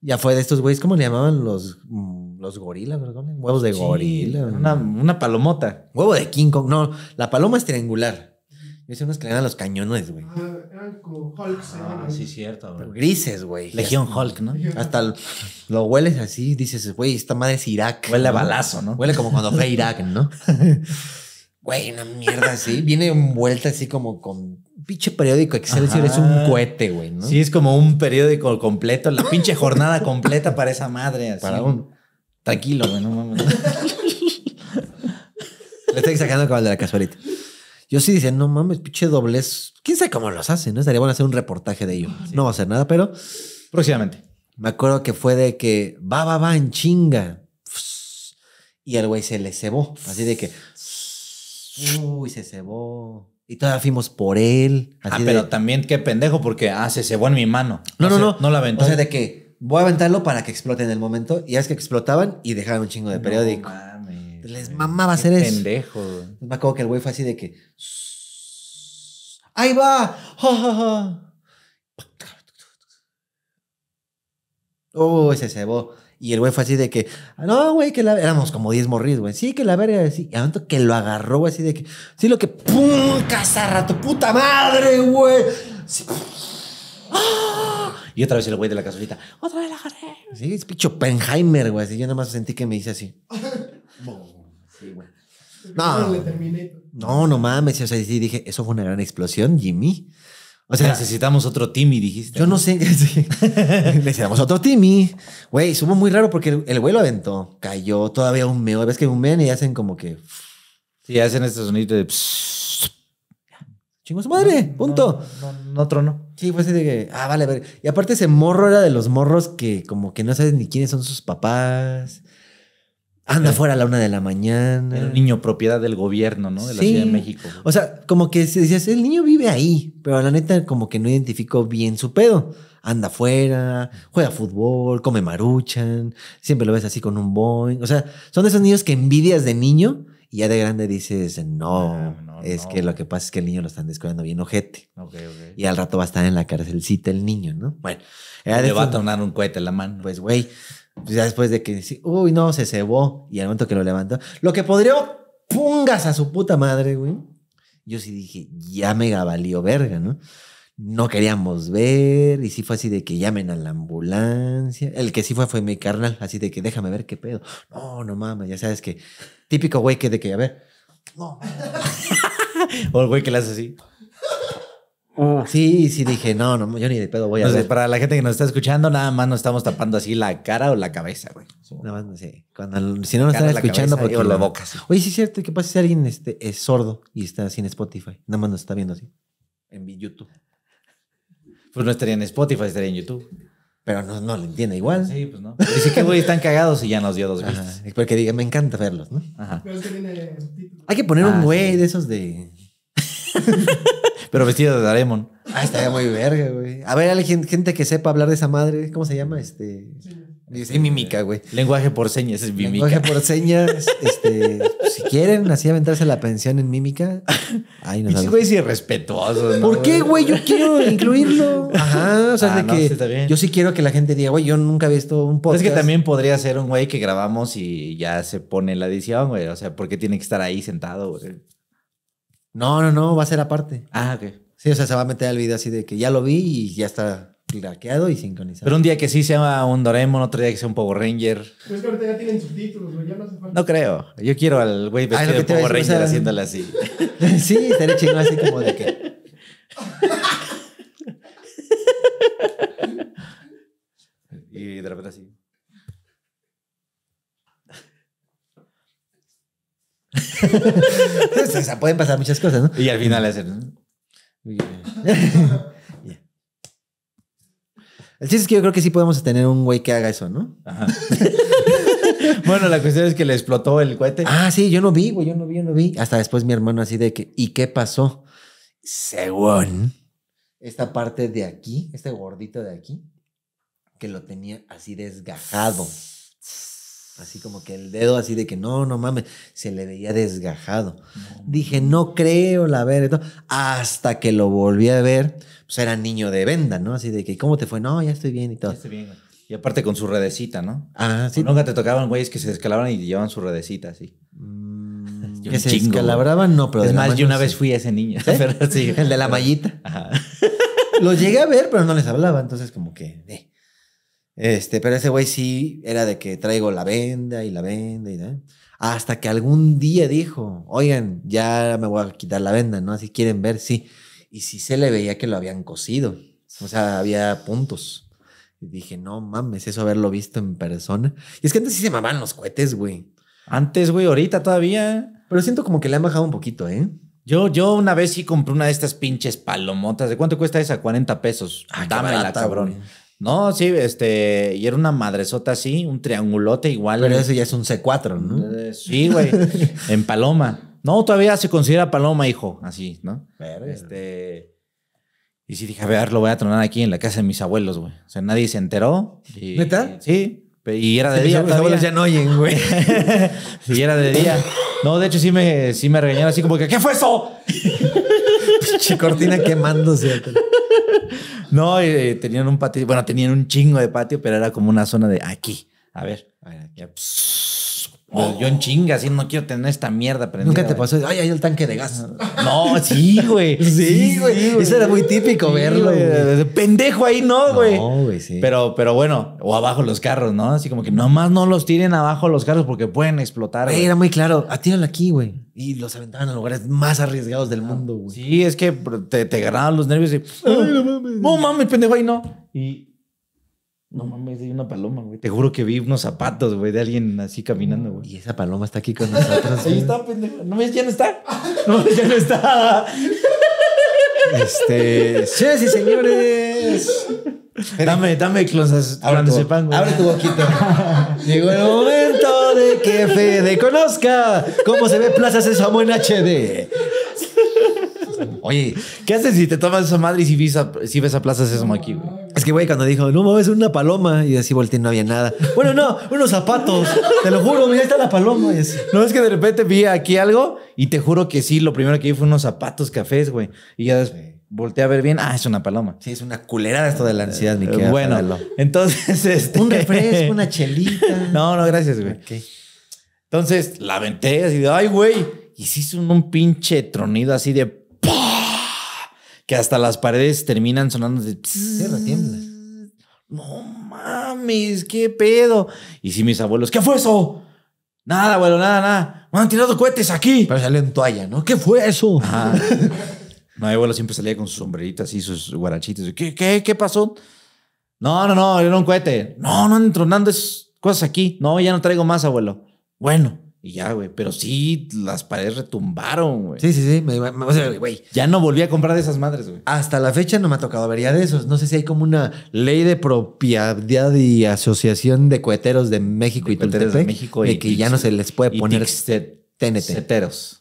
ya fue de estos güeyes, ¿cómo le llamaban los, mm, los gorilas? Perdón? Huevos de sí, gorila. Una, una, palomota. Huevo de King Kong. No, la paloma es triangular. Yo sé unos que le los cañones, güey. Ah ah, sí, cierto. Grises, güey. Legión Hulk, ¿no? Hasta lo, hueles así, dices, güey, esta madre es Irak. Huele a balazo, ¿no? Huele como cuando fue Irak, ¿no? Güey, una mierda así. Viene envuelta así como con pinche periódico Excelsior. Es un cohete, güey, ¿no? Sí, es como un periódico completo. La pinche jornada completa para esa madre. Para un... Tranquilo, güey, no mames. Le estoy sacando como el de la casualita. Yo sí dije, no mames, pinche doblez. ¿Quién sabe cómo los hacen? ¿no? Estaría bueno hacer un reportaje de ellos. Ah, no va a hacer nada, pero... Próximamente. Me acuerdo que fue de que va, va, va en chinga. Y el güey se le cebó. Así de que... Uy, se cebó. Y todavía fuimos por él. ah, pero también qué pendejo, porque ah, se cebó en mi mano. No, no, no. No, la aventó. O sea, de que voy a aventarlo para que explote en el momento. Y es que explotaban y dejaron un chingo de periódico. Les mamaba hacer eso. Pendejo. Me acuerdo que el güey fue así de que. ¡Ahí va! ¡Ja, Oh, se cebó. Y el güey fue así de que, no, güey, que la éramos como 10 morridos, güey. Sí, que la verga, así. Y momento que lo agarró, güey, así de que, sí, lo que, ¡pum! ¡Cazarra tu puta madre, güey! Y otra vez el güey de la casolita, otra vez la agarré. Sí, es picho Penheimer, güey. Así yo nada más sentí que me hice así. No. No, mames. O sea, sí dije, eso fue una gran explosión, Jimmy. O sea, necesitamos otro Timmy, dijiste. Yo no sé. necesitamos otro Timmy. Güey, subo muy raro porque el güey lo aventó. Cayó todavía un meo. Ves que un humean y hacen como que. Sí, hacen este sonido de. Chingo su madre, punto. No, no, no, trono. Sí, así de que. Ah, vale, ver. Y aparte, ese morro era de los morros que, como que no saben ni quiénes son sus papás. Anda fuera a la una de la mañana. Era un niño propiedad del gobierno, ¿no? De la Ciudad de México. O sea, como que dices, el niño vive ahí, pero la neta como que no identificó bien su pedo. Anda afuera, juega fútbol, come maruchan, siempre lo ves así con un boing. O sea, son de esos niños que envidias de niño y ya de grande dices, no, ah, es que lo que pasa es que el niño lo están descubriendo bien ojete. Y al rato va a estar en la cárcelcita el niño, ¿no? Bueno. Era le va a tornar un cohete en la mano. Pues, güey pues ya después de que, uy, no, se cebó. Y al momento que lo levantó, lo que podría, pungas a su puta madre, güey. Yo sí dije, ya me valió verga, ¿no? No queríamos ver, y sí fue así de que llamen a la ambulancia. El que sí fue fue mi carnal, así de que déjame ver qué pedo. No, no mames, ya sabes que típico güey que de que, a ver, no. o el güey que le hace así sí, sí, dije, no, yo ni de pedo voy a Entonces, Para la gente que nos está escuchando, nada más nos estamos tapando así la cara o la cabeza, güey. Nada más, sí. Cuando, si no nos están escuchando, porque. la boca. Oye, sí es cierto, ¿qué pasa si alguien este, es sordo y está sin Spotify? Nada más nos está viendo así. En YouTube. Pues no estaría en Spotify, estaría en YouTube. Pero no, no le entiende igual. Sí, pues no. Dice que, güey, están cagados y ya nos dio dos vistas. Porque diga, me encanta verlos, ¿no? Ajá. Pero viene el título. Hay que poner un ah, güey de esos de pero vestido de Daremon. Ah, estaría muy verga, güey. A ver, alguien, gente que sepa hablar de esa madre. ¿Cómo se llama? Este. Dice güey. Lenguaje por señas es Mímica Lenguaje por señas. este, si quieren así aventarse la pensión en mímica, Ay, no sé. Es irrespetuoso. ¿Por qué, güey? Yo quiero incluirlo. Ajá, o sea, ah, de que yo sí quiero que la gente diga, güey, yo nunca he visto un podcast. Es que también podría ser un güey que grabamos y ya se pone la edición, güey. O sea, ¿por qué tiene que estar ahí sentado, güey? No, no, no, va a ser aparte. Ah, ok. Sí, o sea, se va a meter al video así de que ya lo vi y ya está claqueado y sincronizado. Pero un día que sí sea un Doremon, otro día que sea un Power Ranger. Pues que ahorita ya tienen subtítulos, ya no hace falta. No creo. Yo quiero al güey vestido de Power Ranger haciéndole así. sí, estaré chingón así como de que. y de repente así. Pues, o sea, pueden pasar muchas cosas, ¿no? Y al final hacer. El chiste es que yo creo que sí podemos tener un güey que haga eso, ¿no? bueno, la cuestión es que le explotó el cohete. Ah, sí, yo no vi, güey, yo no vi, yo no vi. Hasta después mi hermano así de que, ¿y qué pasó? Según esta parte de aquí, este gordito de aquí, que lo tenía así desgajado. Así como que el dedo así de que no, no mames, se le veía desgajado. Dije, no creo la ver. Hasta que lo volví a ver, pues era niño de venda, ¿no? Así de que, ¿cómo te fue? No, ya estoy bien y todo. Ya estoy bien. Y aparte con su redecita, ¿no? Ah, nunca te tocaban güeyes que se descalaban y llevaban su redecita así. Mm, que se descalabraban, no, pero. Es más, yo una vez fui a ese niño. el de la mallita. lo llegué a ver, pero no les hablaba, entonces como que. Eh. Este, pero ese güey sí era de que traigo la venda y la venda y Hasta que algún día dijo, oigan, ya me voy a quitar la venda, ¿no? Si quieren ver, sí. Y si se le veía que lo habían cosido. O sea, había puntos. Y dije, no mames, eso haberlo visto en persona. Y es que antes sí se mamaban los cohetes, güey. Antes, güey, ahorita todavía. Pero siento como que le han bajado un poquito, ¿eh? Yo, yo una vez sí compré una de estas pinches palomotas. ¿De cuánto cuesta esa? 40 pesos. Ah, Dámela, cabrón. No, sí, este, y era una madresota así, un triangulote igual. Pero ese ya es un C4, ¿no? Eh, sí, güey, en Paloma. No, todavía se considera Paloma, hijo, así, ¿no? este... Y sí dije, a ver, lo voy a tronar aquí en la casa de mis abuelos, güey. O sea, nadie se enteró. ¿Neta? Sí. Y era de día. Mis abuelos ya no oyen, güey. y era de día. No, de hecho sí me, sí me regañaron así como que, ¿qué fue eso? cortina quemándose. No, eh, tenían un patio, bueno, tenían un chingo de patio, pero era como una zona de aquí. A ver, a ver, aquí. Pues, yo en chinga, así no quiero tener esta mierda prendida. Nunca te pasó, ay, hay el tanque de gas. No, sí, güey. sí, güey. Eso era muy típico verlo. Pendejo ahí, no, güey. No, güey, sí. Pero, pero bueno, o abajo los carros, ¿no? Así como que nomás no los tiren abajo los carros porque pueden explotar. Era muy claro, atíralo aquí, güey. Y los aventaban a lugares más arriesgados del ah, mundo, güey. Sí, es que te, te ganaban los nervios y. Ay, no oh, mames. No mames, pendejo ahí, no. Y. No mames, hay una paloma, güey. Te juro que vi unos zapatos, güey, de alguien así caminando, güey. Y esa paloma está aquí con nosotros. Ahí está, pendejo. No ves, ya no está. No, ya no está. Este. sí, sí, señores. Dame, dame closas. Abre, tu, sepan, abre tu boquito. Llegó el momento de que Fede conozca cómo se ve Plaza Sésamo en HD. Oye, ¿qué haces si te tomas esa madre y si ves a, si ves a aquí, Es que, güey, cuando dijo, no es una paloma, y así volteé, y no había nada. Bueno, no, unos zapatos, te lo juro, mira, ahí está la paloma. No, es que de repente vi aquí algo y te juro que sí, lo primero que vi fue unos zapatos cafés, güey. Y ya volteé a ver bien. Ah, es una paloma. Sí, es una culerada esto de la ansiedad, mi eh, querido. Bueno, entonces. Este un refresco, una chelita. no, no, gracias, güey. Entonces la aventé así de, ay, güey. Y se hizo un pinche tronido así de que hasta las paredes terminan sonando de... Tierra tiembla. Mm. No mames, qué pedo. Y sí, mis abuelos, ¿qué fue eso? Nada, abuelo, nada, nada. Me han tirado cohetes aquí. Pero salió en toalla, ¿no? ¿Qué fue eso? no, mi abuelo siempre salía con sus sombreritas y sus guarachitos. ¿Qué, qué, qué pasó? No, no, no, era un cohete. No, no entronando tronando esas cosas aquí. No, ya no traigo más, abuelo. Bueno, y ya, güey. Pero sí, las paredes retumbaron, güey. Sí, sí, sí. Me, me, güey. Ya no volví a comprar de esas madres, güey. Hasta la fecha no me ha tocado ver de esos. No sé si hay como una ley de propiedad y asociación de coheteros de México y coheteros de México y que ya no se les puede poner TNT. Ceteros.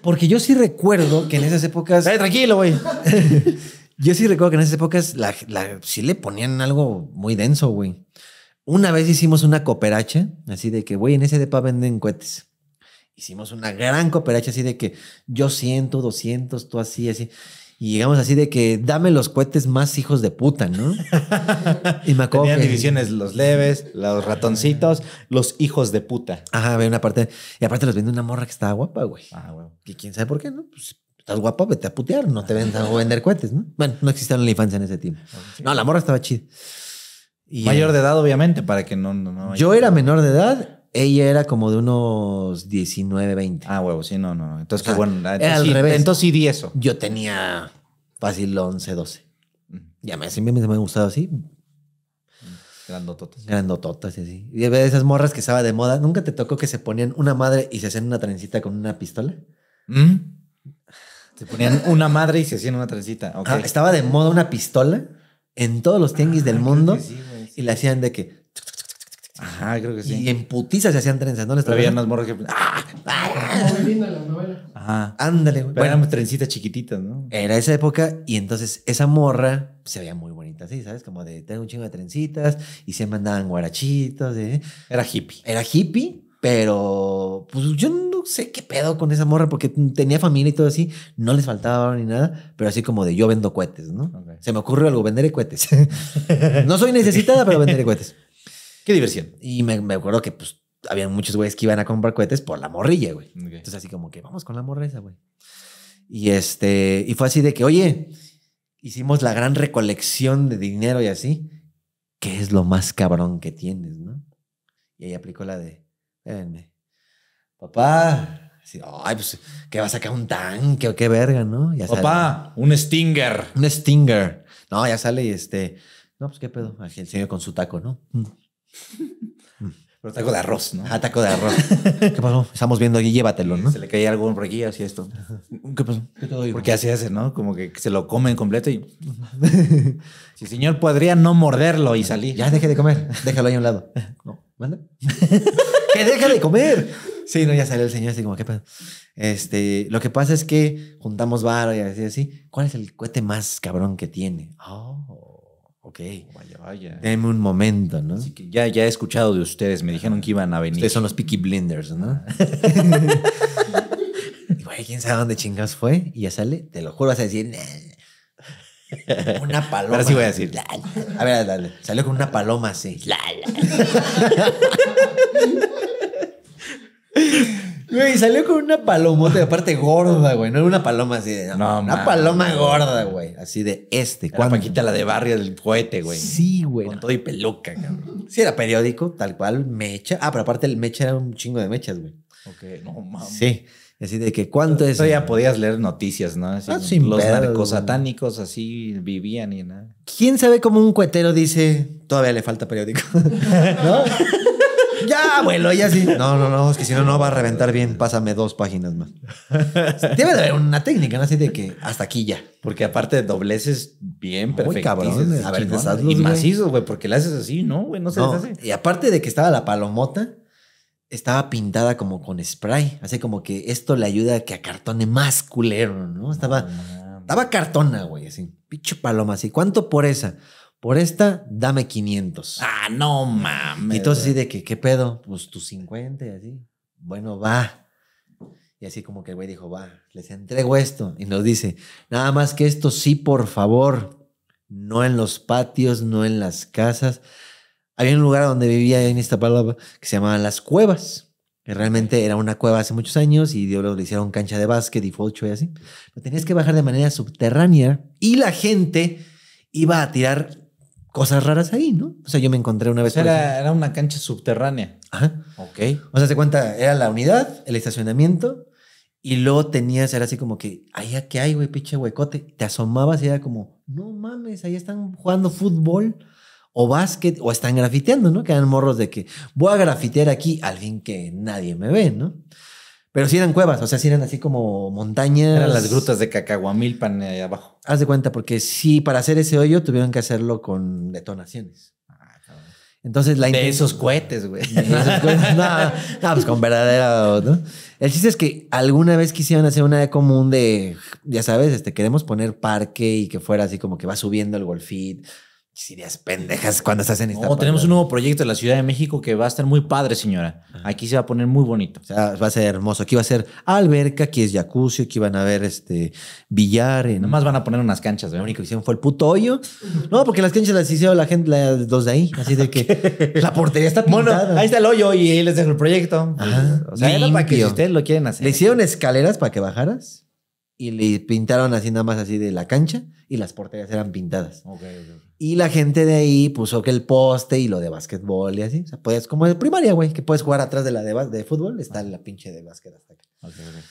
Porque yo sí recuerdo que en esas épocas. Eh, tranquilo, güey. yo sí recuerdo que en esas épocas sí le ponían algo muy denso, güey. Una vez hicimos una cooperacha, así de que, güey, en ese depa venden cohetes. Hicimos una gran cooperacha, así de que yo siento 200, tú así, así. Y llegamos así de que dame los cohetes más hijos de puta, ¿no? y me acuerdo. Tenían divisiones los leves, los ratoncitos, los hijos de puta. Ajá, ve una parte. Y aparte los vende una morra que estaba guapa, güey. Ah, Que quién sabe por qué, ¿no? Pues estás guapa, vete a putear, no te venden o vender cohetes, ¿no? Bueno, no existían en la infancia en ese tiempo. No, la morra estaba chida. Mayor de edad, obviamente, para que no... yo era menor de edad ella era como de unos 19, 20. Ah, huevo, sí, no, no. Entonces, ah, bueno. Ah, entonces, al revés. Entonces sí di eso. Yo tenía fácil 11, 12. Ya me, siempre me ha gustado así. Grandototas. Grandototas, sí, sí. Y de esas morras que estaba de moda. ¿Nunca te tocó que se ponían una madre y se hacían una trencita con una pistola? ¿Mm? Se ponían una madre y se hacían una trencita. Ah, estaba de moda una pistola en todos los tianguis del mundo. Y le hacían de que. Ajá, creo que sí. Y en putiza se hacían trenzas, ¿no? Les Había unas morras que. ¡Ah! Muy linda la novela. Ajá. Ándale, güey. Pero eran trencitas chiquititas, ¿no? Era esa época y entonces esa morra se veía muy bonita, sí, ¿sabes? Como de tener un chingo de trencitas y se mandaban guarachitos. ¿eh? Era hippie. Era hippie pero pues yo no sé qué pedo con esa morra porque tenía familia y todo así, no les faltaba ni nada, pero así como de yo vendo cohetes, ¿no? Se me ocurrió algo, venderé cohetes. no soy necesitada, pero venderé cohetes. Qué diversión. Y me, me acuerdo que pues había muchos güeyes que iban a comprar cohetes por la morrilla, güey. Entonces así como que vamos con la morra esa, güey. Y este, y fue así de que, oye, hicimos la gran recolección de dinero y así. ¿Qué es lo más cabrón que tienes, no? Y ahí aplicó la de, Papá. Ay, pues, ¿qué va a sacar un tanque o qué verga, no? Papá, un Stinger. Un Stinger. No, ya sale y este. No, pues qué pedo. el señor con su taco, ¿no? Mm. Mm. Pero taco de arroz, ¿no? Ah, taco de arroz. ¿Qué pasó? Estamos viendo aquí, llévatelo, ¿no? Se le cae algo por aquí, así esto. ¿Qué pasó? ¿Qué te Porque así hace, ¿no? Como que se lo comen completo y. si el señor podría no morderlo y salir. Ya, deje de comer. Déjalo ahí a un lado. No, ¿manda? deja de comer! Sí, no, ya salió el señor así como, ¿qué pasa? Este, lo que pasa es que juntamos varo y así, así. ¿Cuál es el cohete más cabrón que tiene? Oh, ok. vaya, vaya. un momento, ¿no? ya, ya he escuchado de ustedes, me dijeron que iban a venir. Ustedes son los picky Blinders, ¿no? Ah. y güey, quién sabe dónde chingas fue. Y ya sale, te lo juro, vas a decir... Una paloma. Ahora sí voy a decir. A ver, dale. Salió con una paloma así. Güey, salió con una palomota, de aparte gorda, güey. No era una paloma así de. una paloma gorda, güey. Así de este. Cuando quita la de barrio del cohete, güey. Sí, güey. Con todo y peluca, cabrón. Sí, era periódico, tal cual, mecha. Ah, pero aparte el mecha era un chingo de mechas, güey. Ok, no mames. Sí. Así de que cuánto es. Todavía podías leer noticias, ¿no? Así, ah, los narcos satánicos así vivían y nada. ¿Quién sabe cómo un cuetero dice todavía le falta periódico? ¿No? Ya, abuelo, ya sí. No, no, no, es que si no, no va a reventar bien. Pásame dos páginas más. Debe de haber una técnica, ¿no? Así de que hasta aquí ya. Porque aparte dobleces bien perfectos. A cabrón. Y macizos, güey, porque le haces así, ¿no? Güey, no Y aparte de que estaba la palomota, estaba pintada como con spray. Así como que esto le ayuda a que acartone más culero, ¿no? Estaba, estaba cartona, güey, así. Picho paloma, así. ¿Cuánto por esa? Por esta, dame 500. Ah, no mames. Y entonces así de que, ¿qué pedo? Pues tus 50 y así. Bueno, va. Y así como que el güey dijo, va, les entrego esto. Y nos dice, nada más que esto sí, por favor. No en los patios, no en las casas. Había un lugar donde vivía en esta palabra que se llamaba Las Cuevas. Que realmente era una cueva hace muchos años y dios le hicieron cancha de básquet y focho y así. Lo tenías que bajar de manera subterránea y la gente iba a tirar cosas raras ahí, ¿no? O sea, yo me encontré una vez. era, una cancha subterránea. Ajá. Ok. O sea, se cuenta, era la unidad, el estacionamiento, y luego tenías, era así como que, ahí qué hay, güey, pinche huecote. Te asomabas y era como, no mames, ahí están jugando fútbol o básquet o están grafiteando, ¿no? Quedan morros de que voy a grafitear aquí, al fin que nadie me ve, ¿no? Pero sí eran cuevas, o sea, sí eran así como montañas. Eran las grutas de Cacahuamilpan ahí abajo. Haz de cuenta, porque sí, para hacer ese hoyo tuvieron que hacerlo con detonaciones. Ah, Entonces la De esos cohetes, güey. no, no, pues con verdadera, ¿no? El chiste es que alguna vez quisieron hacer una común de, ya sabes, este, queremos poner parque y que fuera así como que va subiendo el golfit ideas pendejas cuando estás en Iztapalapa. No, tenemos un nuevo proyecto en la Ciudad de México que va a estar muy padre, señora. Aquí se va a poner muy bonito. O sea, va a ser hermoso. Aquí va a ser alberca, aquí es jacuzzi, aquí van a ver este billar. nomás van a poner unas canchas. Lo único que hicieron fue el puto hoyo. No, porque las canchas las hicieron la gente, las dos de ahí. Así de que la portería está pintada. Bueno, ahí está el hoyo y ahí les dejo el proyecto. Ajá. Ah, o sea, para que si ustedes lo quieren hacer. Le hicieron escaleras para que bajaras y le pintaron así nada más así de la cancha y las porterías eran pintadas. Y la gente de ahí puso que el poste y lo de básquetbol y así. O sea, puedes, como de primaria, güey, que puedes jugar atrás de la de, fútbol, está la pinche de básquet hasta acá.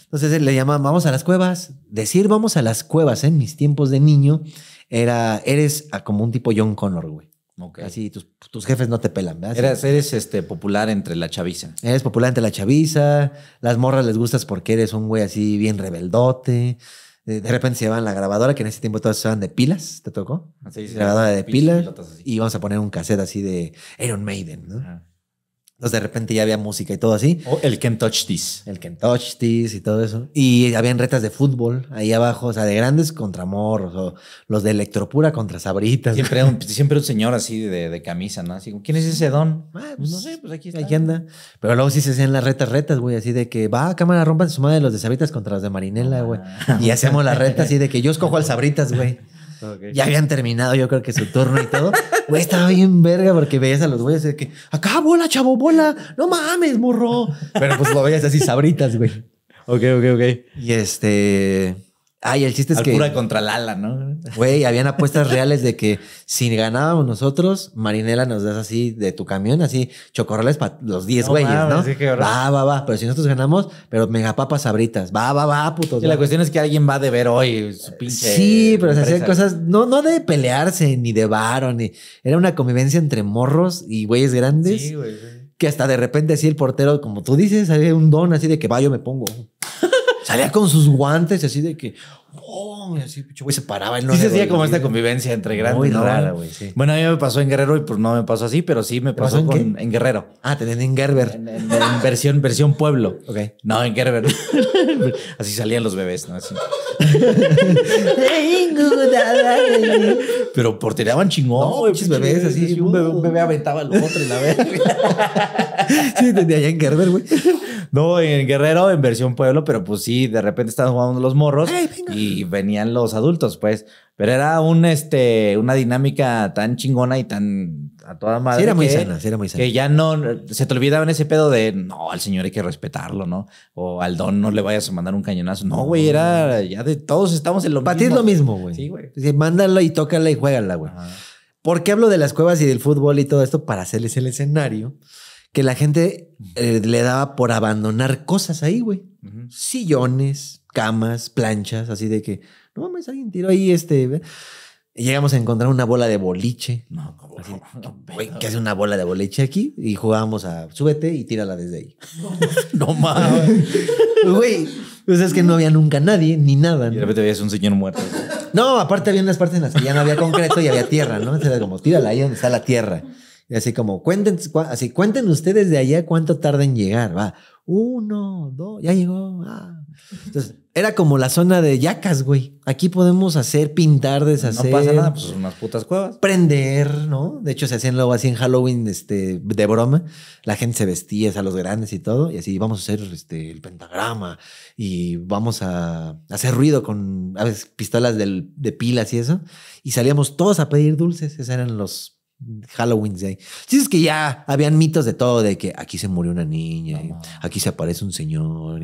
Entonces le llaman, vamos a las cuevas. Decir vamos a las cuevas en mis tiempos de niño era, eres como un tipo John Connor, güey. Así tus, jefes no te pelan, Eres, este, popular entre la chaviza. Eres popular entre la chaviza, las morras les gustas porque eres un güey así bien rebeldote de repente se llevaban la grabadora, que en ese tiempo todas se de pilas, ¿te tocó? Ah, grabadora de pilas. Y, vamos a poner un cassette así de Iron Maiden, ¿no? Entonces de repente ya había música y todo así. O el Ken Touch El Ken Touch y todo eso. Y habían retas de fútbol ahí abajo, o sea, de grandes contra morros, o los de electropura contra sabritas. Siempre un, siempre un señor así de, de camisa, ¿no? Así como, ¿quién es ese don? Ah, pues, pues no sé, pues aquí está. anda. Pero luego sí se hacían las retas, retas, güey, así de que va, cámara, rompan su madre los de sabritas contra los de marinela, güey. Ah, y hacemos las retas así de que yo escojo al sabritas, güey. Ya habían terminado, yo creo que su turno y todo. Güey, estaba bien verga porque veías a los güeyes de que acá bola, chavo, bola. No mames, morro. Pero pues lo veías así sabritas, güey. Ok, ok, ok. Y este. Ay, el chiste es Al que. contra Lala, ¿no? Güey, habían apuestas reales de que si ganábamos nosotros, Marinela nos das así de tu camión, así chocorrales para los 10 güeyes, ¿no? va, va, va. Pero si nosotros ganamos, pero megapapas sabritas. Va, va, va, puto. Y la cuestión es que alguien va de ver hoy su pinche. Sí, pero se hacían cosas, no, no de pelearse, ni de varón, ni. Era una convivencia entre morros y güeyes grandes. Sí, güey. Que hasta de repente así el portero, como tú dices, había un don así de que va, yo me pongo. Salía con sus guantes así de que, Y así, güey, se paraba. y no sí se hacía como esta convivencia entre grandes. y rara, güey, sí. Bueno, a mí me pasó en Guerrero y pues no me pasó así, pero sí me pasó, en, Guerrero. Ah, tenían en Gerber. En, versión, versión pueblo. Ok. No, en Gerber. así salían los bebés, ¿no? Así. pero por chingón. No, güey, bebés así. Uh. Un bebé, aventaba al otro y la verga. sí, tenía ya en Gerber, güey. No, en Guerrero, en versión pueblo, pero pues sí, de repente estaban jugando los morros y venían los adultos, pues. Pero era un, este, una dinámica tan chingona y tan a toda madre. era muy que, sana, Que ya no, se te olvidaban ese pedo de, no, al señor hay que respetarlo, ¿no? O al don no le vayas a mandar un cañonazo. No, güey, era ya de todos estamos en lo mismo. Para ti es lo mismo, güey. Sí, güey. Sí, mándala y tócala y juégala, güey. ¿Por qué hablo de las cuevas y del fútbol y todo esto? Para hacerles el escenario que la gente eh, le daba por abandonar cosas ahí, güey. Sillones, camas, planchas, así de que, no mames, alguien tiró ahí este. llegamos a encontrar una bola de boliche. No, güey, ¿qué hace una bola de boliche aquí? Y jugábamos a súbete y tírala desde ahí. No, mames. güey, pues es que no había nunca nadie ni nada. de repente veías un señor muerto. No, aparte había unas partes en las que ya no había concreto y había tierra, ¿no? era como tírala ahí donde está la tierra. Y así como, cuenten, así, cuenten ustedes de allá cuánto tarda en llegar, va. Uno, dos, ya llegó. Ah". Entonces, era como la zona de yacas, güey. Aquí podemos hacer, pintar, deshacer. No pasa nada, pues unas putas cuevas. Prender, ¿no? De hecho, se hacían luego así en Halloween, este, de broma. La gente se vestía, sea los grandes y todo. Y así, vamos a hacer este, el pentagrama y vamos a hacer ruido con, pistolas de pilas y eso. Y salíamos todos a pedir dulces. Esos eran los Halloween Day. Sí es que ya habían mitos de todo, de que aquí se murió una niña, aquí se aparece un señor,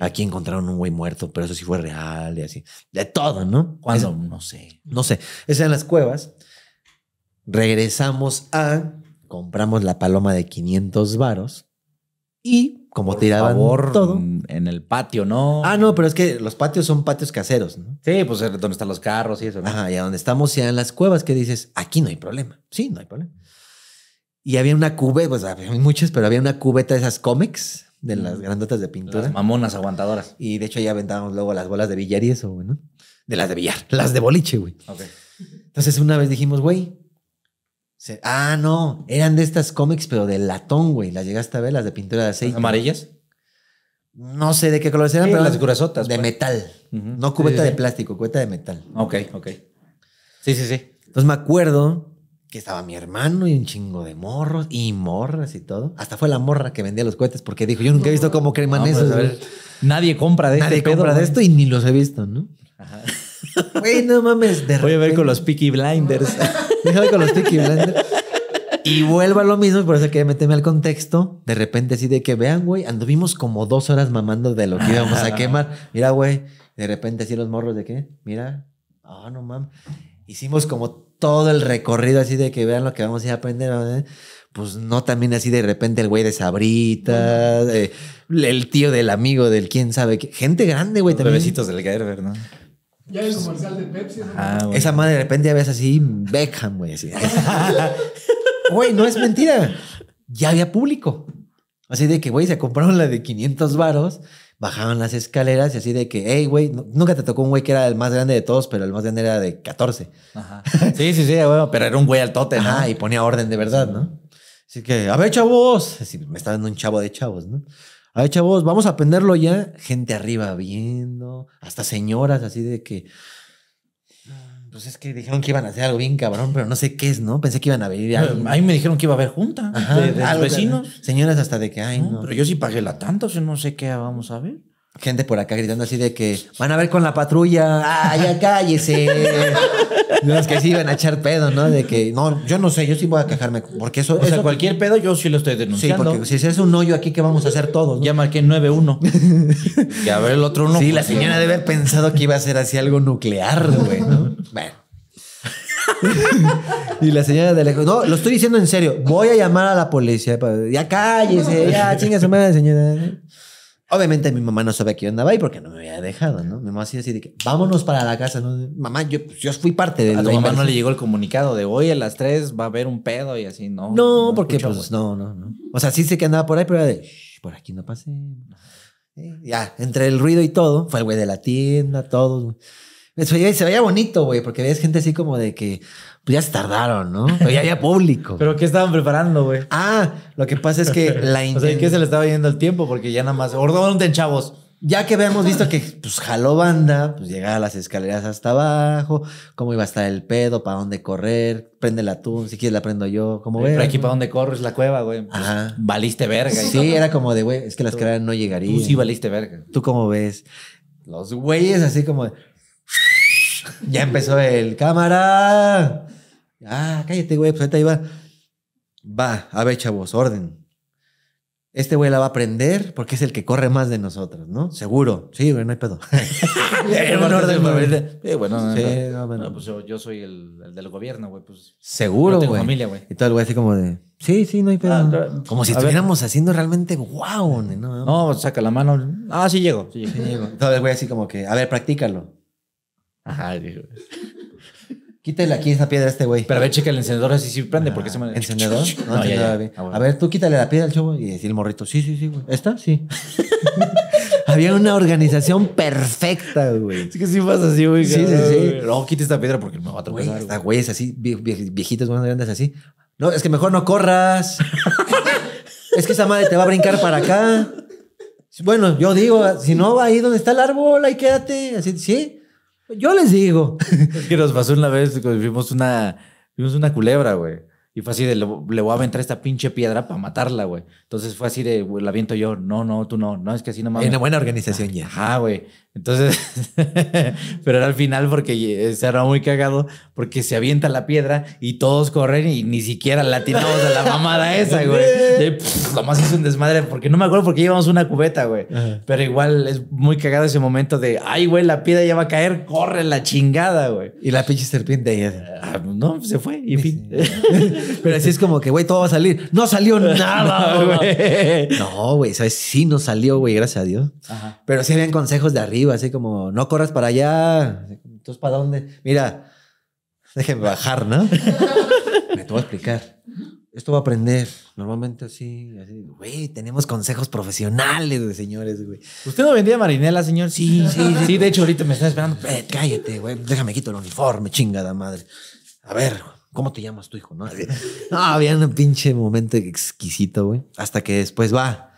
aquí encontraron un güey muerto, pero eso sí fue real y así. De todo, ¿no? Cuando no sé. No sé. Esas en las cuevas. Regresamos a, compramos la paloma de 500 varos y como tiraban todo. En el patio, ¿no? Ah, no, pero es que los patios son patios caseros, ¿no? Sí, pues donde están los carros y eso, Ajá, y a donde estamos, ya en las cuevas, que dices, aquí no hay problema. Sí, no hay problema. Y había una cubeta, pues había muchas, pero había una cubeta de esas cómics, de las mm. grandotas de pintura. Las mamonas aguantadoras. Y de hecho ya aventábamos luego las bolas de billar y eso, ¿no? De las de billar, las de boliche, güey. Ok. Entonces una vez dijimos, güey, ah, no, eran de estas cómics, pero de latón, güey. Las llegaste a ver, las de pintura de aceite. ¿Amarillas? No sé de qué color eran, pero las gruesotas. De pues. metal. No cubeta de plástico, cubeta de metal. Ok, ok. Sí, sí, sí. Entonces me acuerdo que estaba mi hermano y un chingo de morros y morras y todo. Hasta fue la morra que vendía los cohetes porque dijo, yo nunca he visto cómo creman pues, esos. nadie compra de este de esto y ni los he visto, ¿no? Güey, no mames. De Voy a ver con los Peaky Blinders. Y vuelvo a lo mismo, por eso que meteme al contexto. De repente, así de que vean, güey, anduvimos como dos horas mamando de lo que íbamos a quemar. Mira, güey, de repente, así los morros de qué, mira, ah, no mames. Hicimos como todo el recorrido, así de que vean lo que vamos a aprender. Pues no, también así de repente el güey de Sabrita, el tío del amigo del quién sabe Gente grande, güey, también. Bebecitos del Gerber, ¿no? Ya el comercial de Pepsi. Esa madre de repente ya ves así Beckham, güey. Así. Güey, no es mentira. Ya había público. Así de que, güey, se compraron la de 500 varos, bajaban las escaleras y así de que, hey, güey, nunca te tocó un güey que era el más grande de todos, pero el más grande era de 14. Ajá. Sí, sí, sí, pero era un güey al tote, ¿no? y ponía orden de verdad, ¿no? Así que, a ver, chavos. me estaba dando un chavo de chavos, ¿no? Ay, chavos, vamos a aprenderlo ya. Gente arriba viendo, hasta señoras así de que. Pues es que dijeron que iban a hacer algo bien cabrón, pero no sé qué es, ¿no? Pensé que iban a venir. ahí me dijeron que iba a haber junta Ajá, de, los vecinos. Señoras hasta de que, hay, no, Pero yo sí pagué la tanto. o sea, no sé qué vamos a ver gente por acá gritando así de que van a ver con la patrulla, ah, ya cállese. Los que sí iban a echar pedo, ¿no? De que, no, yo no sé, yo sí voy a quejarme. Porque eso. O sea, cualquier pedo yo sí lo estoy denunciando. Sí, porque si es un hoyo aquí, ¿qué vamos a hacer todos? ¿no? Ya marqué 9-1. Y a ver el otro uno. Sí, la señora debe haber pensado que iba a ser así algo nuclear, güey, Bueno. y la señora de lejos, no, lo estoy diciendo en serio, voy a llamar a la policía. Ya cállese, ya chinga su madre, señora. Obviamente mi mamá no sabía que yo andaba ahí porque no me había dejado, ¿no? Mi mamá así así de que, vámonos para la casa, ¿no? Mamá, yo, pues, yo fui parte de... A tu mamá no le llegó el comunicado de hoy a las tres va a haber un pedo y así, ¿no? No, porque pues no, no, no. O sea, sí sé que andaba por ahí, pero era de, por aquí no pasé. Eh, ya, entre el ruido y todo, fue el güey de la tienda, todo. Eso, se veía bonito, güey, porque veías gente así como de que pues ya se tardaron, ¿no? ya había público. ¿Pero qué estaban preparando, güey? Ah, lo que pasa es que la... o sea, que se le estaba yendo el tiempo porque ya nada más... Ordónten, chavos. Ya que habíamos visto que pues jaló banda, pues llegaba a las escaleras hasta abajo, cómo iba a estar el pedo, para dónde correr, prende la tú, si quieres la prendo yo, ¿Cómo ves. Pero aquí para dónde corres la cueva, güey. Pues, Ajá. Valiste verga. Sí, era como de, güey, es que las escaleras no llegarían. Tú sí valiste verga. ¿Tú cómo ves? Los güeyes así como Ya empezó el cámara. Ah, cállate, güey, pues ahorita iba. Va, a ver, chavos, orden. Este güey la va a aprender porque es el que corre más de nosotros, ¿no? Seguro. Sí, güey, no hay pedo. Sí, bueno, no, pues yo, soy el, del gobierno, güey. Pues, Seguro, güey. tengo familia, güey. Y todo el güey así como de... Sí, sí, no hay pedo. Ah, como si estuviéramos haciendo realmente wow. ¿no? no, pues saca la mano. Ah, sí llego. Sí, Sí, llego. Todo el güey así como que... A ver, practícalo. Ajá, güey Quítale aquí esa piedra a este güey. Pero a ver, checa el encendedor así sí prende, ah, porque se me. ¿Encendedor? No, no ah, A ver, tú quítale la piedra al chavo y decir el morrito. Sí, sí, sí, güey. ¿Esta? Sí. Había una organización perfecta, güey. Es que sí pasa así, güey. Sí, sí, sí. No, quita esta piedra porque me va a atropellar. Güey, güeyes así, viejitas, más grandes así. No, es que mejor no corras. es que esa madre te va a brincar para acá. Bueno, yo digo, si no, ahí donde está el árbol, ahí quédate. Así, sí. Yo les digo. que nos pasó una vez, vimos una, vimos una culebra, güey. Y fue así de, le, voy a aventar esta pinche piedra para matarla, güey. Entonces fue así de, la viento yo. No, no, tú no. No, es que así nomás. tiene buena organización ya. Ajá, güey. Entonces, pero era al final porque eh, se era muy cagado, porque se avienta la piedra y todos corren y ni siquiera latinamos a la mamada esa, güey. nomás hizo un desmadre, porque no me acuerdo porque llevamos una cubeta, güey. Pero igual es muy cagado ese momento de, ay, güey, la piedra ya va a caer, corre la chingada, güey. Y la pinche serpiente ah, pues no, se fue, y fin. pero así es como que, güey, todo va a salir. No salió nada, güey. No, güey, ¿sabes? Sí, no salió, güey, gracias a Dios. Pero sí habían consejos de arriba así como, no corras para allá, entonces para dónde, mira, déjeme bajar, ¿no? Me te voy a explicar. Esto va a aprender. Normalmente así, güey, tenemos consejos profesionales, de señores, güey. ¿Usted no vendía marinela, señor? Sí, sí, sí. de hecho, ahorita me están esperando. Eh, cállate, güey, déjame quito el uniforme, chingada madre. A ver, ¿cómo te llamas tu hijo? no había un pinche momento exquisito, güey. Hasta que después va,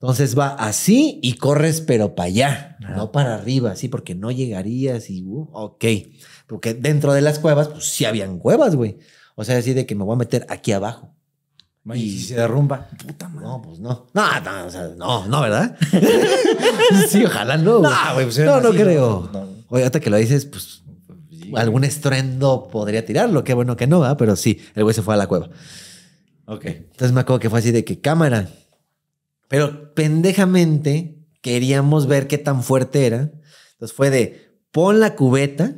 entonces va así y corres, pero para allá, no para arriba, así, porque no llegarías y, uh, ok. Porque dentro de las cuevas, pues sí habían cuevas, güey. O sea, así de que me voy a meter aquí abajo. y si se derrumba, puta madre. No, pues no. No, no, o sea, no, no, ¿verdad? sí, ojalá no. No, güey, pues, no, creo. Oye, hasta que lo dices, pues algún estruendo podría tirarlo. Qué bueno que no, va, Pero sí, el güey se fue a la cueva. Ok. Entonces me acuerdo que fue así de que cámara. Pero pendejamente queríamos ver qué tan fuerte era. Entonces fue de pon la cubeta,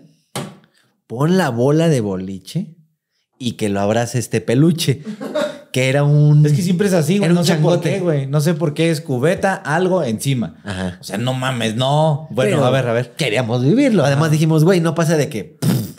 pon la bola de boliche y que lo abrace este peluche. Que era un. Es que siempre es así, güey. No sé por qué, güey. No sé por qué es cubeta, algo encima. Ajá. O sea, no mames, no. Bueno, a ver, a ver. Queríamos vivirlo. Además dijimos, güey, no pasa de que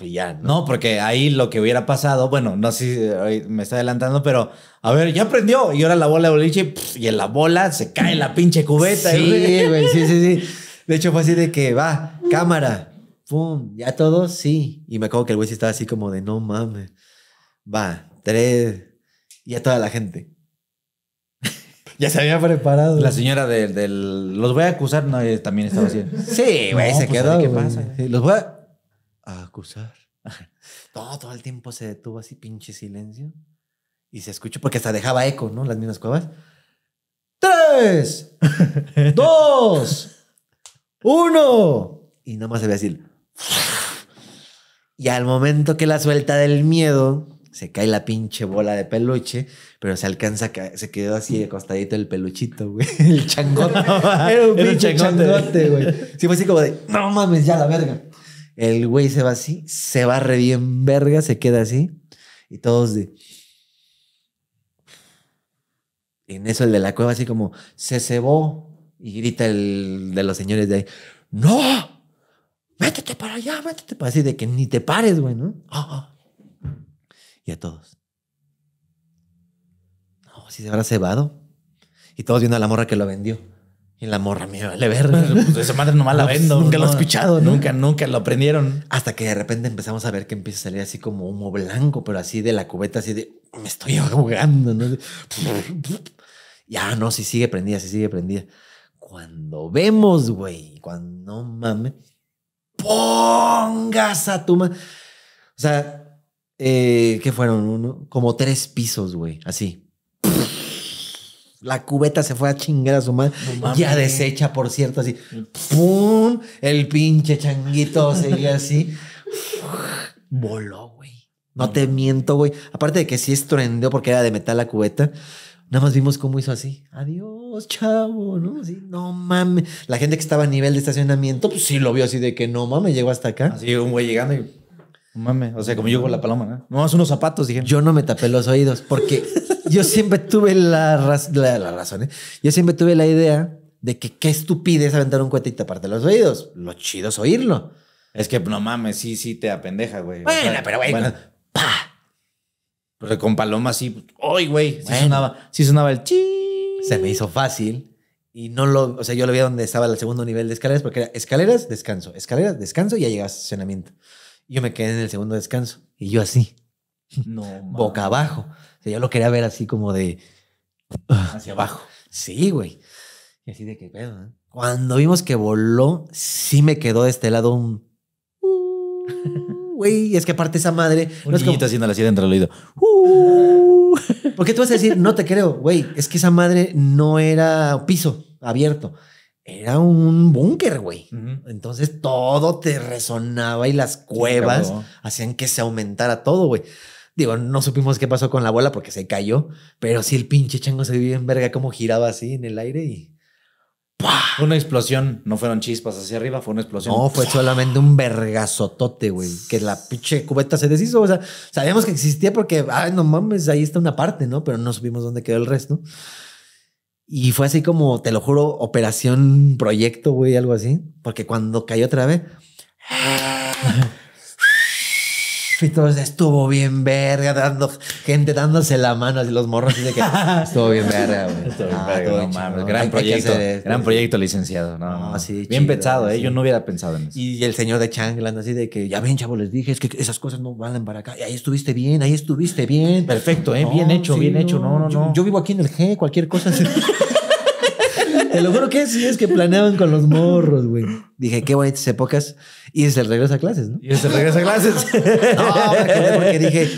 ya. ¿no? porque ahí lo que hubiera pasado, bueno, no sé si me está adelantando, pero a ver, ya aprendió Y ahora la bola de boliche y, en la bola se cae la pinche cubeta. Sí, güey, sí, sí, sí. De hecho, fue así de que va, cámara, pum, ya todos, sí. Y me acuerdo que el güey sí estaba así como de no mames. Va, tres, y a toda la gente. Ya se había preparado. La señora del, Los voy a acusar, no, también estaba así. Sí, güey, se pues, quedó. ¿Qué pasa? Los voy a acusar. todo, todo el tiempo se detuvo así, pinche silencio. Y se escuchó, porque hasta dejaba eco, ¿no? Las mismas cuevas. ¡Tres! ¡Dos! ¡Uno! Y nada más se ve así. Y al momento que la suelta del miedo, se cae la pinche bola de peluche, pero se alcanza, a se quedó así acostadito el peluchito, güey. El changote. Era un, pinche changote, güey. Sí, fue así como de, no mames, ya la verga. El güey se va así, se va re bien verga, se queda así. Y todos de... En eso el de la cueva así como, se cebó. Y grita el de los señores de ahí, ¡No! ¡Métete para allá, métete para así! De que ni te pares, güey, ¿no? Y a todos. No, si se habrá cebado. Y todos viendo a la morra que lo vendió. Y la morra mía, vale ver, pues, pues esa madre nomás la pues, vendo. nunca lo he escuchado. Nunca, nunca lo aprendieron. Hasta que de repente empezamos a ver que empieza a salir así como humo blanco, pero así de la cubeta, así de me estoy ahogando. ¿no? ya, no, si sigue prendida, si sigue prendida. Cuando vemos, güey, cuando no mames, pongas a tu O sea, eh, ¿qué fueron? como tres pisos, güey, así. La cubeta se fue a chingar a su madre. ya deshecha, por cierto, así. ¡Pum! El pinche changuito seguía así. Voló, güey. No te miento, güey. Aparte de que sí estruendió porque era de metal la cubeta. Nada más vimos cómo hizo así. Adiós, chavo, ¿no? sí no mames. La gente que estaba a nivel de estacionamiento, pues sí lo vio así de que no mames, llegó hasta acá. Así un güey llegando y mames, o sea, como yo con la paloma, ¿no? Nomás unos zapatos, dije. Yo no me tapé los oídos porque yo siempre tuve la, la, razón, ¿eh? Yo siempre tuve la idea de que qué estupidez aventar un cuetito y taparte los oídos. Lo chido es oírlo. Es que no mames, sí, sí te apendeja, güey. Bueno, pero güey, pa. con paloma sí, hoy güey! Sí, sonaba, el chi. Se me hizo fácil y no lo, o sea, yo lo vi donde estaba el segundo nivel de escaleras porque era escaleras, descanso, escaleras, descanso y ya llegas a estacionamiento yo me quedé en el segundo descanso. Y yo así. Boca abajo. yo lo quería ver así como de. Hacia abajo. Sí, güey. Y así de que pedo, Cuando vimos que voló, sí me quedó de este lado un. Uh, güey, es que aparte esa madre. Un haciendo la silla dentro del oído. Uh". porque tú vas a decir, no te creo, güey, es que esa madre no era piso abierto era un búnker, güey. Entonces todo te resonaba y las cuevas hacían que se aumentara todo, güey. Digo, no supimos qué pasó con la bola porque se cayó, pero sí el pinche chango se vivía en verga como giraba así en el aire y... Fue una explosión, no fueron chispas hacia arriba, fue una explosión. No, fue solamente un vergazotote, güey, que la pinche cubeta se deshizo, o sea, sabíamos que existía porque, ay, no mames, ahí está una parte, ¿no? Pero no supimos dónde quedó el resto. Y fue así como, te lo juro, operación proyecto, güey, algo así. Porque cuando cayó otra vez estuvo bien verga, dando gente dándose la mano así los morros así de que estuvo bien verga, Estuvo ah, bien verga, gran proyecto, gran proyecto licenciado, no, no bien pensado, eh, yo no hubiera pensado en eso. Y el señor de Changland así de que ya ven, chavo, les dije, es que esas cosas no valen para acá. Y ahí estuviste bien, ahí estuviste bien. Perfecto, eh, bien hecho, bien hecho. No, no, no. Yo, vivo aquí en el G, cualquier cosa. Te lo juro que sí, es que planeaban con los morros, güey. Dije, qué bonitas épocas. Y es el regreso a clases, ¿no? Y es el regreso a clases. no, porque dije,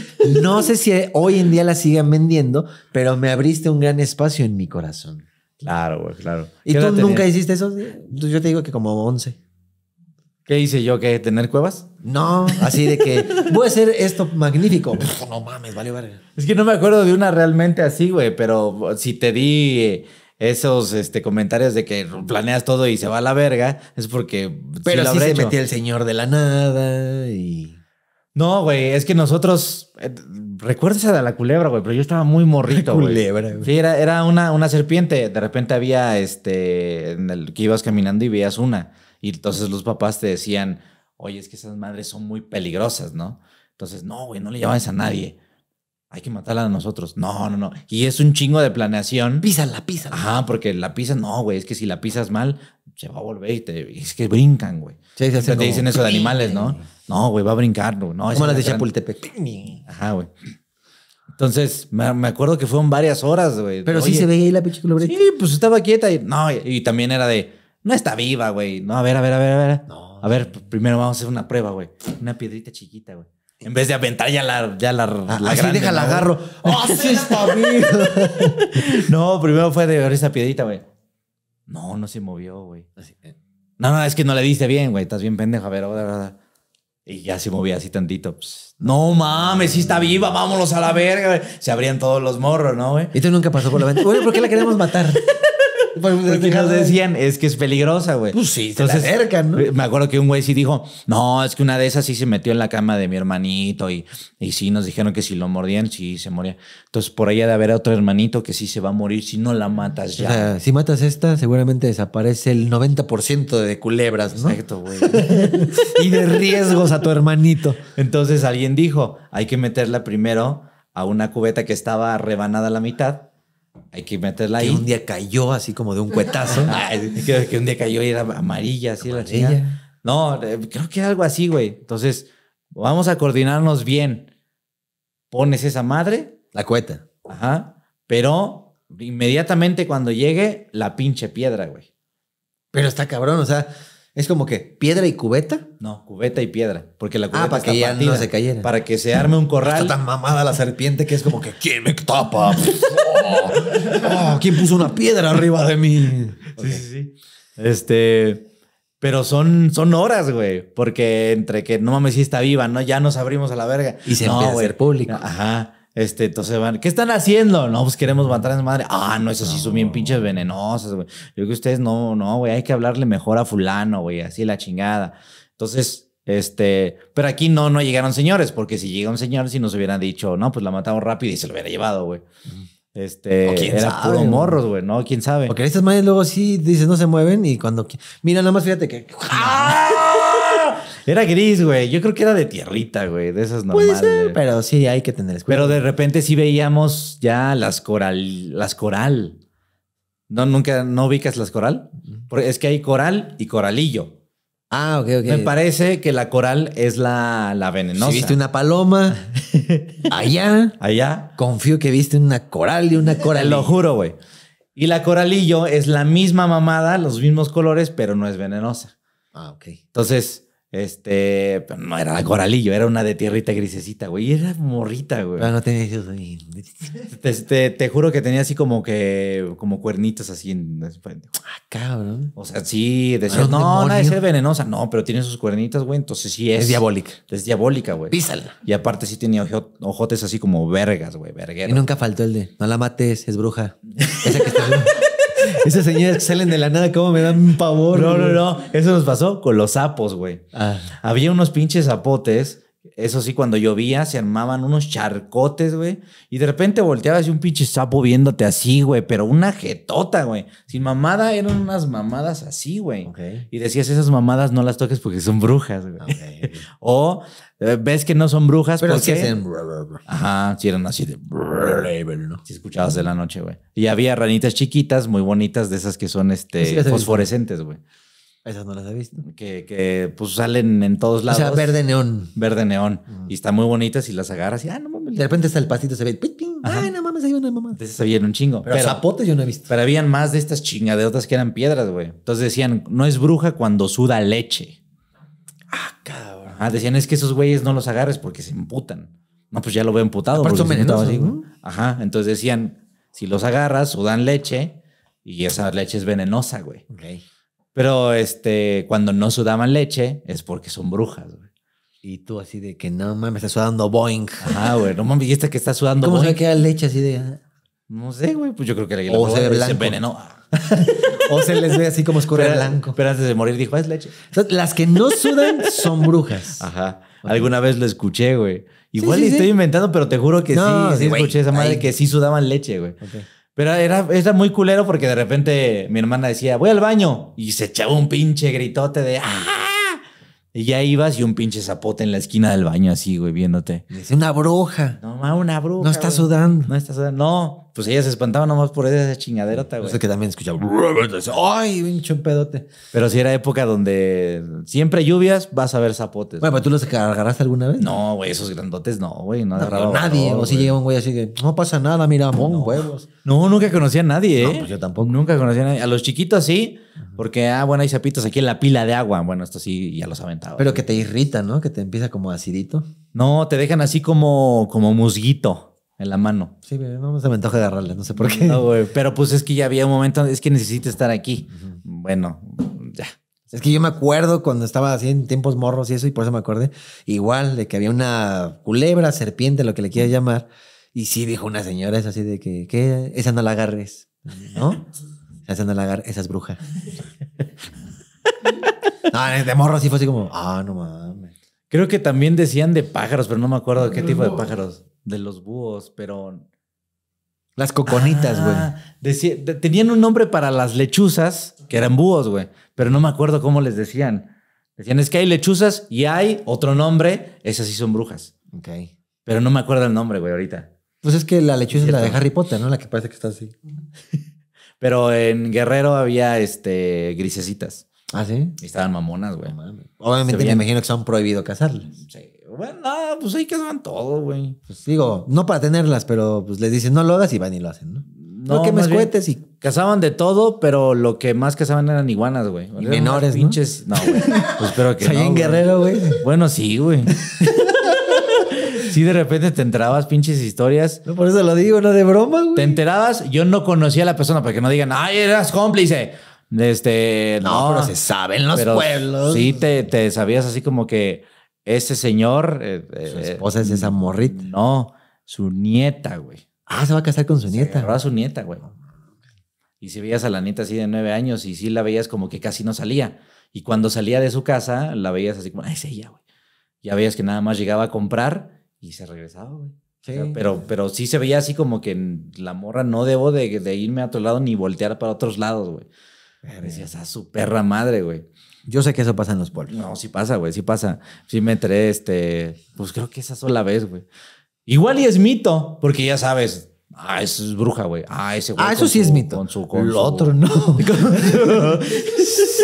no sé si hoy en día la sigan vendiendo, pero me abriste un gran espacio en mi corazón. Claro, güey, claro. ¿Y tú nunca hiciste eso? Pues yo te digo que como 11. ¿Qué hice yo? ¿Que tener cuevas? No, así de que voy a hacer esto magnífico. no mames, vale, vale. Es que no me acuerdo de una realmente así, güey, pero si te di eh, esos este, comentarios de que planeas todo y se va a la verga, es porque. Pero sí, se metía el señor de la nada y. No, güey, es que nosotros. Eh, recuerda Recuerdas a la culebra, güey, pero yo estaba muy morrito, güey. Sí, era, era una, una serpiente. De repente había este. En el que ibas caminando y veías una. Y entonces los papás te decían, oye, es que esas madres son muy peligrosas, ¿no? Entonces, no, güey, no le llamas a nadie hay que matarla a nosotros. No, no, no. Y es un chingo de planeación. la pisa. Ajá, porque la pisa. no, güey, es que si la pisas mal, se va a volver y te, es que brincan, güey. se te dicen eso de animales, ¿no? No, güey, va a brincar, güey. No, como las de Chapultepec. Ajá, güey. Entonces, me, acuerdo que fueron varias horas, güey. Pero sí se veía ahí la pinche Sí, pues estaba quieta y no, y también era de, no está viva, güey. No, a ver, a ver, a ver, a ver. No. A ver, primero vamos a hacer una prueba, güey. Una piedrita chiquita, güey. En vez de aventar ya la, ya ah, así deja la agarro. ¡Oh, está bien! no, primero fue de esa piedrita, güey. No, no se movió, güey. No, no, es que no le diste bien, güey. Estás bien pendejo. A ver, Y ya se movía así tantito. Pues. no mames, sí está viva, vámonos a la verga. Se abrían todos los morros, ¿no, güey? ¿Y tú nunca pasó por la ventana? ¿por qué la queremos matar? porque nos decían, es que es peligrosa, güey. Pues sí, se acercan, ¿no? Eh, me acuerdo que un güey sí dijo, no, es que una de esas sí se metió en la cama de mi hermanito y, y sí nos dijeron que si lo mordían, sí se moría. Entonces, por allá de haber otro hermanito que sí se va a morir si no la matas ya. O sea, si matas esta, seguramente desaparece el 90% de culebras, ¿no? Exacto, güey. y de riesgos a tu hermanito. Entonces, alguien dijo, hay que meterla primero a una cubeta que estaba rebanada a la mitad hay que meterla que un día cayó así como de un cuetazo. Ah, que, que, un día cayó y era amarilla, así la No, eh, creo que era algo así, güey. Entonces, vamos a coordinarnos bien. Pones esa madre. La cueta. Ajá. Pero inmediatamente cuando llegue, la pinche piedra, güey. Pero está cabrón, o sea, es como que piedra y cubeta. No, cubeta y piedra. Porque la ah, cubeta para que se cayera. Para que se arme un corral. Está tan mamada la serpiente que es como que ¿quién me tapa? Oh, oh, ¿Quién puso una piedra arriba de mí? Sí, sí, sí. Este. Pero son, son horas, güey. Porque entre que no mames, si está viva, ¿no? Ya nos abrimos a la verga. Y se empieza a hacer público. Ajá. Este, entonces van, ¿qué están haciendo? No, pues queremos matar a esa madre. Ah, no, eso sí son bien pinches venenosas, güey. Yo creo que ustedes no, no, güey, hay que hablarle mejor a fulano, güey, así la chingada. Entonces, este, pero aquí no, no llegaron señores, porque si llega un señor, si nos hubieran dicho, no, pues la matamos rápido y se lo hubiera llevado, güey. Este, o quién era puro morros, güey, ¿no? ¿Quién sabe? Porque estas madres luego sí dicen, no se mueven y cuando... Mira, nada más fíjate que... ¡Ah! Era gris, güey. Yo creo que era de tierrita, güey. De esas normales. Puede ser, pero sí hay que tener cuidado. Pero de repente sí veíamos ya las coral, las coral. No, nunca, no ubicas las coral. Porque es que hay coral y coralillo. Ah, ok, ok. Me parece que la coral es la, la venenosa. viste una paloma allá, allá, confío que viste una coral y una coral. Lo juro, güey. Y la coralillo es la misma mamada, los mismos colores, pero no es venenosa. Ah, ok. Entonces, este, pero no era la coralillo, era una de tierrita grisecita, güey. Y era morrita, güey. Pero no tenía hijos, te juro que tenía así como que, como cuernitas así. En... Ah, cabrón. O sea, sí, decía, no, no de ser venenosa. No, pero tiene sus cuernitas, güey. Entonces sí es. Es diabólica. Es diabólica, güey. Písala. Y aparte sí tenía ojotes así como vergas, güey, verguero. Y nunca faltó el de, no la mates, es bruja. Esa que está... Esas señoras que salen de la nada, como me dan un pavor. No, no, no. Eso nos pasó con los sapos, güey. Ah. Había unos pinches zapotes eso sí, cuando llovía se armaban unos charcotes, güey. Y de repente volteabas y un pinche sapo viéndote así, güey. Pero una jetota, güey. Sin mamada eran unas mamadas así, güey. Y decías, esas mamadas no las toques porque son brujas, güey. o eh, ves que no son brujas pero porque... Ajá, sí eran así de... Si escuchabas de la noche, güey. Y había ranitas chiquitas, muy bonitas, de esas que son este, fosforescentes, güey. Esas no las he visto. Que, pues salen en todos lados. O sea, verde neón. Verde neón. Mm. Y están muy bonitas y las agarras y, ah, no mames. De repente está el pasito se ve, ping, ay, no mames, una mamá. Entonces se un chingo. Pero, zapotes yo no he visto. Pero habían más de estas chingadeotas que eran piedras, güey. Entonces decían, no es bruja cuando suda leche. Ah, cabrón. Ah, decían, es que esos güeyes no los agarres porque se emputan. No, pues ya lo veo emputado. por son venenosos, Ajá, entonces decían, si los agarras, sudan leche y esa leche es venenosa, güey. Ok pero este, cuando no sudaban leche es porque son brujas, güey. Y tú así de que no mames, está sudando Boeing. Ah, güey, no mames, y esta que está sudando ¿Cómo ve se queda leche así de? Ah? No sé, güey, pues yo creo que la O se envenenó. o se les ve así como escurre blanco. Pero antes de morir dijo, ah, es leche. las que no sudan son brujas. Ajá. Alguna vez lo escuché, güey. Igual estoy inventando, pero te juro que sí, sí escuché esa madre que sí sudaban leche, güey. Okay. Pero era, era muy culero porque de repente mi hermana decía, voy al baño. Y se echaba un pinche gritote de, ¡ah! Y ya ibas y un pinche zapote en la esquina del baño así, güey, viéndote. una bruja. No, más una bruja. No está sudando. No está sudando. No. Pues ellas se espantaban nomás por esa chingaderota, güey. O que también escuchaba. ¡Ay, un pedote. Pero si era época donde siempre lluvias, vas a ver zapotes. Bueno, pero tú los agarraste alguna vez? No, güey, esos grandotes no, güey. No, agarraba. nadie. o si llega un güey así que no pasa nada, mira, pon no. huevos. No, nunca conocí a nadie, ¿eh? No, pues yo tampoco. Nunca conocí a nadie. A los chiquitos sí, porque, ah, bueno, hay zapitos aquí en la pila de agua. Bueno, esto sí, ya los aventaba. Pero que te irritan, ¿no? Que te empieza como acidito. No, te dejan así como, como musguito en la mano. Sí, no se me antoja agarrarle, no sé por qué. pero pues es que ya había un momento, es que necesito estar aquí. Bueno, ya. Es que yo me acuerdo cuando estaba así en tiempos morros y eso, y por eso me acordé, igual de que había una culebra, serpiente, lo que le quieras llamar, y sí dijo una señora, es así de que, ¿qué? Esa no la agarres, ¿no? Esa no la agarres, esa es bruja. de morros y fue así como, ah, no mames. Creo que también decían de pájaros, pero no me acuerdo qué tipo de pájaros de los búhos, pero. Las coconitas, güey. tenían un nombre para las lechuzas, que eran búhos, güey. Pero no me acuerdo cómo les decían. Decían, es que hay lechuzas y hay otro nombre, esas sí son brujas. Ok. Pero no me acuerdo el nombre, güey, ahorita. Pues es que la lechuza es la de Harry Potter, ¿no? La que parece que está así. Pero en Guerrero había este grisecitas. Ah, sí. Y estaban mamonas, güey. Obviamente me imagino que han prohibido casarlas Sí. Bueno, pues ahí casaban todo, güey. Pues digo, no para tenerlas, pero pues les dicen, no lo hagas y van y lo hacen, ¿no? No, que me escuetes, y. Cazaban de todo, pero lo que más casaban eran iguanas, güey. menores, pinches. No, güey. Pues espero que. Soy no, Guerrero, güey. Bueno, sí, güey. sí, de repente te enterabas pinches historias. No, por eso lo digo, no de broma, güey. Te enterabas, yo no conocía a la persona para que no digan, ay, eras cómplice. Este, no, no pero se saben los pueblos. Sí, te, te sabías así como que ese señor. Eh, eh, su eh, esposa es esa morrita. No, su nieta, güey. Ah, se va a casar con su nieta. Ahora su nieta, güey. Y si veías a la nieta así de nueve años y sí la veías como que casi no salía. Y cuando salía de su casa, la veías así como, ah, es ella, güey. Ya veías que nada más llegaba a comprar y se regresaba, güey. pero, pero sí se veía así como que la morra no debo de, de irme a otro lado ni voltear para otros lados, güey. Decías, a ah, su perra madre, güey. Yo sé que eso pasa en los pueblos. No, sí pasa, güey, sí pasa. Sí me entré, este, pues creo que esa sola vez, güey. Igual y es mito, porque ya sabes, ah, eso es bruja, güey. Ah, ese güey. Ah, eso sí es mito. Con su, con otro no.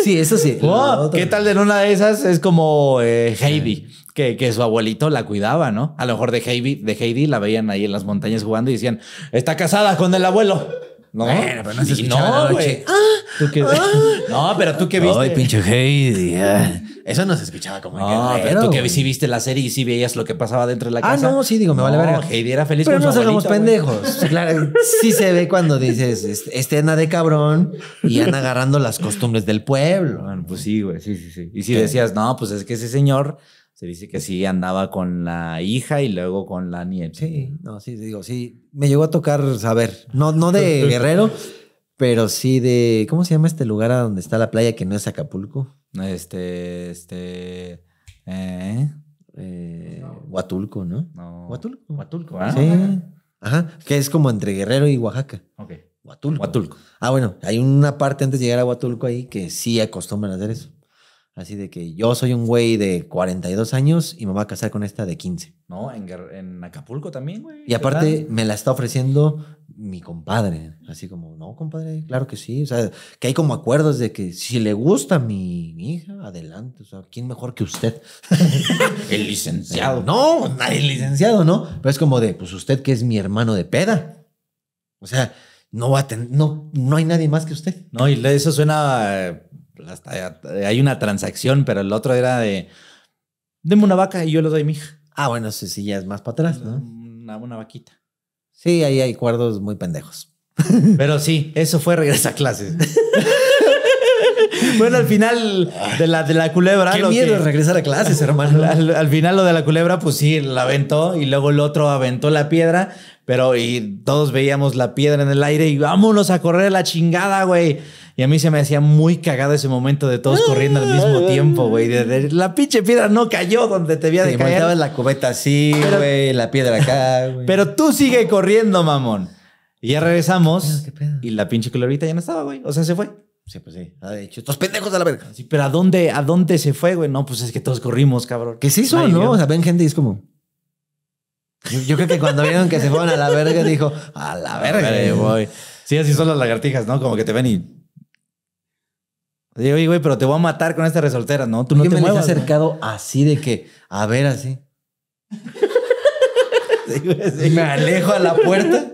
sí, eso sí. Oh, ¿Qué tal de una de esas? Es como eh, Heidi. Que, que, su abuelito la cuidaba, ¿no? A lo mejor de Heidi, de Heidi la veían ahí en las montañas jugando y decían, está casada con el abuelo. No, pero no se escuchaba no, en la noche. Ah, ¿Tú ah. no, pero tú que viste. Ay, pinche Heidi. Eso no se escuchaba como No, pero tú que sí viste la serie y sí veías lo que pasaba dentro de la ah, casa. Ah, no, sí, digo, me vale verga. Heidi era feliz Pero con no su somos no pendejos. Claro, sí se ve cuando dices, este, anda de cabrón y anda agarrando las costumbres del pueblo. Bueno, pues sí, güey, sí, sí, sí. Y si decías, no, pues es que ese señor se dice que sí andaba con la hija y luego con la nieta. Sí, no, sí, digo, sí, me llegó a tocar saber, no, no de Guerrero, pero sí de, ¿cómo se llama este lugar a donde está la playa que no es Acapulco? Este, este, eh, eh Huatulco, ¿no? Huatulco. Huatulco, Sí. Ah, Ajá, que es como entre Guerrero y Oaxaca. Ok. Huatulco. Huatulco. Ah, bueno, hay una parte antes de llegar a Huatulco ahí que sí acostumbran a hacer eso. Así de que yo soy un güey de 42 años y me voy a casar con esta de 15. No, en, Acapulco también, güey. Y aparte me la está ofreciendo mi compadre. Así como, no, compadre, claro que sí. O sea, que hay como acuerdos de que si le gusta mi hija, adelante. O sea, ¿quién mejor que usted? el licenciado. No, nadie licenciado, ¿no? Pero es como de, pues usted que es mi hermano de peda. O sea, no va a tener, no, no hay nadie más que usted. No, y eso suena pues, hay una transacción, pero el otro era de, deme una vaca y yo le doy mi hija. Ah, bueno, sí, sí, ya es más para atrás, ¿no? Una, una vaquita. Sí, ahí hay cuerdos muy pendejos. Pero sí, eso fue regresar a clases. bueno, al final de la, de la culebra. Qué miedo regresar a clases, hermano. Al, final lo de la culebra, pues sí, la aventó y luego el otro aventó la piedra, pero y todos veíamos la piedra en el aire y vámonos a correr la chingada, güey. Y a mí se me hacía muy cagado ese momento de todos corriendo al mismo tiempo, güey. la pinche piedra no cayó donde te había de Y montabas la cubeta así, güey, la piedra acá, güey. Pero tú sigue corriendo, mamón. Y ya regresamos. Y la pinche colorita ya no estaba, güey. O sea, se fue. Sí, pues sí. Ha ah, dicho, estos pendejos a la verga. Sí, pero ¿a dónde, ¿a dónde se fue, güey? No, pues es que todos corrimos, cabrón. Que sí, hizo, no? O sea, ven gente y es como... Yo, creo que cuando vieron que se fueron a la verga, dijo, a la verga. Sí, así son las lagartijas, ¿no? Como que te ven y digo, oye, güey, pero te voy a matar con esta resoltera No, tú no te me muevas. acercado así de que, a ver, así. Y Me alejo a la puerta.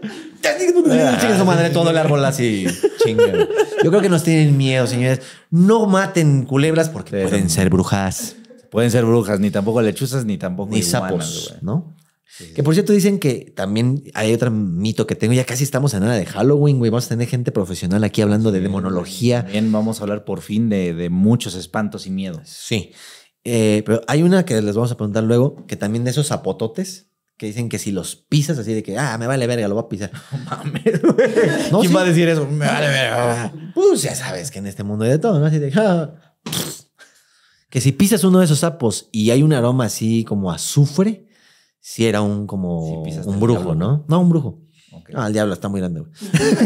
Ah, su madre todo el árbol así. Yo creo que nos tienen miedo, señores. No maten culebras porque pueden ser brujas. Pueden ser brujas, ni tampoco lechuzas, ni tampoco. Ni sapos, ¿no? que por cierto dicen que también hay otro mito que tengo, ya casi estamos en nada de Halloween, güey, vamos a tener gente profesional aquí hablando de demonología. También vamos a hablar por fin de, muchos espantos y miedos. Sí, eh, pero hay una que les vamos a preguntar luego, que también de esos zapototes, que dicen que si los pisas así de que, ah, me vale verga, lo voy a pisar. No güey. ¿Quién va a decir eso? Me vale verga. Pues ya sabes que en este mundo hay de todo, ¿no? Así de, ah. que si pisas uno de esos sapos y hay un aroma así como azufre, si era un como un brujo, ¿no? No, un brujo. No, ah, el diablo está muy grande, güey.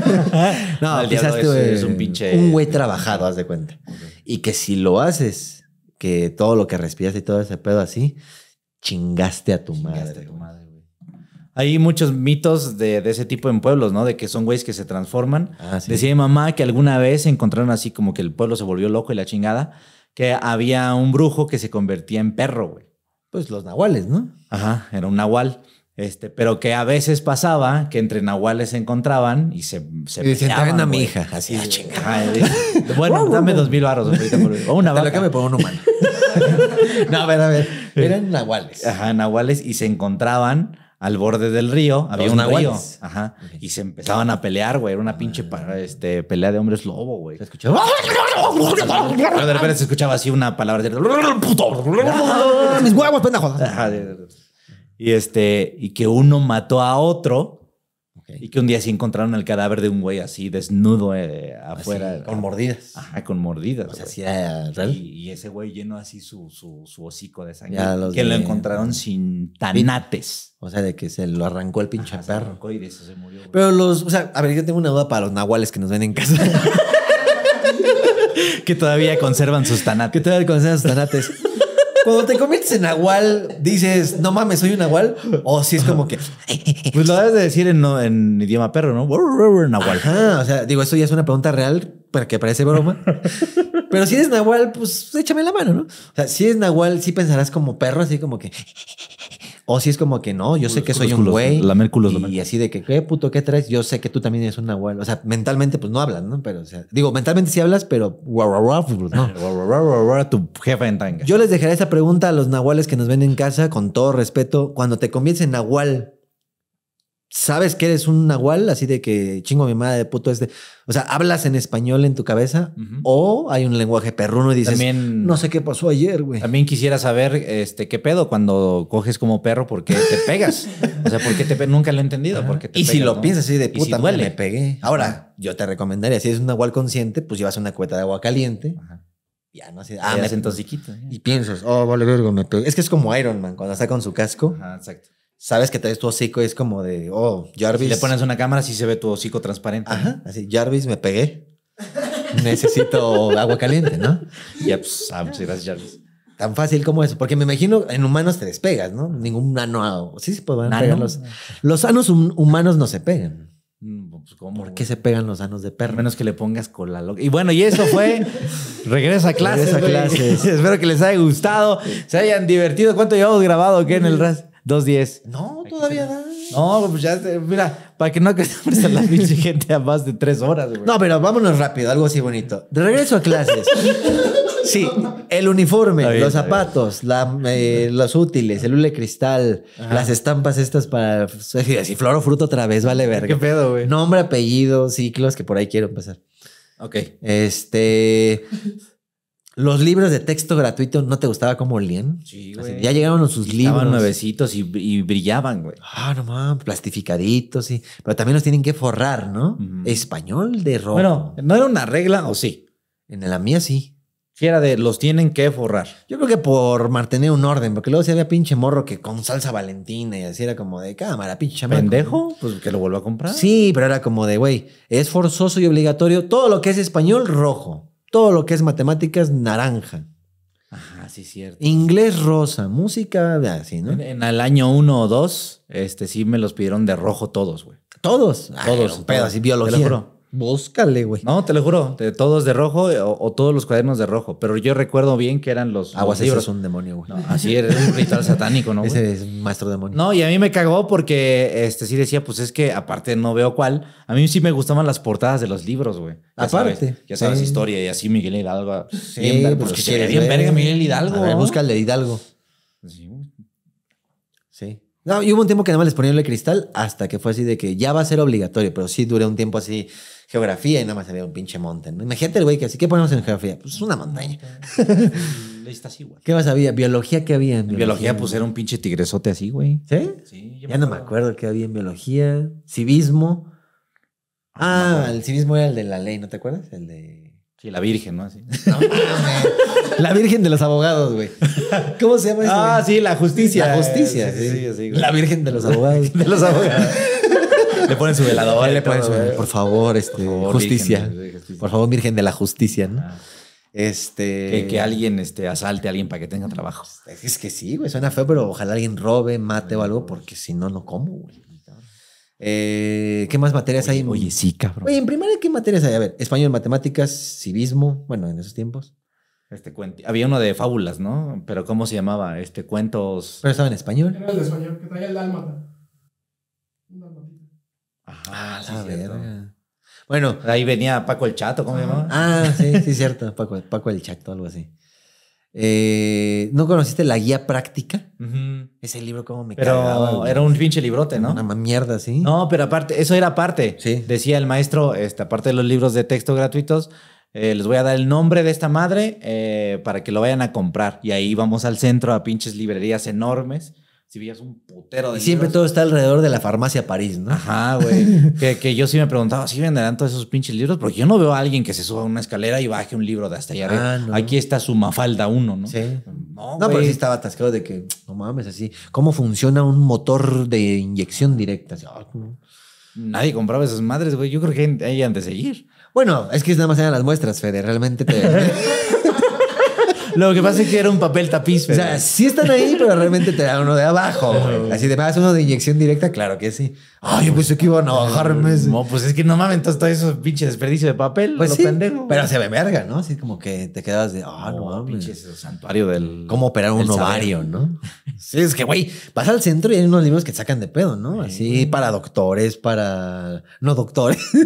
no, el diablo es, un pinche. Un güey trabajado, haz de cuenta. Y que si lo haces, que todo lo que respiras y todo ese pedo así, chingaste a tu madre. hay muchos mitos de, ese tipo en pueblos, ¿no? De que son güeyes que se transforman. Ah, Decía mi mamá que alguna vez encontraron así como que el pueblo se volvió loco y la chingada, que había un brujo que se convertía en perro, güey pues los nahuales, ¿no? Ajá, era un nahual. Este, pero que a veces pasaba que entre nahuales se encontraban y se, se y decían, a mi hija, así, ah, chingada. bueno, dame dos mil barros ahorita o una vaca. acá me pongo un humano. no, a ver, a ver. Eran nahuales. Ajá, nahuales y se encontraban al borde del río, había un río, ajá, y se empezaban a pelear, güey, era una pinche ah. este, pelea de hombres lobo, güey. Se escuchaba. de repente se escuchaba así una palabra de puto. Ah, mis huevos, pendejo. Y este, y que uno mató a otro y que un día sí encontraron el cadáver de un güey así desnudo eh, afuera. con mordidas. Ajá, con mordidas. O sea, Y, ese güey llenó así su, su, hocico de sangre. Que lo encontraron sin tanates. O sea, de que se lo arrancó el pinche perro. se murió. Pero los, o sea, a ver, yo tengo una duda para los nahuales que nos ven en casa. que todavía conservan sus tanates. Que todavía conservan sus tanates. Cuando te conviertes en nahual, dices, no mames, soy un nahual. O si es como que. Pues lo debes de decir en, idioma perro, ¿no? Nahual. o sea, digo, eso ya es una pregunta real para que parece broma. Pero si eres nahual, pues échame la mano, ¿no? O sea, si es nahual, sí pensarás como perro, así como que. O si es como que no, yo sé que soy un güey. La Y así de que, ¿qué puto, qué traes? Yo sé que tú también eres un Nahual. O sea, mentalmente pues no hablas, ¿no? Pero, o sea, digo, mentalmente sí hablas, pero... tu jefa en tanga. Yo les dejaré esa pregunta a los nahuales que nos ven en casa con todo respeto. Cuando te conviertes en nahual, sabes que eres un nahual, así de que chingo mi madre de puto este. O sea, hablas en español en tu cabeza o hay un lenguaje perruno y dices, no sé qué pasó ayer, güey. También quisiera saber este, qué pedo cuando coges como perro porque te pegas. o sea, porque te nunca lo he entendido. Porque y si lo piensas así de puta, me pegué. Ahora, yo te recomendaría, si eres un nahual consciente, pues llevas una cueta de agua caliente. Ya no sé. Ah, me hacen Y piensas, oh, vale, vergo, me pegué. Es que es como Iron Man cuando está con su casco. exacto sabes que traes tu hocico y es como de, oh, Jarvis. le pones una cámara, si se ve tu hocico transparente. así, Jarvis, me pegué. Necesito agua caliente, ¿no? Ya, pues, ah, muchas gracias, Jarvis. Tan fácil como eso, porque me imagino en humanos te despegas, ¿no? Ningún nano. Ah, sí, se pueden pegar los. sanos humanos no se pegan. Mm, pues, ¿cómo, ¿Por qué se pegan los sanos de perro? menos que le pongas cola loca. Y bueno, y eso fue Regresa a clase. Espero que les haya gustado, se hayan divertido. ¿Cuánto llevamos grabado aquí en el mm. RAS? Dos diez. No, todavía No, pues ya, mira, para que no acabe a la gente a más de tres horas, güey. No, pero vámonos rápido, algo así bonito. De regreso a clases. Sí, el uniforme, los zapatos, eh, los útiles, el hule cristal, las estampas estas para... Si flor o fruto otra vez, vale verga. ¿Qué pedo, güey? Nombre, apellido, ciclos, que por ahí quiero empezar. Ok. Este... Los libros de texto gratuito, ¿no te gustaba cómo olían? Sí, güey. ya llegaron sus libros. Estaban nuevecitos y, brillaban, güey. Ah, no plastificaditos, y... Pero también los tienen que forrar, ¿no? Español de rojo. Bueno, ¿no era una regla o sí? En la mía sí. Sí, era de los tienen que forrar. Yo creo que por mantener un orden, porque luego se había pinche morro que con salsa valentina y así era como de cámara, pinche chamaco. ¿Pendejo? Pues que lo vuelva a comprar. Sí, pero era como de, güey, es forzoso y obligatorio todo lo que es español rojo. Todo lo que es matemáticas, naranja. Ajá, sí, cierto. Inglés rosa, música así, ¿no? En, el año uno o dos, este sí me los pidieron de rojo todos, güey. Todos. todos. Pedas y biología. Te lo Búscale, güey. No, te lo juro, todos de rojo eh, o, todos los cuadernos de rojo, pero yo recuerdo bien que eran los... Aguas, es un demonio, güey. No, así era, es un ritual satánico, ¿no? Güey? Ese es un maestro demonio. No, y a mí me cagó porque este sí decía, pues es que aparte no veo cuál, a mí sí me gustaban las portadas de los libros, güey. aparte. ya sabes historia y así Miguel Hidalgo. Sí, pues que se bien verga Miguel Hidalgo. búscale Hidalgo. Sí. Sí. No, y hubo un tiempo que nada más les ponían el cristal hasta que fue así de que ya va a ser obligatorio, pero sí duré un tiempo así geografía y nada más había un pinche monte. Imagínate el güey que así, ¿qué ponemos en geografía? Pues una montaña. ¿Qué más había? Biología, ¿qué había en biología? biología pues era un pinche tigresote así, güey. ¿Sí? Sí. Ya, no me acuerdo qué había en biología. Civismo. Ah, ah el civismo era el de la ley, ¿no te acuerdas? El de Sí, la Virgen, ¿no? Así. No, la Virgen de los abogados, güey. ¿Cómo se llama eso? Ah, sí, la justicia. La justicia, sí. sí. la Virgen de los abogados. de los abogados. le ponen su velador. Le ponen su Por favor, este, justicia. Por favor, Virgen de la justicia, ¿no? Ah. Este. Que, que, alguien este, asalte a alguien para que tenga trabajo. Es que sí, güey. Suena feo, pero ojalá alguien robe, mate o algo, porque si no, no como, güey. Eh, ¿Qué más materias hay? Oye, sí, cabrón. Oye, en primaria, ¿qué materias hay? A ver, español, matemáticas, civismo, bueno, en esos tiempos. Este cuento. Había uno de fábulas, ¿no? Pero ¿cómo se llamaba? Este, cuentos. Pero estaba en español. Era el de español, que traía el alma Ah, sí, Bueno. Ahí venía Paco el Chato, ¿cómo se ah. llamaba? Ah, sí, sí, cierto. Paco, Paco el Chato, algo así. Eh, ¿No conociste la guía práctica? Ese libro como me Pero era un pinche librote, ¿no? Una mierda, sí. No, pero aparte, eso era aparte. Sí. Decía el maestro, este, aparte de los libros de texto gratuitos, eh, les voy a dar el nombre de esta madre eh, para que lo vayan a comprar. Y ahí vamos al centro a pinches librerías enormes si veías un putero de. Y siempre todo está alrededor de la farmacia París, ¿no? Ajá, güey. que, yo sí me preguntaba, ¿sí venderán todos esos pinches libros? Porque yo no veo a alguien que se suba a una escalera y baje un libro de hasta allá. Ah, Aquí está su mafalda uno, ¿no? Sí. No, no pero sí estaba atascado de que, no mames, así. ¿Cómo funciona un motor de inyección directa? Nadie compraba esas madres, güey. Yo creo que hay antes de seguir. Bueno, es que es nada más eran las muestras, Fede. Realmente te. Lo que pasa es que era un papel tapiz. O sea, sí están ahí, pero realmente te da uno de abajo. Así te pagas uno de inyección directa, claro que sí. Ay, yo pensé que iban a bajarme. No, pues es que no mames, entonces todo eso pinche desperdicio de papel. Pues sí, pendejo. Pero se ve verga, ¿no? Así como que te quedabas de, ah, no, mames. pinche santuario del. ¿Cómo operar un ovario, no? sí, es que, güey, vas al centro y hay unos libros que te sacan de pedo, ¿no? Así para doctores, para no doctores.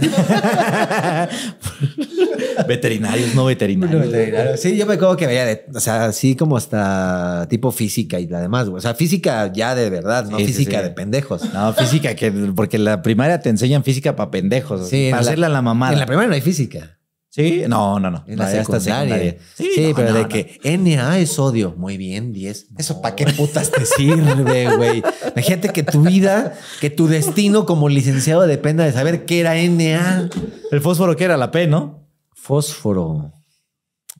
veterinarios, no veterinarios. No Sí, yo me acuerdo que veía de o sea, así como hasta tipo física y la demás, güey. O sea, física ya de verdad, no física de pendejos. No, física que, porque la primaria te enseñan física para pendejos, sí, para hacerla la mamada. En la primaria no hay física. Sí, no, no, no. En la secundaria. Sí, pero de que NA es odio. Muy bien, 10. Eso para qué putas te sirve, güey. Imagínate que tu vida, que tu destino como licenciado dependa de saber qué era NA. El fósforo ¿qué era la P, ¿no? Fósforo.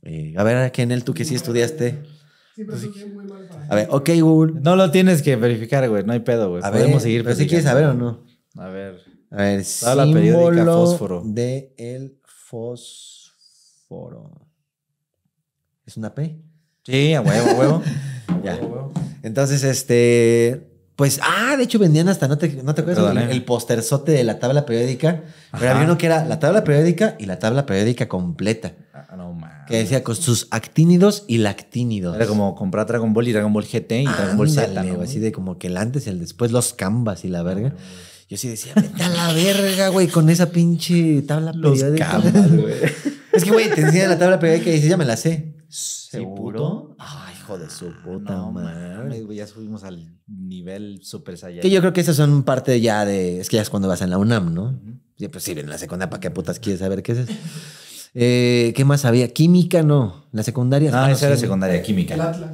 Eh, a ver, en Kenel, tú que sí estudiaste. Siempre estudié muy mal. a ver, ok, Google. No lo tienes que verificar, güey. No hay pedo, güey. A Podemos seguir. Pero si quieres saber o no. A ver. A ver, la periódica fósforo. De el fósforo. ¿Es una P? Sí, a huevo, a huevo. ya. Entonces, este. Pues, ah, de hecho vendían hasta, ¿no te, no te acuerdas? el, posterzote de la tabla periódica. Pero había uno que era la tabla periódica y la tabla periódica completa. Ah, no, que decía con sus actínidos y lactínidos. Era como comprar Dragon Ball y Dragon Ball GT y Dragon Ball Z, Así de como que el antes y el después, los cambas y la verga. Yo sí decía, vete a la verga, güey, con esa pinche tabla los Cambas, güey. Es que, güey, te enseñan la tabla periódica y dices, ya me la sé. ¿Seguro? Ay, hijo de su ah, puta no, madre. ya subimos al nivel super saiyajin. Que yo creo que esas son parte ya de... Es que ya es cuando vas en la UNAM, ¿no? sí, pues sí, en la secundaria, ¿para qué putas quieres saber qué es eso? Eh, ¿Qué más había? Química, no. La secundaria. Ah, no, esa era era secundaria, química. El Atlas.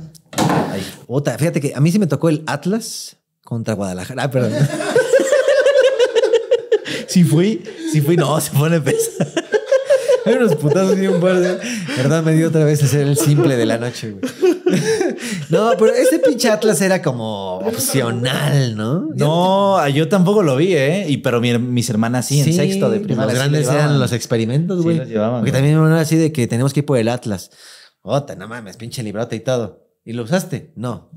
Otra, fíjate que a mí sí me tocó el Atlas contra Guadalajara. Ah, perdón. si fui, si fui, no, se pone pesado. Hay unos putazos y un par de. Verdad, me dio otra vez a ser el simple de la noche, güey. No, pero ese pinche Atlas era como opcional, ¿no? No, yo tampoco lo vi, ¿eh? Y, pero mis hermanas sí, en sexto de primaria. Los grandes eran los experimentos, güey. Sí, los llevaban. Porque también era así de que tenemos que ir por el Atlas. Ota, no mames, pinche librote y todo. ¿Y lo usaste? No.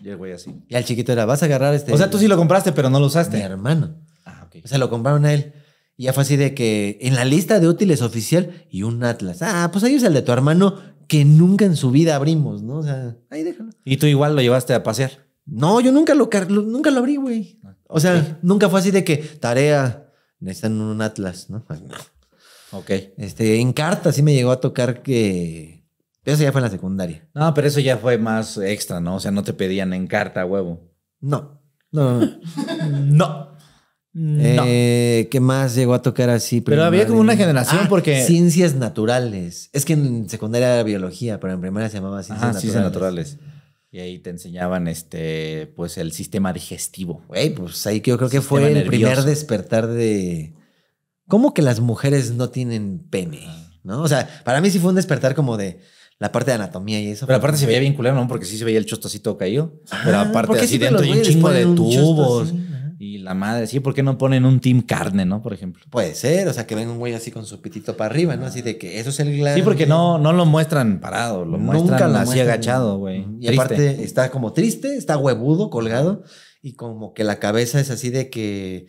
Yo el güey así. Y al chiquito era, vas a agarrar este. O sea, tú sí lo compraste, pero no lo usaste. Mi hermano. Ah, ok. O sea, lo compraron a él. Y ya fue así de que en la lista de útiles oficial y un Atlas. Ah, pues ahí es el de tu hermano que nunca en su vida abrimos, ¿no? O sea, ahí déjalo. ¿Y tú igual lo llevaste a pasear? No, yo nunca lo, nunca lo abrí, güey. O sea, nunca fue así de que tarea, necesitan un atlas, ¿no? Ok. Este, en carta sí me llegó a tocar que. Eso ya fue en la secundaria. No, pero eso ya fue más extra, ¿no? O sea, no te pedían en carta, huevo. No. no. no. Eh, ¿Qué más llegó a tocar así? Pero había como una generación ah, porque... Ciencias naturales. Es que en secundaria era biología, pero en primera se llamaba ciencias, naturales. ciencias naturales. Y ahí te enseñaban este, pues el sistema digestivo. Güey, pues ahí yo creo que fue el primer despertar de... ¿Cómo que las mujeres no tienen pene? Ah. ¿No? O sea, para mí sí fue un despertar como de la parte de anatomía y eso. Pero aparte se veía bien ¿no? Porque sí se veía el chostocito caído. Ah, pero aparte así dentro y un chingo de tubos. Y la madre, sí, ¿por qué no ponen un team carne, no? Por ejemplo. Puede ser, o sea, que venga un güey así con su pitito para arriba, ¿no? Así de que eso es el Sí, porque no, no lo muestran parado, lo muestran así agachado, güey. Y aparte está como triste, está huevudo, colgado, y como que la cabeza es así de que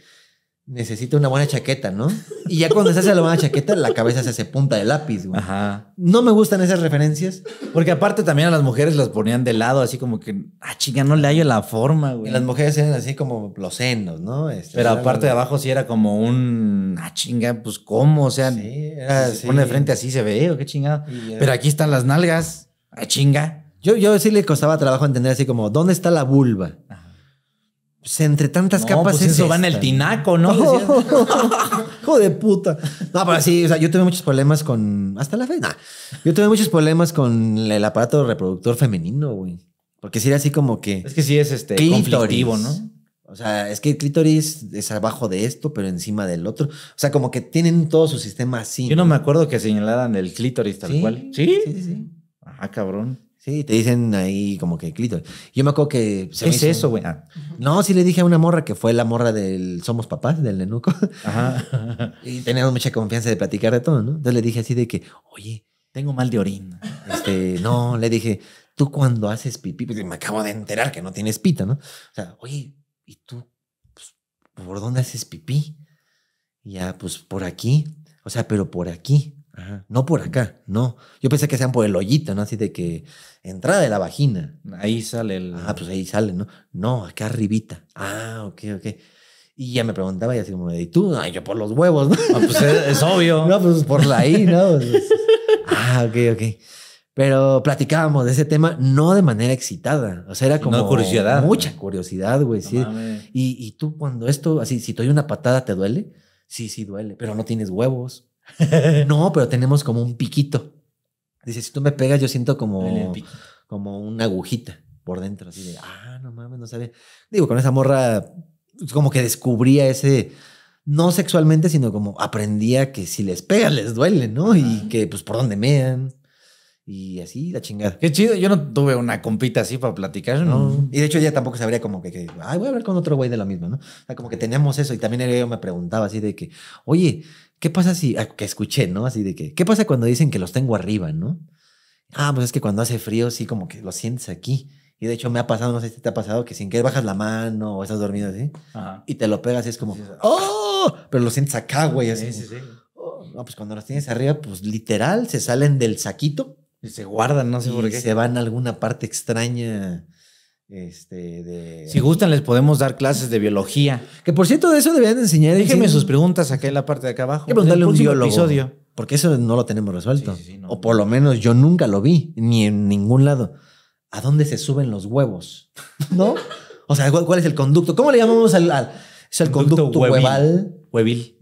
necesita una buena chaqueta, ¿no? Y ya cuando se hace la buena chaqueta, la cabeza se hace punta de lápiz, güey. Ajá. No me gustan esas referencias. Porque aparte también a las mujeres las ponían de lado, así como que, ah, chinga, no le hallo la forma, güey. Y las mujeres eran así como los senos, ¿no? Este, Pero aparte de abajo sí era como un, ah, chinga, pues cómo, o sea, se, pone de frente así, se ve, o qué chingado. Eh, Pero aquí están las nalgas, ah, chinga. Yo, yo sí le costaba trabajo entender así como, ¿dónde está la vulva? Pues, entre tantas capas pues, eso va en el tinaco, ¿no? hijo de puta. No, pero sí, o sea, yo tuve muchos problemas con. Hasta la fe. yo tuve muchos problemas con el aparato reproductor femenino, güey. Porque si era así como que. Es que sí es este conflictivo, ¿no? O sea, es que el clítoris es abajo de esto, pero encima del otro. O sea, como que tienen todo su sistema así. Yo no me acuerdo que señalaran el clítoris tal cual. ¿Sí? Sí, sí, sí. Ah, cabrón. Sí, te dicen ahí como que clítoris. Yo me acuerdo que se es eso, güey. Ah. No, sí le dije a una morra que fue la morra del Somos Papás, del Nenuco. Ajá. y teníamos mucha confianza de platicar de todo, ¿no? Entonces le dije así de que, oye, tengo mal de orina. Este, no, le dije, tú cuando haces pipí, pues me acabo de enterar que no tienes pita, ¿no? O sea, oye, ¿y tú pues, por dónde haces pipí? Y ya, pues por aquí. O sea, pero por aquí. No por acá, no. Yo pensé que sean por el hoyito, ¿no? Así de que entrada de la vagina. Ahí sale el... Ah, pues ahí sale, ¿no? No, acá arribita. Ah, ok, ok. Y ya me preguntaba y así como, ¿y tú? Ay, yo por los huevos, ¿no? Ah, pues eh, es, obvio. No, pues por la ahí, ¿no? Pues, ah, ok, ok. Pero platicábamos de ese tema no de manera excitada, o sea, era como no curiosidad, mucha curiosidad, güey. sí. Y, y, tú cuando esto, así, si te doy una patada, ¿te duele? Sí, sí duele, pero no tienes huevos. no, pero tenemos como un piquito. Dice, si tú me pegas, yo siento como, como una agujita por dentro, así de, ah, no mames, no sabe. Digo, con esa morra, pues, como que descubría ese, no sexualmente, sino como aprendía que si les pega les duele, ¿no? Y que, pues, por donde mean. Y así, la chingada. Qué chido, yo no tuve una compita así para platicar, ¿no? Y de hecho ella tampoco sabría como que, ay, voy a hablar con otro güey de la misma, ¿no? O sea, como que teníamos eso y también ella me preguntaba así de que, oye, ¿Qué pasa si, ah, que escuché, ¿no? Así de que, ¿qué pasa cuando dicen que los tengo arriba, ¿no? Ah, pues es que cuando hace frío, sí, como que lo sientes aquí. Y de hecho me ha pasado, no sé si te ha pasado, que sin que bajas la mano o estás dormido así, y te lo pegas y es como, ¡oh! Pero lo sientes acá, güey. Así, sí, sí, sí. ¡Oh! No, pues cuando los tienes arriba, pues literal, se salen del saquito. Y se guardan, no sé por qué. Se van a alguna parte extraña este, de... Si gustan, les podemos dar clases de biología. Que por cierto, de eso debían enseñar. Déjenme sus preguntas acá en la parte de acá abajo. un Episodio. Porque eso no lo tenemos resuelto. o por lo menos yo nunca lo vi, ni en ningún lado. ¿A dónde se suben los huevos? ¿No? o sea, ¿cuál, es el conducto? ¿Cómo le llamamos al, es el conducto, hueval? Huevil.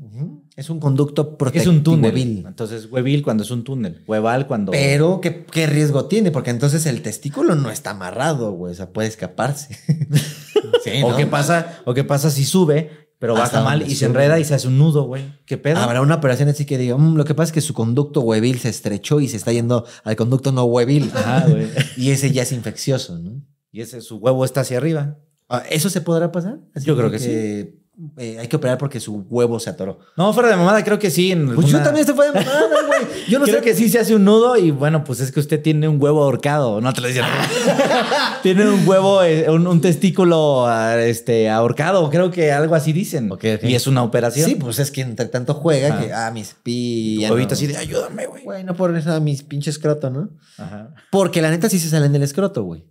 Es un conducto protectivo. Es un túnel. Entonces, huevil cuando es un túnel, hueval cuando. Pero, ¿qué, riesgo tiene? Porque entonces el testículo no está amarrado, güey. O sea, puede escaparse. sí, o, qué pasa, o qué pasa si sube, pero baja mal y se enreda y se hace un nudo, güey. ¿Qué pedo? Habrá una operación así que digo mm, lo que pasa es que su conducto huevil se estrechó y se está yendo al conducto no huevil. Ajá, güey. y ese ya es infeccioso, ¿no? Y ese, su huevo está hacia arriba. Ah, ¿Eso se podrá pasar? Yo creo que sí eh, hay que operar porque su huevo se atoró. No, fuera de mamada, creo que sí. pues yo también se fuera de mamada, güey. Yo no creo sé. que sí se hace un nudo y bueno, pues es que usted tiene un huevo ahorcado, no te lo decía. tiene un huevo, eh, un, testículo ah, este, ahorcado, creo que algo así dicen. Y es una operación. Sí, pues es que entre tanto juega que, a mis pi. Huevito así de ayúdame, güey. Güey, no por a mis pinches escroto, ¿no? Ajá. Porque la neta sí se salen del escroto, güey.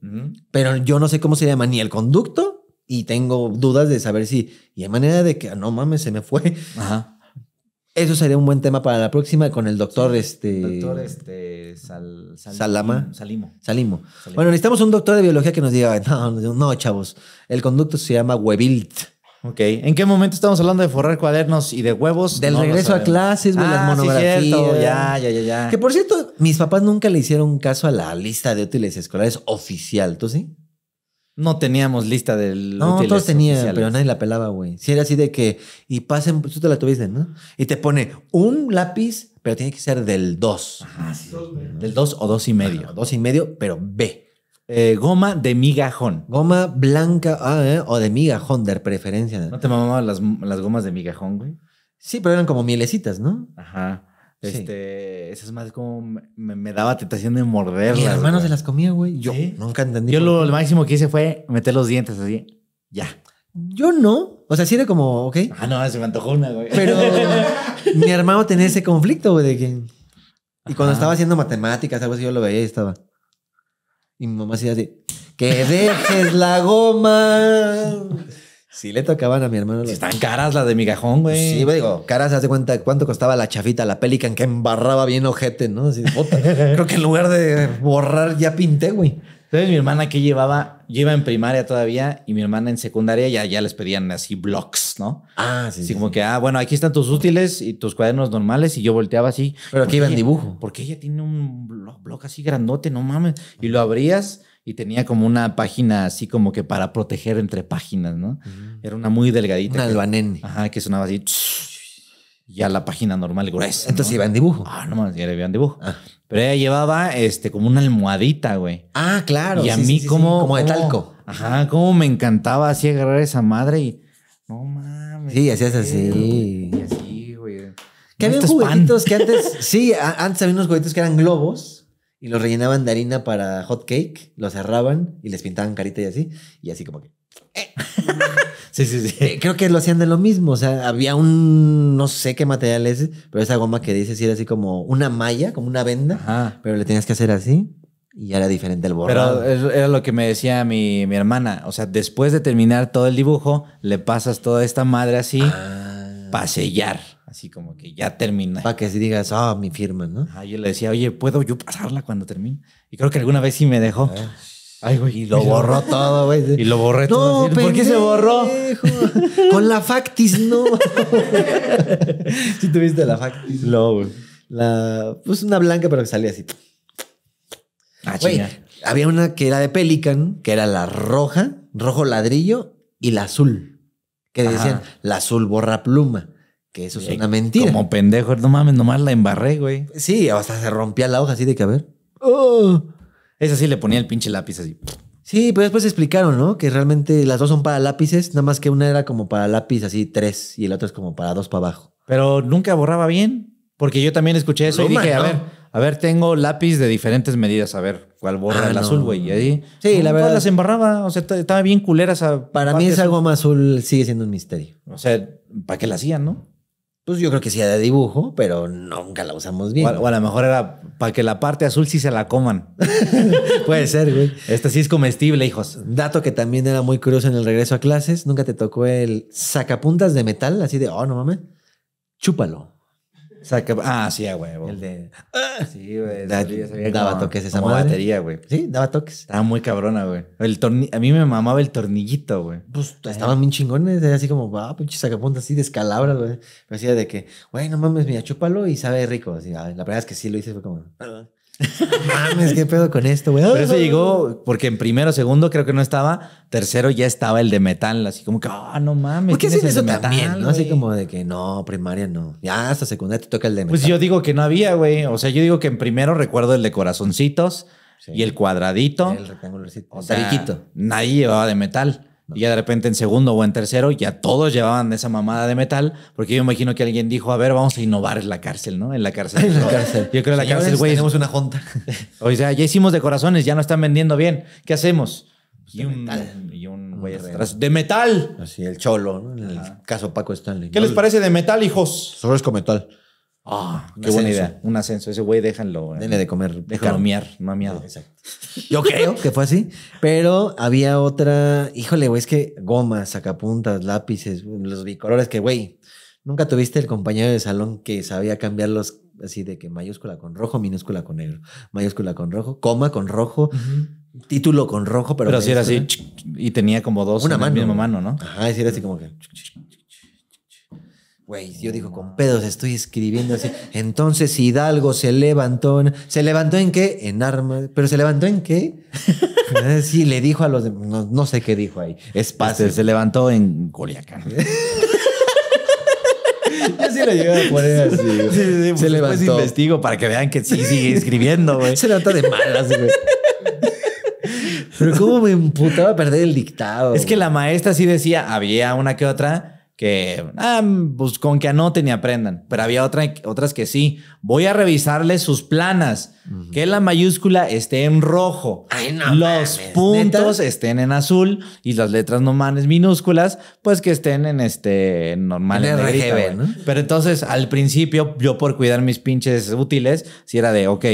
Pero yo no sé cómo se llama ni el conducto y tengo dudas de saber si, y hay manera de que, no mames, se me fue. Ajá. Eso sería un buen tema para la próxima con el doctor este. Doctor este. Salama. Salimo. Salimo. Bueno, necesitamos un doctor de biología que nos diga, no, no, chavos, el conducto se llama huevilt. Ok. ¿En qué momento estamos hablando de forrar cuadernos y de huevos? Del regreso a clases, güey, las ah, monografías. Ya, ya, ya, ya. Que por cierto, mis papás nunca le hicieron caso a la lista de útiles escolares oficial. ¿Tú sí? No teníamos lista del. No, todos tenían, pero nadie la pelaba, güey. Si era así de que. Y pasen, pues, tú te la tuviste, ¿no? Y te pone un lápiz, pero tiene que ser del 2. Sí, del 2 o 2 y medio. 2 y medio, pero B. Eh, goma de migajón. Goma blanca ah, eh, o de migajón, de preferencia. ¿No te mamaban las, las gomas de migajón, güey? Sí, pero eran como mielecitas, ¿no? Ajá. Este, es más como me, daba tentación de morderlas. las manos se las comía, güey. Yo nunca entendí. Yo lo, máximo que hice fue meter los dientes así. Ya. Yo no. O sea, sí era como, ok. Ah, no, se me antojó una, güey. Pero mi hermano tenía ese conflicto, güey, de que. Y cuando estaba haciendo matemáticas, algo así, yo lo veía y estaba. Y mi mamá hacía así: ¡Que dejes la goma! Si le tocaban a mi hermano. están caras las de migajón, güey. Sí, güey, digo, caras, haz de cuenta cuánto costaba la chafita, la pelican que embarraba bien ojete, ¿no? Así, Creo que en lugar de borrar ya pinté, güey. Entonces mi hermana que llevaba, lleva en primaria todavía y mi hermana en secundaria ya, ya les pedían así blocks, ¿no? Ah, sí. Así sí, como que, ah, bueno, aquí están tus útiles y tus cuadernos normales y yo volteaba así. Pero aquí iba en dibujo. Porque ella tiene un blog, así grandote, no mames. Y lo abrías y tenía como una página así como que para proteger entre páginas, ¿no? Mm. Era una muy delgadita. Una albanén. Ajá, que sonaba así. Y la página normal gruesa. Entonces iba en dibujo. Ah, no mames, ya iba en dibujo. Ah. Pero ella llevaba este como una almohadita, güey. Ah, claro. Y a mí como, como de talco. Ajá, como me encantaba así agarrar esa madre y no mames. Sí, hacías así. Y así, güey. Que había juguetitos que antes, sí, antes había unos juguetitos que eran globos y los rellenaban de harina para hot cake, los cerraban y les pintaban carita y así, y así como que... Eh". sí, sí, sí. Eh, creo que lo hacían de lo mismo, o sea, había un, no sé qué material es, pero esa goma que dices era así como una malla, como una venda, pero le tenías que hacer así. Y era diferente el borrado. Pero era lo que me decía mi, hermana. O sea, después de terminar todo el dibujo, le pasas toda esta madre así ah. para sellar así como que ya termina. Para que si digas, ah, mi firma, ¿no? yo le decía, oye, ¿puedo yo pasarla cuando termine? Y creo que alguna vez sí me dejó. Ah, Ay, güey. Y lo borró todo, güey. Y lo borré no, todo. ¿Por qué se borró? Con la factis, no. ¿Sí tuviste la factis? No, güey. La, pues una blanca, pero que salía así. Ah, güey, había una que era de Pelican, que era la roja, rojo ladrillo y la azul. Que decían, la azul borra pluma eso es una mentira. Como pendejo, no mames, nomás la embarré, güey. Sí, hasta se rompía la hoja así de que, a ver. Oh. Esa sí le ponía el pinche lápiz así. Sí, pero después explicaron, ¿no? Que realmente las dos son para lápices, nada más que una era como para lápiz así tres y el otro es como para dos para abajo. Pero nunca borraba bien, porque yo también escuché eso y dije, a ver, a ver, tengo lápiz de diferentes medidas, a ver cuál borra ah, el azul, güey. Y ahí, sí, pues, la verdad. las embarraba, o sea, estaba bien culera Para mí es algo más azul, sigue siendo un misterio. O sea, ¿para qué la hacían, no? Pues yo creo que sí era de dibujo, pero nunca la usamos bien. O a, lo mejor era para que la parte azul sí se la coman. Puede ser, güey. Esta sí es comestible, hijos. Dato que también era muy curioso en el regreso a clases. Nunca te tocó el sacapuntas de metal, así de, oh, no mames. Chúpalo. Ah, ah, sí, güey. El de. sí, güey. daba toques esa batería, güey. Sí, daba toques. Estaba muy cabrona, güey. El a mí me mamaba el tornillito, güey. Pues eh. estaban bien chingones. Era así como, va, ah, pinche sacapuntas así, descalabra, güey. Me decía de que, güey, no mames, mira, chúpalo y sabe rico. Así, la verdad es que sí lo hice, fue como. Ah. Mames, qué pedo con esto, güey. Pero eso llegó porque en primero, segundo creo que no estaba, tercero ya estaba el de metal, así como que, ah, no mames. ¿Por qué es eso también, ¿no? Así como de que no, primaria no. Ya hasta secundaria te toca el de pues metal. Pues yo digo que no había, güey. O sea, yo digo que en primero recuerdo el de corazoncitos y el cuadradito. El rectangularcito. O sea, Nadie llevaba de metal. Y ya de repente en segundo o en tercero ya todos llevaban esa mamada de metal, porque yo imagino que alguien dijo, a ver, vamos a innovar en la cárcel, ¿no? En la cárcel. Yo creo en la cárcel, güey. Tenemos una junta. o sea, ya hicimos de corazones, ya no están vendiendo bien. ¿Qué hacemos? Pues y un, güey atrás. ¡De metal! Así, el cholo, ¿no? En el caso Paco Stanley. ¿Qué les parece de metal, hijos? Solo es con metal. Ah, qué buena idea. Un ascenso. Ese güey, déjanlo. Denle de comer. De miar, no ha miado. Exacto. Yo creo que fue así. Pero había otra. Híjole, güey, es que gomas, sacapuntas, lápices, los bicolores que, güey, nunca tuviste el compañero de salón que sabía cambiarlos así de que mayúscula con rojo, minúscula con negro, mayúscula con rojo, coma con rojo. título con rojo, pero. Pero si era así, y tenía como dos una mano. La misma mano, ¿no? Ajá, si era así como que. Güey, yo digo, con pedos estoy escribiendo así. Entonces Hidalgo se levantó. ¿Se levantó en qué? En armas. ¿Pero se levantó en qué? sí, le dijo a los No, sé qué dijo ahí. Es este, se levantó en Culiacán. Yo lo llegué a poner así. Pues se levantó. Se pues investigo para que vean que sí sigue escribiendo, güey. Se levanta de malas, güey. Pero cómo me imputaba perder el dictado. Es que la maestra sí decía, había una que otra que ah, pues, con que anoten y aprendan. Pero había otra, otras que sí. Voy a revisarles sus planas. Que la mayúscula esté en rojo. los puntos estén en azul y las letras normales minúsculas, pues que estén en este normal. En ¿no? Pero entonces al principio yo por cuidar mis pinches útiles, si era de, ok,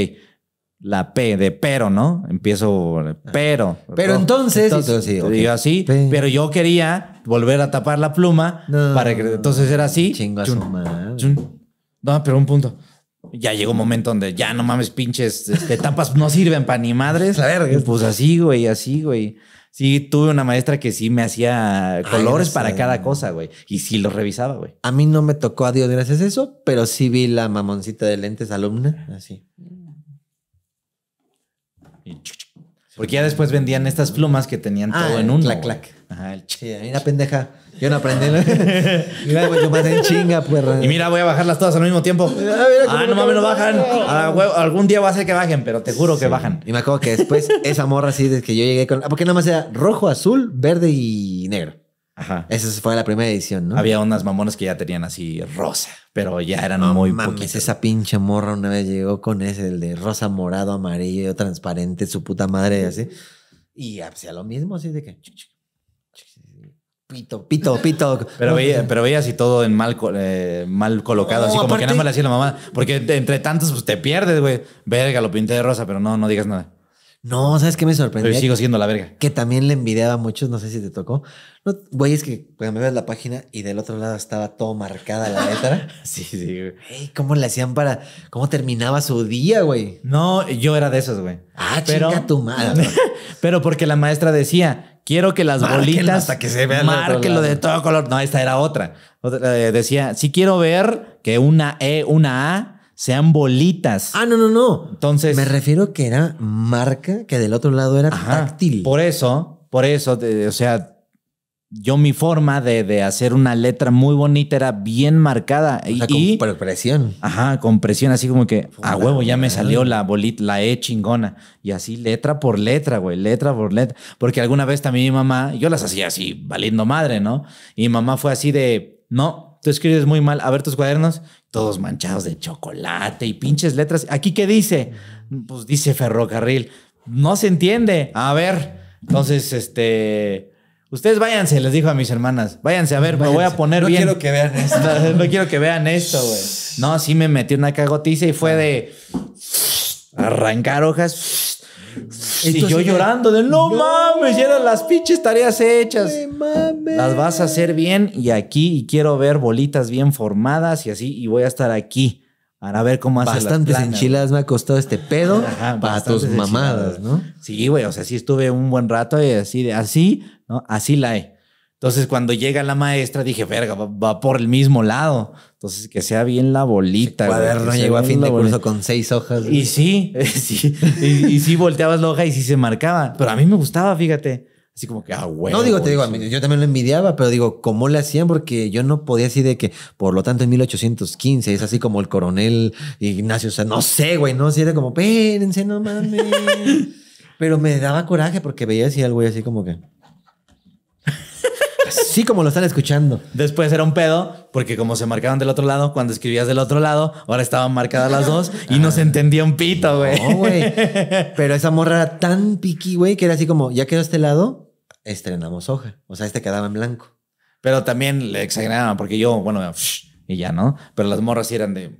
la P de pero, ¿no? Empiezo pero. Pero oh, entonces, así, pero yo quería volver a tapar la pluma para que entonces era así. No, pero un punto. Ya llegó un momento donde ya no mames, pinches este, tapas no sirven para ni madres. La verga. Pues así, güey, así, güey. Sí, tuve una maestra que sí me hacía colores para cada cosa, güey. Y sí los revisaba, güey. A mí no me tocó a Dios gracias eso, pero sí vi la mamoncita de lentes alumna, así. Porque ya después vendían estas plumas que tenían ah, todo en uno. Clac, clac. mira, pendeja. Yo no aprendí. mira, chinga, Y mira, voy a bajarlas todas al mismo tiempo. ah, ah no mames, no bajan. Ah, algún día va a ser que bajen, pero te juro que bajan. Y me acuerdo que después esa morra así, de que yo llegué con. Porque nada más era rojo, azul, verde y negro. Ajá. Esa fue la primera edición, ¿no? Había unas mamonas que ya tenían así rosa, pero ya eran muy poquitas. Esa pinche morra una vez llegó con ese, el de rosa, morado, amarillo, transparente, su puta madre, así. Y hacía lo mismo, así de que. Pito, pito, pito. Pero veía, pero veía así todo en mal, eh, mal colocado, así como que nada más le hacía la mamá. Porque entre tantos pues, te pierdes, güey. Verga, lo pinté de rosa, pero no, no digas nada. No, ¿sabes qué me sorprendió? Pero sigo siendo la verga. Que también le envidiaba a muchos, no sé si te tocó. güey, es que cuando me ves la página y del otro lado estaba todo marcada la letra. sí, sí, güey. ¿Cómo le hacían para. cómo terminaba su día, güey? No, yo era de esos, güey. Ah, chica tu madre. pero porque la maestra decía, quiero que las bolitas. Hasta que se vean. de todo color. No, esta era otra. Eh, decía, si quiero ver que una E, una A sean bolitas. Ah, no, no, no. Entonces. Me refiero que era marca que del otro lado era ajá, Por eso, por eso, o sea, yo mi forma de, de, hacer una letra muy bonita era bien marcada. y, con presión. Ajá, con presión, así como que a huevo ya me salió la bolita, la E chingona. Y así letra por letra, güey, letra por letra. Porque alguna vez también mi mamá, yo las hacía así, valiendo madre, ¿no? Y mi mamá fue así de, no, tú escribes muy mal, a ver tus cuadernos, todos manchados de chocolate y pinches letras. ¿Aquí qué dice? Pues dice ferrocarril. No se entiende. A ver. Entonces, este. Ustedes váyanse, les dijo a mis hermanas. Váyanse a ver, me voy a poner no Quiero que vean esto. no, no quiero que vean esto, güey. No, sí me metí una cagotiza y fue de arrancar hojas y yo llorando de no, mames, eran las pinches tareas hechas. Las vas a hacer bien y aquí y quiero ver bolitas bien formadas y así y voy a estar aquí para ver cómo haces Bastantes enchiladas me ha costado este pedo para tus mamadas, ¿no? Sí, güey, o sea, sí estuve un buen rato y así de así, ¿no? Así la he. Entonces, cuando llega la maestra, dije, verga, va, por el mismo lado. Entonces, que sea bien la bolita. El cuaderno llegó a fin de curso con seis hojas. Y sí, sí. Y, sí volteabas la hoja y sí se marcaba. Pero a mí me gustaba, fíjate. Así como que, ah, güey. No, digo, te digo, yo también lo envidiaba, pero digo, ¿cómo le hacían? Porque yo no podía así de que, por lo tanto, en 1815 es así como el coronel Ignacio, o sea, no sé, güey, no, sé. era como, pérense, no mames. pero me daba coraje porque veía así al güey así como que... Sí, como lo están escuchando. Después era un pedo, porque como se marcaban del otro lado, cuando escribías del otro lado, ahora estaban marcadas las dos y no se ah. entendía un pito, güey. No, güey. Pero esa morra era tan piqui, güey, que era así como, ya quedó este lado, estrenamos hoja. O sea, este quedaba en blanco. Pero también le exageraban, porque yo, bueno, y ya, ¿no? Pero las morras eran de...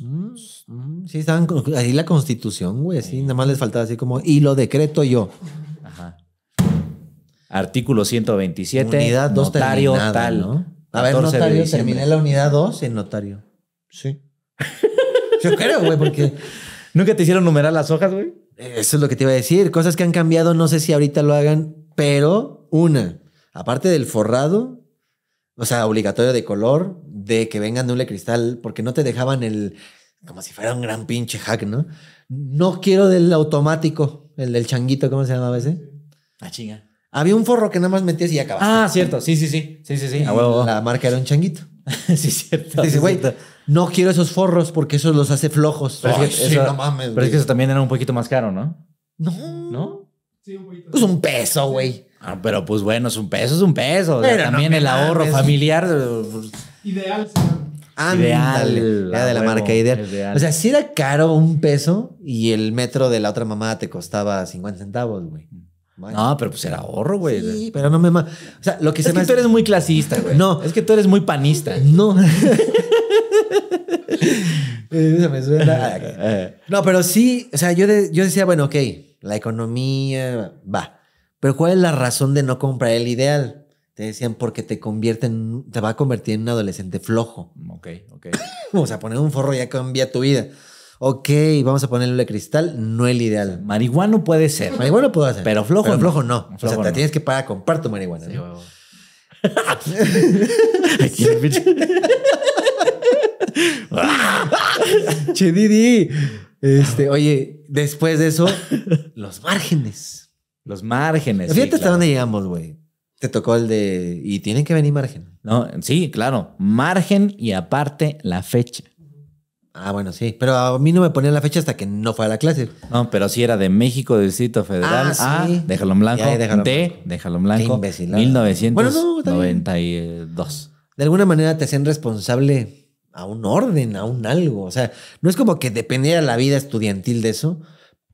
Mm, mm, sí, estaban así la constitución, güey, sí, nada más les faltaba así como, y lo decreto yo. Artículo 127. Unidad 2 notario tal. A ver, notario, terminé la unidad 2 en notario. Sí. Yo creo, güey, porque. ¿Nunca te hicieron numerar las hojas, güey? Eso es lo que te iba a decir. Cosas que han cambiado, no sé si ahorita lo hagan, pero una, aparte del forrado, o sea, obligatorio de color, de que vengan de un cristal, porque no te dejaban el. Como si fuera un gran pinche hack, ¿no? No quiero del automático, el del changuito, ¿cómo se llama a veces? La chinga. Había un forro que nada más metías y ya Ah, cierto. Sí, sí, sí. Sí, sí, sí. La marca era un changuito. sí, cierto. Dice, güey, no quiero esos forros porque esos los hace flojos. Pero, es, que sí, eso, no mames, pero es también era un poquito más caro, ¿no? No. ¿No? Sí, un poquito. Pues un peso, güey. Ah, pero pues bueno, es un peso, es un peso. también el ahorro familiar. Ideal, ideal. Era de la marca ideal. O sea, si era caro un peso y el metro de la otra mamá te costaba 50 centavos, güey. Mm. No, pero pues era ahorro, güey. Sí, pero no me... O sea, lo que es que tú eres muy clasista, güey. No. Es que tú eres muy panista. No. me suena. Eh. No, pero sí, o sea, yo, yo decía, bueno, ok, la economía va. Pero ¿cuál es la razón de no comprar el ideal? Te decían, porque te convierte en, te va a convertir en un adolescente flojo. Ok, ok. o sea, poner un forro ya cambia tu vida ok, vamos a ponerle cristal, no el ideal. Marihuana puede ser. Marihuana puede ser. Pero flojo, flojo no. o sea, te tienes que pagar a comprar tu marihuana. Este, oye, después de eso, los márgenes. Los márgenes. Fíjate hasta dónde llegamos, güey. Te tocó el de. Y tienen que venir margen. No, sí, claro. Margen y aparte la fecha. Ah, bueno, sí. Pero a mí no me ponían la fecha hasta que no fue a la clase. No, pero sí era de México, del Distrito Federal. Ah, ah sí. déjalo en blanco. De, déjalo blanco. déjalo en blanco. 1992. de alguna manera te hacían responsable a un orden, a un algo. O sea, no es como que dependiera la vida estudiantil de eso,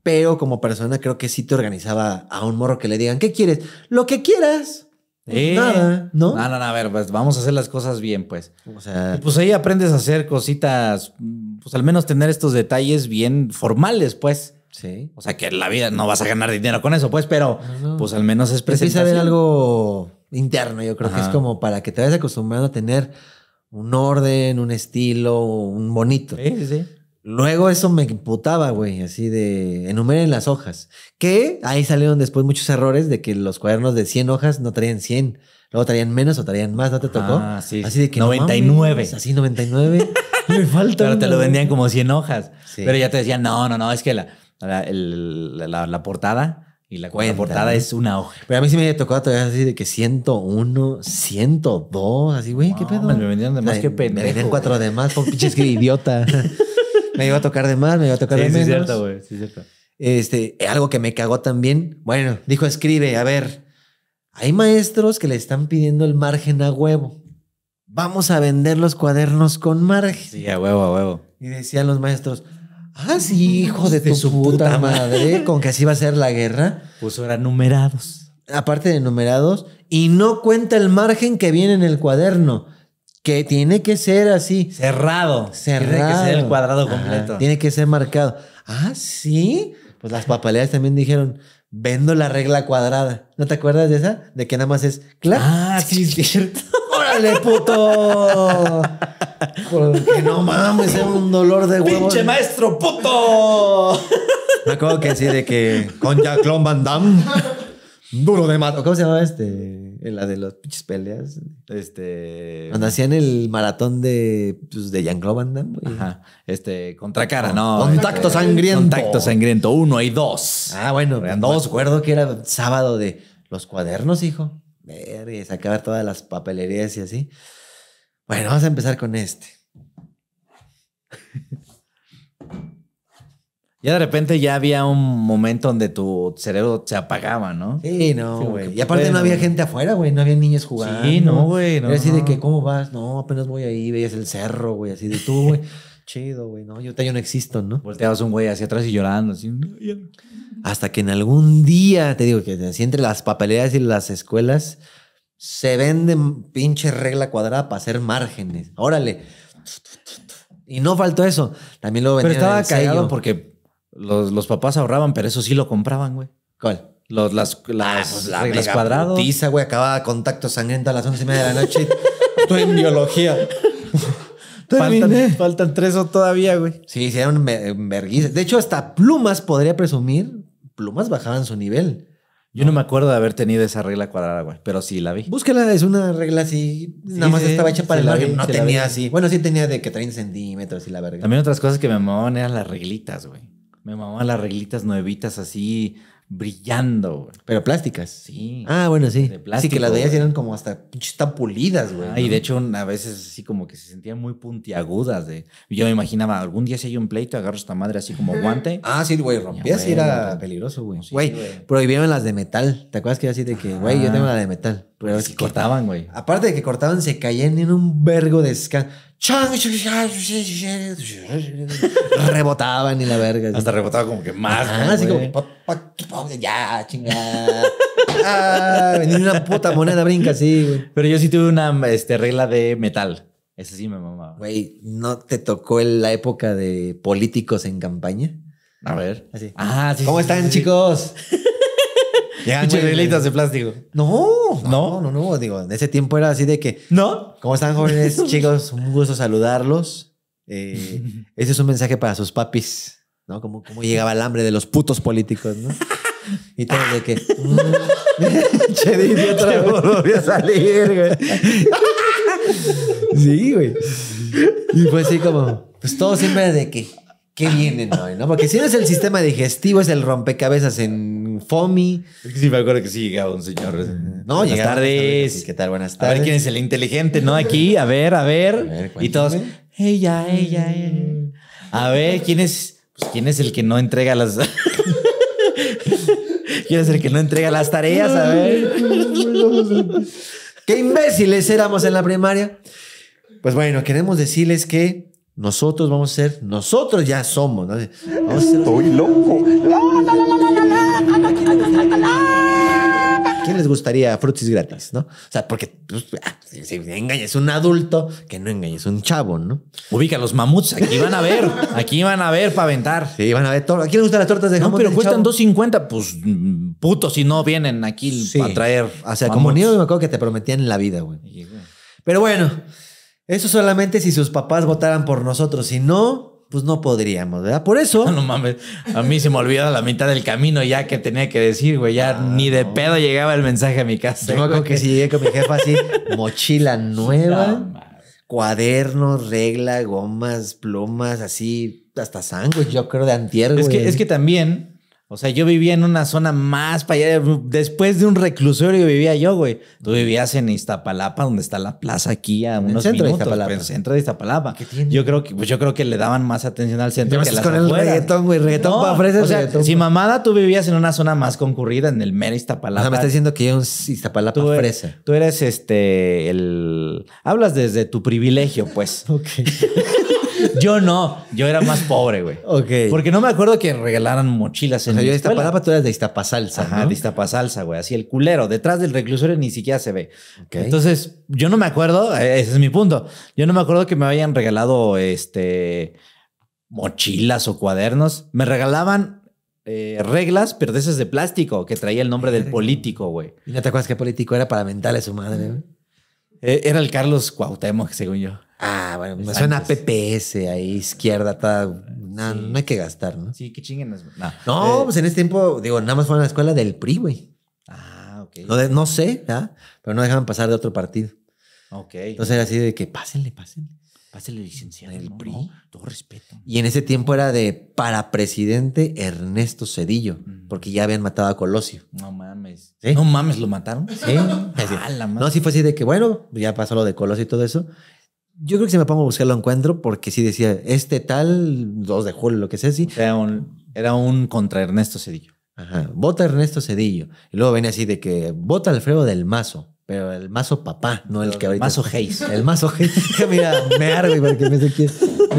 pero como persona creo que sí te organizaba a un morro que le digan, ¿qué quieres? Lo que quieras. Eh, nada, ¿no? No, no, a ver, pues vamos a hacer las cosas bien, pues. O sea, pues ahí aprendes a hacer cositas, pues al menos tener estos detalles bien formales, pues. Sí. O sea, que en la vida no vas a ganar dinero con eso, pues, pero pues al menos es presentación. algo interno, yo creo que es como para que te vayas acostumbrado a tener un orden, un estilo, un bonito. Sí, sí, sí. Luego eso me imputaba, güey, así de enumeren las hojas. Que ahí salieron después muchos errores de que los cuadernos de 100 hojas no traían 100. Luego traían menos o traían más, ¿no te tocó? Ah, así de que 99. así 99. me falta. Pero te lo vendían como 100 hojas. Pero ya te decían, no, no, no, es que la, la, portada y la portada es una hoja. Pero a mí sí me tocó todavía así de que 101, 102, así, güey, qué pedo. Me vendieron de más, qué Me vendían cuatro de más, por que idiota. me iba a tocar de más, me iba a tocar de menos. Sí, cierto, güey. Este, algo que me cagó también. Bueno, dijo, escribe, a ver, hay maestros que le están pidiendo el margen a huevo. Vamos a vender los cuadernos con margen. Sí, a huevo, a huevo. Y decían los maestros, ah, sí, hijo de, tu puta, madre, con que así va a ser la guerra. Pues eran numerados. Aparte de numerados, y no cuenta el margen que viene en el cuaderno que tiene que ser así. Cerrado. Cerrado. Tiene que ser el cuadrado completo. Tiene que ser marcado. Ah, sí. Pues las papaleas también dijeron, vendo la regla cuadrada. ¿No te acuerdas de esa? De que nada más es claro. Ah, sí, es cierto. ¡Órale, puto! Porque no mames, es un dolor de huevo. ¡Pinche maestro, puto! Me acuerdo que sí, de que con Jack Van Damme, duro de mato. ¿Cómo se llama este? en la de los pinches peleas. Este. Cuando hacían el maratón de, pues, de Jean-Claude Ajá. Este, contra no. Este, contacto sangriento. Contacto sangriento, uno y dos. Ah, bueno, Eran pues, dos. recuerdo que era sábado de los cuadernos, hijo. y sacar todas las papelerías y así. Bueno, vamos a empezar con este. Ya de repente ya había un momento donde tu cerebro se apagaba, ¿no? Sí, no, güey. y aparte no había gente afuera, güey. No había niños jugando. Sí, no, güey. Era así de que, ¿cómo vas? No, apenas voy ahí. Veías el cerro, güey. Así de tú, güey. Chido, güey. No, yo, no existo, ¿no? Volteabas un güey hacia atrás y llorando. Así, Hasta que en algún día, te digo, que así entre las papeleas y las escuelas se venden pinche regla cuadrada para hacer márgenes. Órale. Y no faltó eso. También lo vendían Pero estaba caído porque los, papás ahorraban, pero eso sí lo compraban, güey. ¿Cuál? Los, las las, ah, pues cuadrados. güey, acababa contacto sangriento a las once y media de la noche. Tú en biología. faltan, tres o todavía, güey. Sí, hicieron vergüenza. De hecho, hasta plumas podría presumir. Plumas bajaban su nivel. Yo no me acuerdo de haber tenido esa regla cuadrada, güey, pero sí la vi. Búsquela, es una regla así. nada más estaba hecha para el margen. No tenía así. Bueno, sí tenía de que 30 centímetros y la verga. También otras cosas que me amaban eran las reglitas, güey. Me mamaban las reglitas nuevitas así brillando. Pero plásticas. Sí. Ah, bueno, sí. Así sí, que las de ellas eran como hasta están pulidas, güey. Ah, y de hecho, a veces así como que se sentían muy puntiagudas. De... Yo me imaginaba, algún día si hay un pleito, agarro esta madre así como guante. ah, sí, güey, rompías y era peligroso, güey. güey, prohibieron las de metal. ¿Te acuerdas que era así de que, güey, yo ah. tengo la de metal? Pero es cortaban, güey. Aparte de que cortaban, se caían en un vergo de escándalo rebotaban y la verga. Hasta rebotaba como que más. Ajá, así como ya, chingada. ah, una puta moneda brinca sí, güey. Pero yo sí tuve una este, regla de metal. Esa sí me mamaba. Güey, ¿no te tocó la época de políticos en campaña? A ver. Así. Ah, sí. ¿Cómo están, chicos? Llegan de plástico. No, no, no, Digo, en ese tiempo era así de que. ¿No? Como están, jóvenes chicos? Un gusto saludarlos. Eh, ese es un mensaje para sus papis, ¿no? Como, como llegaba el hambre de los putos políticos, ¿no? Y todo de que. Mm, che, dije otra vez voy a salir, güey. Sí, güey. Y fue así como. Pues todo siempre de que. ¿Qué vienen hoy, no? Porque si no es el sistema digestivo, es el rompecabezas en Fomi. sí me acuerdo que sí llegaba un señor. No, buenas tardes. ¿Qué tal? Buenas tardes. A ver quién es el inteligente, ¿no? Aquí, a ver, a ver. y todos, ella, ella, ella. A ver, ¿quién es? Pues, ¿quién es el que no entrega las... ¿Quién es el que no entrega las tareas? A ver. ¡Qué imbéciles éramos en la primaria! Pues bueno, queremos decirles que nosotros vamos a ser, nosotros ya somos. ¿no? Estoy loco. No, no, no, no quién les gustaría frutis gratis, no? O sea, porque pues, ah, si, engañas un adulto, que no engañes un chavo, ¿no? Ubica los mamuts, aquí van a ver, aquí van a ver para aventar. Sí, van a ver todo. ¿A quién les gustan las tortas de jamón? No, pero cuestan 2.50, pues puto si no vienen aquí a traer. O sea, como niño me acuerdo que te prometían la vida, güey. Pero bueno, eso solamente si sus papás votaran por nosotros, si no pues no podríamos, ¿verdad? Por eso. No mames, a mí se me olvidó la mitad del camino ya que tenía que decir, güey. Ya ah, ni de pedo llegaba el mensaje a mi casa. Tengo me que si llegué con mi jefa así, mochila nueva, cuadernos, regla, gomas, plumas, así, hasta sangre, yo creo, de antier, es Que, es que también o sea, yo vivía en una zona más para allá. Después de un reclusorio vivía yo, güey. Tú vivías en Iztapalapa, donde está la plaza aquí a unos minutos. De el centro de Iztapalapa. Yo creo que, pues yo creo que le daban más atención al centro que a las con afueras. el reggaetón, güey. Reggaetón para O sea, si mamada, tú vivías en una zona más concurrida, en el mero Iztapalapa. O sea, me estás diciendo que yo un Iztapalapa fresa. Tú eres este el. Hablas desde tu privilegio, pues. ok. Yo no, yo era más pobre, güey. Ok. Porque no me acuerdo que regalaran mochilas en o yo de Iztapalapa, tú eras de Iztapasalsa, De güey. Así el culero, detrás del reclusorio ni siquiera se ve. Ok. Entonces, yo no me acuerdo, eh, ese es mi punto. Yo no me acuerdo que me hayan regalado este mochilas o cuadernos. Me regalaban eh, reglas, pero de esas de plástico, que traía el nombre del político, güey. no te acuerdas qué político era para mentales su madre, eh, era el Carlos Cuauhtémoc, según yo. Ah, bueno, me suena a PPS ahí, izquierda, no, hay que gastar, ¿no? Sí, que chinguen. No, eh, pues en ese tiempo, digo, nada más fueron a la escuela del PRI, güey. Ah, ok. No, sé, ¿ah? pero no dejaban pasar de otro partido. Ok. Entonces era así de que pásenle, pásenle. Pásenle, licenciado. Del PRI. todo respeto. Y en ese tiempo era de para presidente Ernesto Cedillo, mm. porque ya habían matado a Colosio. No mames. ¿Sí? No mames, ¿lo mataron? Sí. no, sí fue así de que, bueno, ya pasó lo de Colosio y todo eso. Yo creo que si me pongo a buscar lo encuentro porque sí decía, este tal, 2 de julio, lo que sea, sí. Era un, era un contra Ernesto Cedillo. Ajá, vota Ernesto Cedillo. Y luego venía así de que vota Alfredo del Mazo, pero el Mazo papá, no el que ahorita. Mazo Hayes. El Mazo Hayes. Mira, me argo porque me sé quién.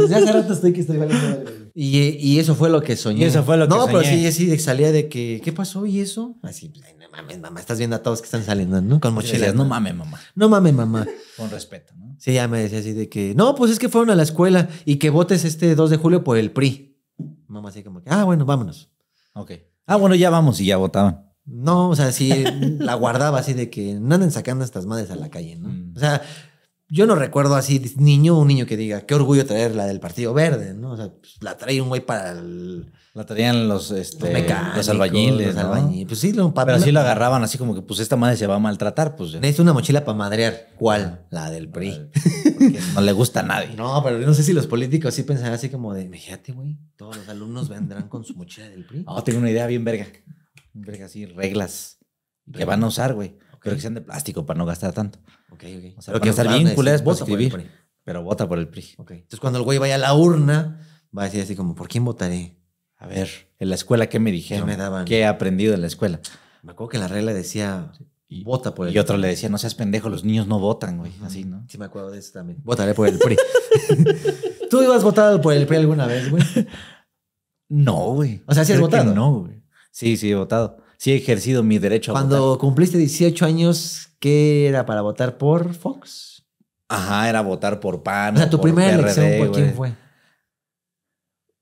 Ya hace rato estoy que estoy valiendo. Eh, y, eso fue lo que soñé. eso fue lo no, pero sí, sí, salía de que, ¿qué pasó? ¿Y eso? Así, pues, no mames, mamá, estás viendo a todos que están saliendo, ¿no? Con mochilas. no mames, mamá. No mames, mamá. Con respeto, ¿no? Sí, ya me decía así de que, no, pues es que fueron a la escuela y que votes este 2 de julio por el PRI. Mamá así como que, ah, bueno, vámonos. Ok. Ah, bueno, ya vamos y ya votaban. No, o sea, sí, la guardaba así de que no anden sacando estas madres a la calle, ¿no? Mm. O sea, yo no recuerdo así, niño, un niño que diga, qué orgullo traer la del Partido Verde, ¿no? O sea, pues, la trae un güey para el... La traían los, este, los, albañiles, pues Pero así lo agarraban así como que, pues esta madre se va a maltratar, pues. una mochila para madrear. ¿Cuál? Ah. La del PRI. Porque no le gusta a nadie. No, pero no sé si los políticos sí pensan así como de, imagínate, güey, todos los alumnos vendrán con su mochila del PRI. No, tengo una idea bien verga. Verga, así, reglas que van a usar, güey. Pero que sean de plástico para no gastar tanto. Lo ok. O sea, que estar bien es escribir, pero vota por el PRI. Entonces, cuando el güey vaya a la urna, va a decir así como, ¿por quién votaré? A ver, en la escuela, ¿qué me dijeron? ¿Qué he aprendido en la escuela? Me acuerdo que la regla decía, vota por el Y otro le decía, no seas pendejo, los niños no votan, güey. Así, ¿no? Sí, me acuerdo de eso también. Votaré por el PRI. ¿Tú ibas votado por el PRI alguna vez, güey? No, güey. O sea, ¿sí has votado? No, güey. Sí, sí, he votado. Sí he ejercido mi derecho a votar. Cuando cumpliste 18 años, ¿Qué era para votar por Fox? Ajá, era votar por PAN. O sea, tu primera elección, ¿por quién fue?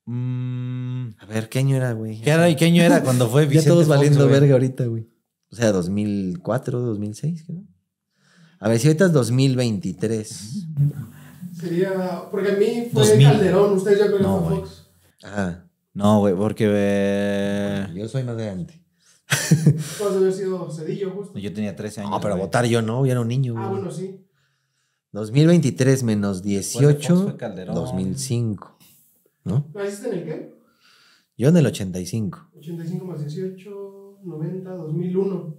Mm, a ver, ¿qué año era, güey? ¿Qué, año era cuando fue Vicente Ya todos valiendo verga ahorita, güey. O sea, 2004, 2006, creo. A ver, si ahorita es 2023. Sería. Porque a mí fue Calderón, ustedes ya no, Fox. Ajá. No, güey, porque. Eh, Yo soy más de antes. Puedes haber sido Cedillo, justo. Yo tenía 13 años. No, pero votar yo no, yo era un niño. Ah, bueno, sí. 2023 menos 18, 2005. ¿No? ¿Naciste en el qué? Yo en el 85. 85 más 18, 90, 2001.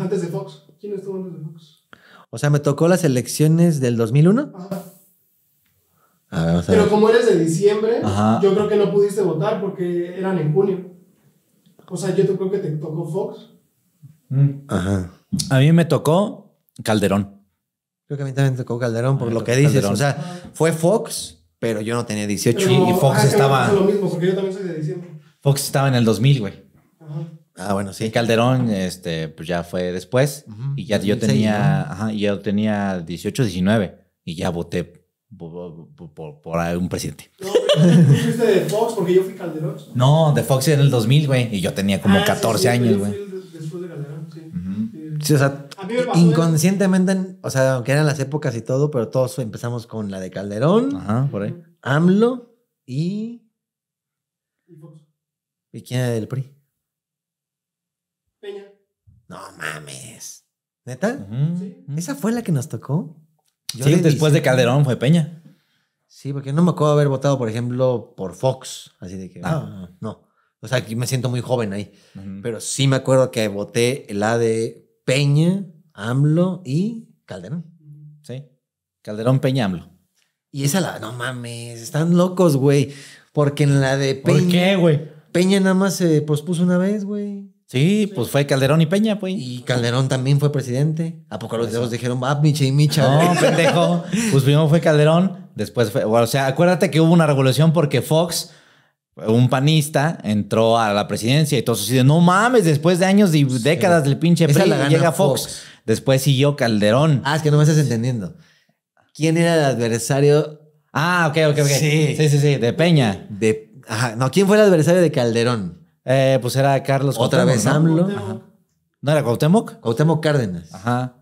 Antes de Fox. ¿Quién estuvo antes de Fox? O sea, me tocó las elecciones del 2001. Ajá. Pero como eres de diciembre, yo creo que no pudiste votar porque eran en junio. O sea, yo te creo que te tocó Fox. Mm. Ajá. A mí me tocó Calderón. Creo que a mí también me tocó Calderón por lo que dices. O sea, fue Fox, pero yo no tenía 18 y Fox estaba. Lo mismo, porque yo también soy de diciembre. Fox estaba en el 2000, güey. Ajá. Ah, bueno, sí. Y Calderón, este, pues ya fue después. Y ya yo tenía, ajá, yo tenía 18, 19. Y ya voté por, algún presidente. No, fuiste de Fox porque yo fui Calderón? No, de Fox en el 2000, güey, y yo tenía como 14 ah, años, güey. sí. o sea, inconscientemente, o sea, aunque eran las épocas y todo, pero todos empezamos con la de Calderón, Ajá, por ahí. AMLO y... ¿Y quién era del PRI? Peña. No mames. ¿Neta? ¿Esa fue la que nos tocó? sí, después de Calderón fue Peña. Sí, porque no me acuerdo haber votado, por ejemplo, por Fox. Así de que, ah. ah no, O sea, aquí me siento muy joven ahí. Pero sí me acuerdo que voté la de Peña, AMLO y Calderón. Sí. Calderón, Peña, AMLO. Y esa la, no mames, están locos, güey. Porque en la de Peña. ¿Por qué, güey? Peña nada más se pospuso una vez, güey. Sí, pues fue Calderón y Peña, pues. Y Calderón también fue presidente. ¿A poco los dijeron, va, ah, Micha y Micha? No, pendejo. Pues primero fue Calderón, después fue. o sea, acuérdate que hubo una revolución porque Fox, un panista, entró a la presidencia y todos así de, no mames, después de años y décadas del pinche PRI, llega Fox. Después siguió Calderón. Ah, es que no me estás entendiendo. ¿Quién era el adversario? Ah, ok, ok, ok. Sí, sí, sí, de Peña. De, no, ¿quién fue el adversario de Calderón? Eh, pues era Carlos Otra vez AMLO. ¿No era Cuauhtémoc? Cuauhtémoc Cárdenas. Ajá.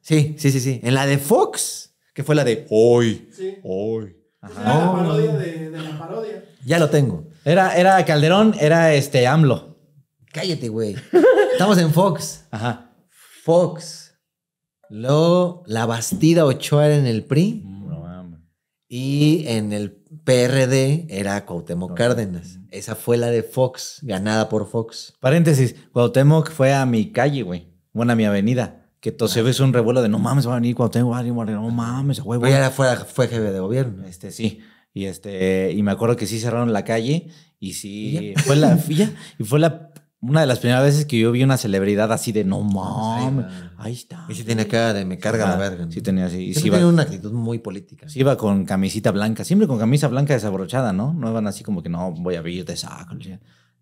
Sí, sí, sí, sí. En la de Fox, que fue la de hoy, Sí. hoy. Pues Ajá. la parodia de, la parodia. Ya lo tengo. Era, era Calderón, era este AMLO. Cállate, güey. Estamos en Fox. Ajá. Fox. Luego, la Bastida Ochoa era en el PRI. No mames. y en el PRD era Cuauhtémoc Cárdenas. Esa fue la de Fox, ganada por Fox. Paréntesis, Cuauhtémoc fue a mi calle, güey. Bueno, a mi avenida. Que se ves ah. un revuelo de no mames, va a venir Cuauhtémoc, va a venir, no mames, güey. güey. fue, jefe de gobierno. Este, sí. Y este, y me acuerdo que sí cerraron la calle y sí, fue la, y fue la una de las primeras veces que yo vi una celebridad así de no pues mames, ahí está. Y se tenía cara de me carga la verga. Sí tenía así. Y iba, tenía una actitud muy política. iba con camisita blanca, siempre con camisa blanca desabrochada, ¿no? No iban así como que no voy a vivir de saco.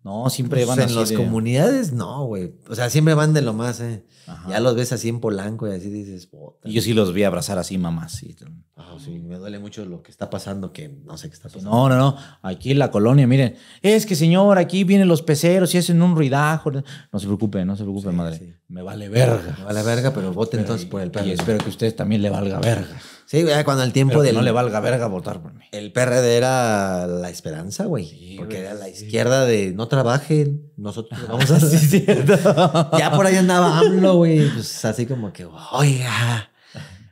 No, siempre pues van así En las comunidades, no, güey. O sea, siempre van de lo más, ¿eh? Ya los ves así en Polanco y así dices, Y yo sí los vi abrazar así, mamás. Sí. Ah, sí, me duele mucho lo que está pasando, que no sé qué está pasando. No, no, no. Aquí en la colonia, miren, es que señor, aquí vienen los peceros y hacen un ruidajo. No se preocupe, no se preocupe, madre. Me vale verga. Me vale verga, pero voten entonces por el perro. Y espero que a también le valga verga. Sí, cuando el tiempo de No le valga verga votar por mí. El PRD era la esperanza, güey. porque era la izquierda de no trabajen, nosotros vamos a. sí, ya por ahí andaba AMLO, güey. Pues así como que, oiga,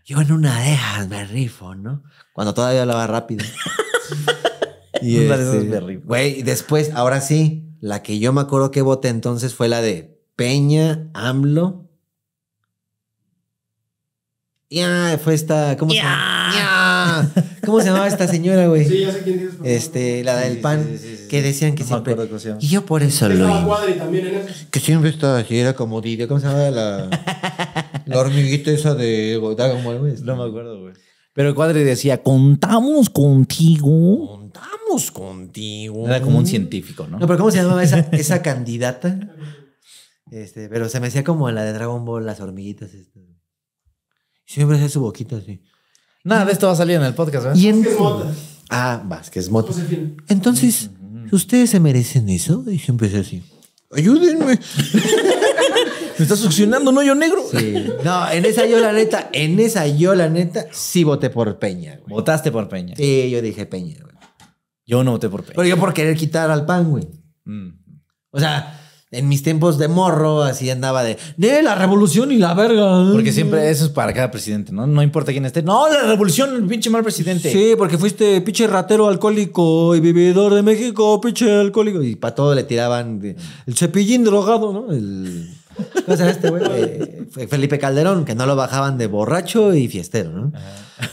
yo en una dejas me rifo, ¿no? Cuando todavía hablaba rápido. y este, rifo? Güey, después, ahora sí, la que yo me acuerdo que voté entonces fue la de Peña, AMLO ya, fue esta. ¿Cómo se ¿Cómo se llamaba esta señora, güey? Sí, ya sé quién es. Este, la del pan. Que decían que siempre. Y yo por eso lo. ¿eh? Que siempre estaba así, era como Didio. ¿Cómo se llamaba la. la hormiguita esa de Dragon Ball, güey? No me acuerdo, güey. Pero el cuadro decía, contamos contigo. Contamos contigo. Era como un científico, ¿no? No, pero ¿cómo se llamaba esa, esa candidata? Este, pero se me hacía como la de Dragon Ball, las hormiguitas. Este. Siempre hace su boquita así. Nada de esto va a salir en el podcast, ¿verdad? Y en... Mota. Ah, es Mota. Pues, Entonces, ¿ustedes se merecen eso? Y siempre empecé así. Ayúdenme. Me está succionando no yo negro. Sí. No, en esa yo la neta, en esa yo la neta, sí voté por Peña. Votaste por Peña. Sí, yo dije Peña, güey. Yo no voté por Peña. Pero yo por querer quitar al pan, güey. Mm. O sea, en mis tiempos de morro, así andaba de, de la revolución y la verga. Porque siempre eso es para cada presidente, ¿no? No importa quién esté. No, la revolución, el pinche mal presidente. Sí, porque fuiste pinche ratero alcohólico y vividor de México, pinche alcohólico. Y para todo le tiraban el cepillín drogado, ¿no? El, este eh, Felipe Calderón, que no lo bajaban de borracho y fiestero, ¿no?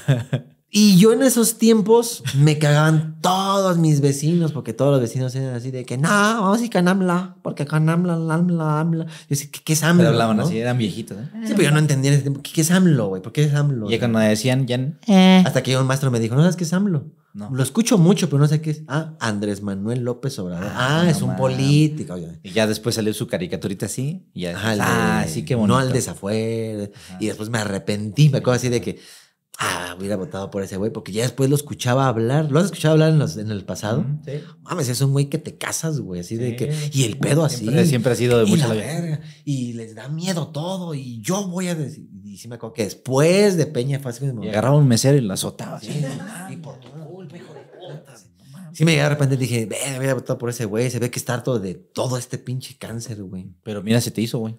Y yo en esos tiempos me cagaban todos mis vecinos, porque todos los vecinos eran así de que, no, vamos a ir Canamla, porque Canamla, AMLA, AMLA, Yo decía, ¿qué, es AMLA? Pero hablaban así, eran viejitos. ¿eh? Sí, pero yo no entendía en ese tiempo, ¿qué, es AMLO, güey? ¿Por qué es AMLO? Y cuando decían, ya. Eh. Hasta que un maestro me dijo, ¿no sabes qué es AMLO? Lo escucho mucho, pero no sé qué es. Ah, Andrés Manuel López Obrador. Ah, ah es un político. Y ya después salió su caricaturita así. Y ah, sí, qué bonito. No al desafuero. Y después me arrepentí, me acuerdo así de que ah, hubiera votado por ese güey, porque ya después lo escuchaba hablar. ¿Lo has escuchado hablar en, los, en el pasado? sí. Mames, es un güey que te casas, güey, así de que. Y el pedo así. Siempre ha sido de mucha la verga, Y les da miedo todo, y yo voy a decir. Y sí me acuerdo que después de Peña Fácil me agarraba un mesero y la azotaba. Sí, y por tu culpa, hijo de puta. Sí, me llegué de repente y dije, ve, hubiera votado por ese güey. Se ve que está harto de todo este pinche cáncer, güey. Pero mira, se te hizo, güey.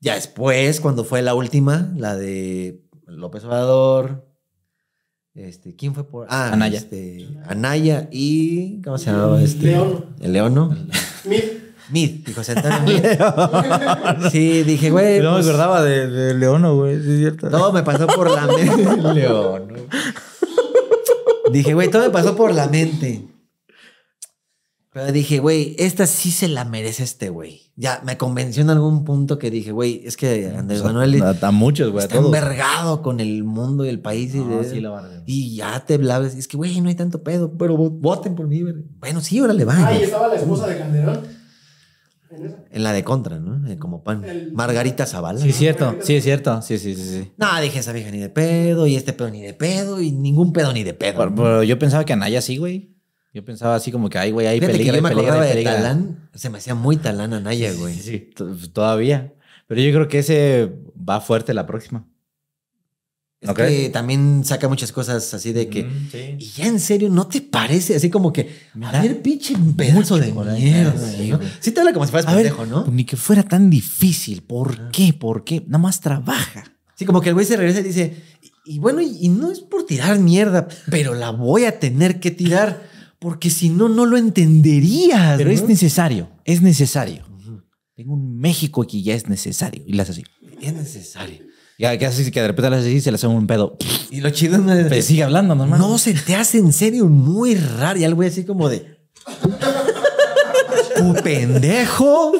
Ya después, cuando fue la última, la de López Obrador, este, ¿Quién fue por...? Ah, Anaya. Este, Anaya y... ¿Cómo se llamaba? Este, León. El Leono. Mid. Mid, dijo Santana Mid. Sí, dije, güey... No me pues acordaba de, de Leono, güey. Sí, cierto. No, me pasó por la mente. Leono. Dije, güey, todo me pasó por la mente. Pero dije, güey, esta sí se la merece este güey. Ya me convenció en algún punto que dije, güey, es que Andrés Manuel está con el mundo y el país. y, ya te blabes. Es que, güey, no hay tanto pedo, pero voten por mí. güey. Bueno, sí, órale, va. Ahí estaba la esposa de Calderón. En la de contra, ¿no? Eh, como pan. Margarita Zavala. Sí, cierto. Sí, es cierto. Sí, sí, sí, sí. No, dije esa vieja ni de pedo, y este pedo ni de pedo, y ningún pedo ni de pedo. pero yo pensaba que Anaya sí, güey. Yo pensaba así como que, ay, güey, ahí peleé. yo me peligro, acordaba de Talán, se me hacía muy Talán Anaya, güey. Sí, todavía. Pero yo creo que ese va fuerte la próxima. Es que también saca muchas cosas así de que. Mm, y ya en serio, ¿no te parece? Así como que. A ver, pinche pedazo de mierda. Sí, sí, te habla como si fueras a pendejo, ¿no? Pues, ni que fuera tan difícil. ¿Por qué? ¿Por qué? Nada más trabaja. Sí, como que el güey se regresa y dice. Y, bueno, y no es por tirar mierda, pero la voy a tener que tirar porque si no, no lo entenderías. Pero es necesario, es necesario. Tengo un México aquí, ya es necesario. Y las así. Es necesario. Ya que así que de repente las así se le hace un pedo. Y lo chido no es. Pero sigue hablando, normal. No, se te hace en serio muy raro. Y algo así como de. ¡Tu pendejo!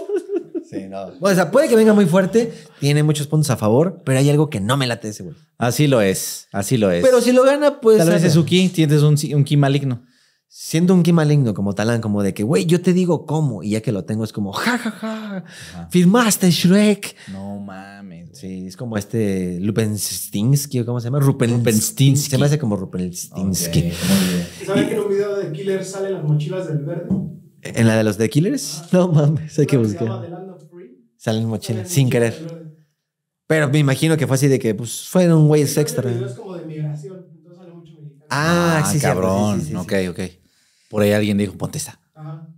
Sí, no. O sea, puede que venga muy fuerte, tiene muchos puntos a favor, pero hay algo que no me late ese güey. Así lo es, así lo es. Pero si lo gana, pues. Tal vez ki. tienes un ki maligno siendo un que maligno como Talán, como de que, güey, yo te digo cómo, y ya que lo tengo es como, ja, ja, ja, firmaste Shrek. No mames. Sí, es como este Lupenstinsky, ¿cómo se llama? Rupenstinsky. Se me hace como Rupenstinsky. Okay, ¿sabes que en un video de Killer salen las mochilas del verde? ¿En la de los de Killers? no mames, hay que buscar. Salen mochilas, sin querer. Pero me imagino que fue así de que, pues, fueron güeyes extra. Es como de migración, entonces sale mucho Ah, ah cabrón. ok, ok por ahí alguien dijo, ponte esa.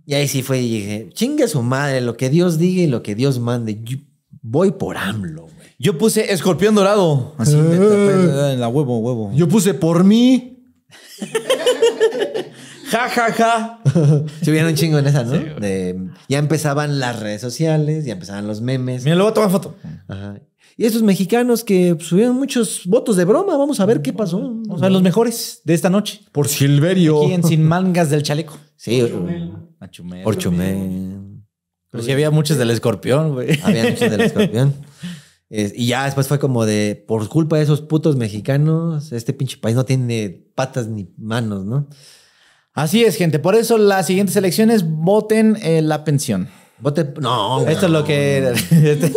Y ahí sí fue y dije, chingue su madre, lo que Dios diga y lo que Dios mande. Yo voy por AMLO, güey. Yo puse escorpión dorado. Así, en la huevo, huevo. Yo puse por mí. ja, ja, ja. Se vieron un chingo en esa, ¿no? ya empezaban las redes sociales, ya empezaban los memes. Mira, luego toma foto. Ajá. Y esos mexicanos que subieron pues, muchos votos de broma, vamos a ver qué pasó. O sea, los mejores de esta noche. Por Silverio. Aquí en Sin Mangas del Chaleco. Sí, Chumel. Por Chumel. Pero sí había muchos del escorpión, güey. Había muchos del escorpión. y ya después fue como de, por culpa de esos putos mexicanos, este pinche país no tiene patas ni manos, ¿no? Así es, gente. Por eso las siguientes elecciones voten eh, la pensión. Bote, no, esto es lo que. Este,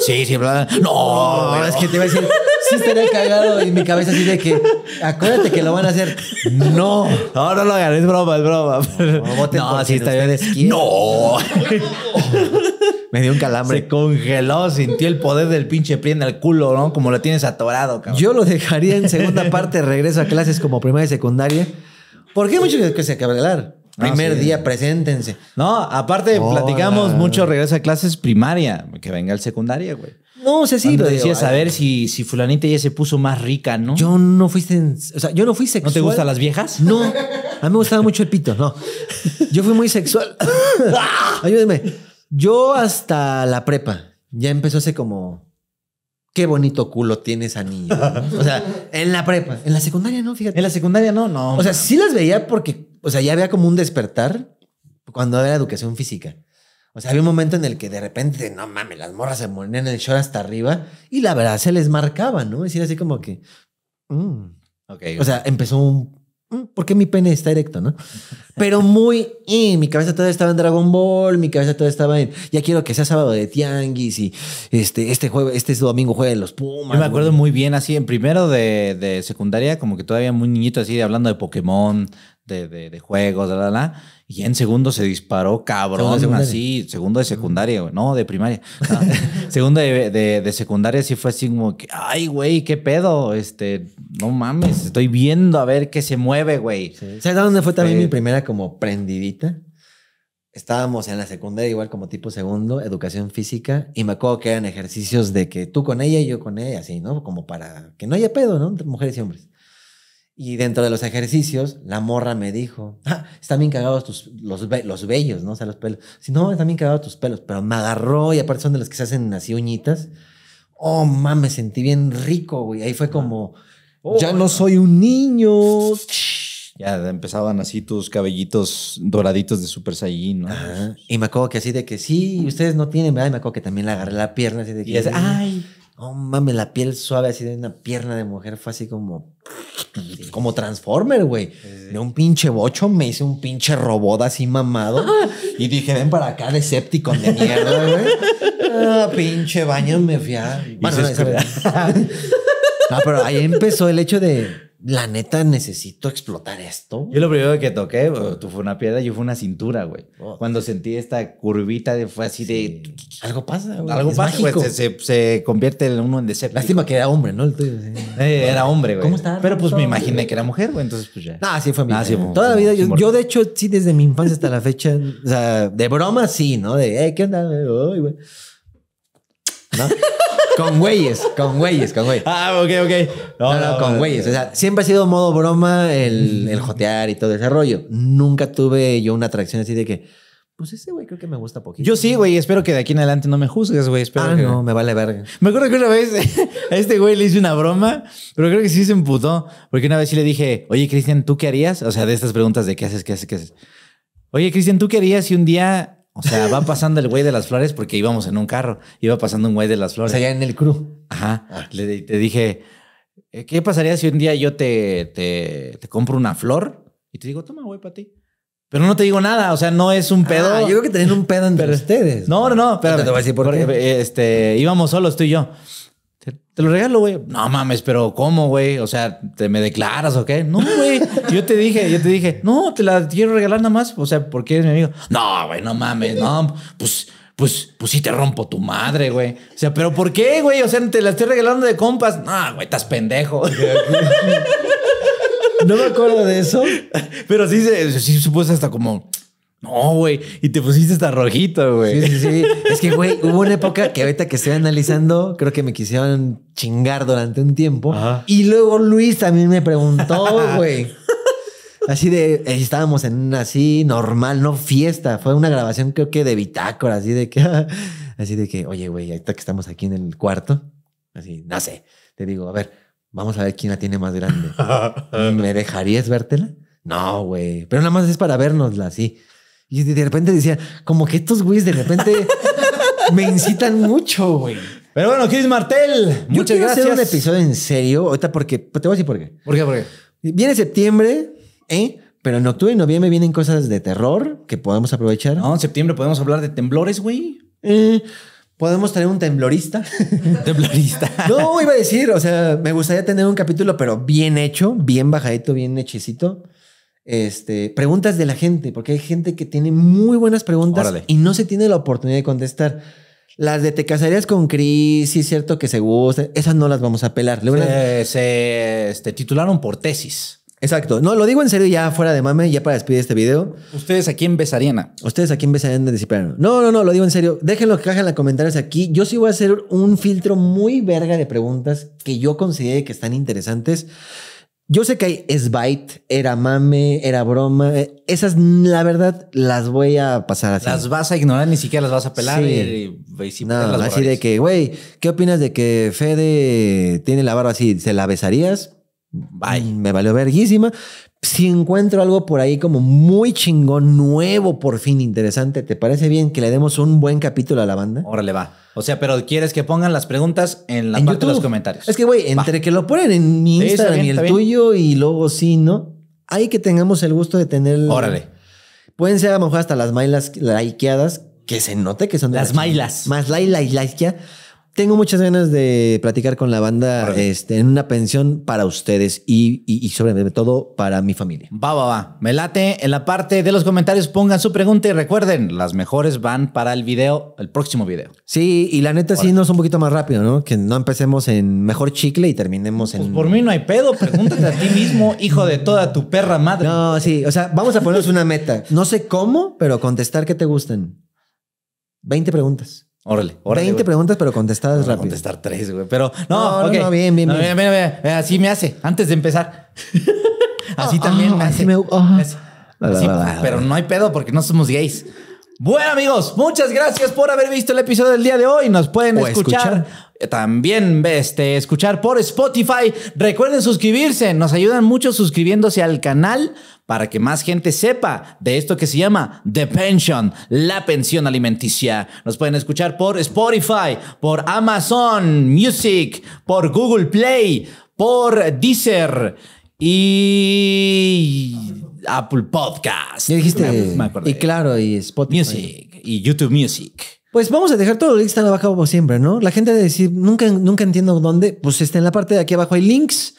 sí, sí, no, es que te iba a decir, si estaría cagado y mi cabeza así de que acuérdate que lo van a hacer. No, no, no lo hagan, es broma, es broma. No, si estaría de bien. No. Me dio un calambre. Se congeló, sintió el poder del pinche pie al culo, ¿no? Como lo tienes atorado, cabrón. Yo lo dejaría en segunda parte, regreso a clases como primaria y secundaria. Porque hay mucho que se de hablar Ah, Primer día, preséntense. No, aparte platicamos mucho regreso a clases primaria, que venga el secundaria, güey. No sé si lo decías a ver si, si fulanita ya se puso más rica, ¿no? Yo no fuiste o sea, yo no fui sexual. ¿No te gustan las viejas? No. A mí me gustaba mucho el pito, no. Yo fui muy sexual. Ayúdeme. Yo hasta la prepa ya empezó hace como qué bonito culo tienes a niño. O sea, en la prepa, en la secundaria no, fíjate. En la secundaria no, no. O sea, sí las veía porque o sea, ya había como un despertar cuando era educación física. O sea, había un momento en el que de repente, no mames, las morras se en el short hasta arriba y la verdad se les marcaba, ¿no? Es decir, así como que. Mm". o sea, empezó un. Mm, ¿Por qué mi pene está erecto, no? Pero muy. mi cabeza todavía estaba en Dragon Ball, mi cabeza todavía estaba en. Ya quiero que sea sábado de Tianguis y este, este jueves, este es domingo jueves de los Pumas. Yo me acuerdo muy bien, así en primero de, de, secundaria, como que todavía muy niñito, así hablando de Pokémon, de, de, de juegos, la, la, y en segundo se disparó cabrón, ¿Segundo así, segundo de mm. secundaria, no, de primaria. segundo de, de, secundaria sí fue así como que, ay, güey, qué pedo, este, no mames, estoy viendo a ver qué se mueve, güey. ¿Sabes dónde fue también mi eh, primera como prendidita? estábamos en la secundaria, igual como tipo segundo, educación física, y me acuerdo que eran ejercicios de que tú con ella y yo con ella, así, ¿no? Como para que no haya pedo, ¿no? mujeres y hombres. Y dentro de los ejercicios, la morra me dijo, ah, están bien cagados tus, los, los vellos, ¿no? O sea, los pelos. Si no, están bien cagados tus pelos. Pero me agarró y aparte son de los que se hacen así uñitas. Oh, mames, me sentí bien rico, güey. Ahí fue como, oh, ya no soy un niño. Ya empezaban así tus cabellitos doraditos de Super saiyan. ¿no? Y me acuerdo que así de que sí, ustedes no tienen, ¿verdad? Y me acuerdo que también le agarré la pierna así de que... ay, oh mames, la piel suave así de una pierna de mujer fue así como. Como Transformer, güey. De un pinche bocho me hice un pinche robot así mamado. y dije, ven para acá, Decepticon de mierda, güey. Ah, pinche baño me fui pero ahí empezó el hecho de la neta necesito explotar esto. Yo lo primero que toqué, tú fue una piedra, yo fue una cintura, güey. Oh. Cuando sentí esta curvita de fue así de algo pasa, güey. Algo pasa, mágico. Se, convierte en uno en ser. Lástima que era hombre, ¿no? Eh, era hombre, güey. ¿Cómo está? Pero pues me imaginé que era mujer, güey, entonces pues ya. Ah, sí fue mi. Ah, Toda la vida yo, de hecho sí desde mi infancia hasta la fecha, o sea, de broma sí, ¿no? De, ¿qué onda? ¿No? Con güeyes, con güeyes, con güeyes. Ah, ok, ok. No, no, con güeyes. O sea, siempre ha sido modo broma el, el jotear y todo ese rollo. Nunca tuve yo una atracción así de que, pues ese güey creo que me gusta poquito. Yo sí, güey. Espero que de aquí en adelante no me juzgues, güey. Espero ah, que... no, me vale verga. Me acuerdo que una vez a este güey le hice una broma, pero creo que sí se emputó. Porque una vez sí le dije, oye, Cristian, ¿tú qué harías? O sea, de estas preguntas de qué haces, qué haces, qué haces. Oye, Cristian, ¿tú qué harías si un día o sea, va pasando el güey de las flores porque íbamos en un carro. Iba pasando un güey de las flores. O sea, ya en el crew. Ajá. Ah. te dije, eh, ¿qué pasaría si un día yo te, te, te compro una flor? Y te digo, toma, güey, para ti. Pero no te digo nada, o sea, no es un ah, pedo. Ah, yo creo que tenían un pedo entre ustedes. No, no, no, espérame. Te voy a decir por porque, qué. Este, íbamos solos tú y yo. Te lo regalo, güey. No mames, pero ¿cómo, güey? O sea, ¿te me declaras o qué? No, güey. Yo te dije, yo te dije, no, te la quiero regalar nada más. O sea, porque eres mi amigo. No, güey, no mames, no. Pues, pues, pues sí te rompo tu madre, güey. O sea, pero ¿por qué, güey? O sea, te la estoy regalando de compas. No, güey, estás pendejo. no me acuerdo de eso. Pero sí, sí, supuse hasta como, no, güey. Y te pusiste hasta rojito, güey. Sí, sí, sí. es que, güey, hubo una época que ahorita que estoy analizando, creo que me quisieron chingar durante un tiempo. Y luego Luis también me preguntó, güey. Así de, eh, estábamos en una así normal, no fiesta. Fue una grabación, creo que de bitácora, así de que, así de que, oye, güey, ahorita que estamos aquí en el cuarto, así, no sé. Te digo, a ver, vamos a ver quién la tiene más grande. ¿Me dejarías vértela? No, güey. Pero nada más es para vernosla, sí. Y de repente decía, como que estos güeyes de repente me incitan mucho, güey. Pero bueno, Chris Martel, muchas gracias. hacer un episodio en serio ahorita porque te voy a decir por qué. ¿Por qué? ¿Por qué? Viene septiembre, ¿eh? Pero en octubre y noviembre vienen cosas de terror que podemos aprovechar. No, en septiembre podemos hablar de temblores, güey. Eh, podemos tener un temblorista. temblorista. no, iba a decir, o sea, me gustaría tener un capítulo, pero bien hecho, bien bajadito, bien hechicito este, preguntas de la gente, porque hay gente que tiene muy buenas preguntas y no se tiene la oportunidad de contestar. Las de te casarías con Cris, sí es cierto que se gusta, esas no las vamos a pelar. Se, este, titularon por tesis. Exacto. No, lo digo en serio ya fuera de mame, ya para despedir este video. ¿Ustedes a quién besarían? ¿Ustedes a quién besarían de Disciplina? No, no, no, lo digo en serio. Déjenlo que caja en los comentarios aquí. Yo sí voy a hacer un filtro muy verga de preguntas que yo consideré que están interesantes. Yo sé que hay spite, era mame, era broma. Eh, esas, la verdad, las voy a pasar así. Las vas a ignorar, ni siquiera las vas a pelar. Y, no, así de que, güey, ¿qué opinas de que Fede tiene la barba así? ¿Se la besarías? Mm, me valió verguísima si encuentro algo por ahí como muy chingón, nuevo, por fin interesante, ¿te parece bien que le demos un buen capítulo a la banda? Órale, va. O sea, pero quieres que pongan las preguntas en la parte de los comentarios. Es que, güey, entre que lo ponen en mi Instagram y el tuyo y luego sí, ¿no? Hay que tengamos el gusto de tener. Órale. Pueden ser a lo mejor hasta las mailas likeadas, que se note que son de las mailas. Más laila y tengo muchas ganas de platicar con la banda este, en una pensión para ustedes y, sobre todo para mi familia. Va, va, va. Me late. En la parte de los comentarios pongan su pregunta y recuerden, las mejores van para el video, el próximo video. Sí, y la neta sí nos un poquito más rápido, ¿no? Que no empecemos en mejor chicle y terminemos pues en... Pues por mí no hay pedo. Pregúntate a ti mismo, hijo de toda tu perra madre. No, sí. O sea, vamos a ponernos una meta. No sé cómo, pero contestar que te gusten. 20 preguntas. Órale, 20 preguntas, pero contestadas contestar tres, güey. Pero no, no, bien, bien, bien. así me hace antes de empezar. así también me Me, pero no hay pedo porque no somos gays. Bueno, amigos, muchas gracias por haber visto el episodio del día de hoy. Nos pueden escuchar, escuchar, también este, escuchar por Spotify. Recuerden suscribirse, nos ayudan mucho suscribiéndose al canal para que más gente sepa de esto que se llama The Pension, la pensión alimenticia. Nos pueden escuchar por Spotify, por Amazon Music, por Google Play, por Deezer y Apple Podcast. Ya dijiste, y claro, y Spotify. Music y YouTube Music. Pues vamos a dejar todo el links abajo como siempre, ¿no? La gente de decir, nunca, nunca entiendo dónde, pues está en la parte de aquí abajo hay links.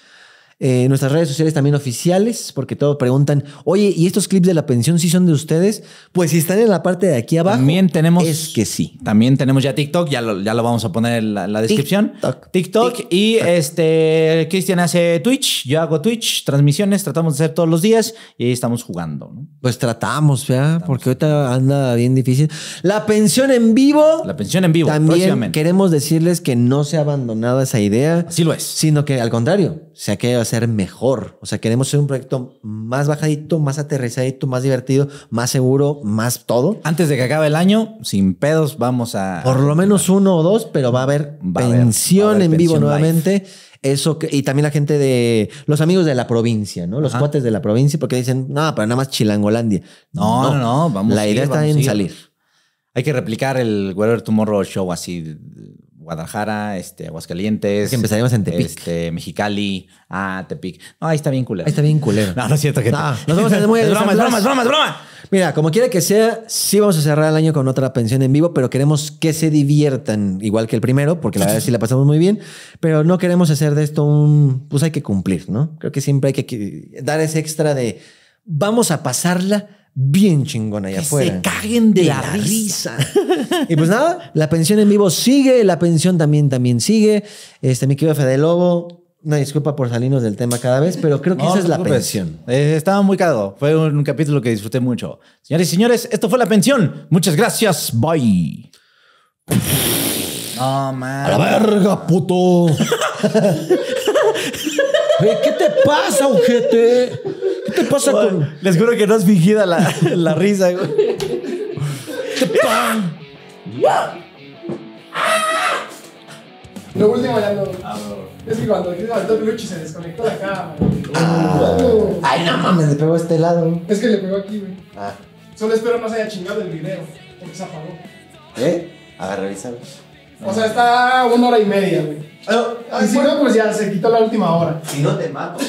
Eh, nuestras redes sociales también oficiales, porque todos preguntan, oye, ¿y estos clips de la pensión sí son de ustedes? Pues si están en la parte de aquí abajo. También tenemos. Es que sí. También tenemos ya TikTok, ya lo, ya lo vamos a poner en la, descripción. TikTok. Y este, Cristian hace Twitch, yo hago Twitch, transmisiones, tratamos de hacer todos los días y ahí estamos jugando. Pues tratamos, Porque ahorita anda bien difícil. La pensión en vivo. La pensión en vivo. También queremos decirles que no se ha abandonado esa idea. Así lo es. Sino que al contrario sea, que va a ser mejor. O sea, queremos ser un proyecto más bajadito, más aterrizadito, más divertido, más seguro, más todo. Antes de que acabe el año, sin pedos, vamos a. Por lo menos uno o dos, pero va a haber pensión en vivo nuevamente. Eso y también la gente de los amigos de la provincia, ¿no? Los cuates de la provincia, porque dicen, no, pero nada más Chilangolandia. No, no, no, vamos La idea está en salir. Hay que replicar el Whatever Tomorrow Show así Guadalajara, este, Aguascalientes. Que empezaríamos en Tepic. Este, Mexicali, ah, Tepic. ahí está bien culero. Ahí está bien culero. No, no es cierto, que, No, nos vamos a muy es broma, es broma, es Mira, como quiera que sea, sí vamos a cerrar el año con otra pensión en vivo, pero queremos que se diviertan igual que el primero, porque la verdad sí la pasamos muy bien, pero no queremos hacer de esto un, pues hay que cumplir, ¿no? Creo que siempre hay que dar ese extra de vamos a pasarla bien chingona allá que afuera. Se caguen de, la, risa. y pues nada, la pensión en vivo sigue, la pensión también, también sigue. Este, mi querido Fede Lobo, una disculpa por salirnos del tema cada vez, pero creo que esa es la pensión. Eh, estaba muy cagado. Fue un, capítulo que disfruté mucho. Señores y señores, esto fue la pensión. Muchas gracias. Bye. No, man. A la verga, puto. ¿Qué te pasa, ojete? te pasa con.? Les juro que no es fingida la, la risa, güey. Lo último ya no. Es que cuando el el se desconectó la cámara. ay, no mames, le pegó a este lado. Güey. Es que le pegó aquí, güey. Ah. Solo espero no se haya chingado el video, porque se apagó. ¿Eh? A ver, revísalo. O sea, está una hora y media, güey. si no, pues ya se quitó la última hora. Si no te mato.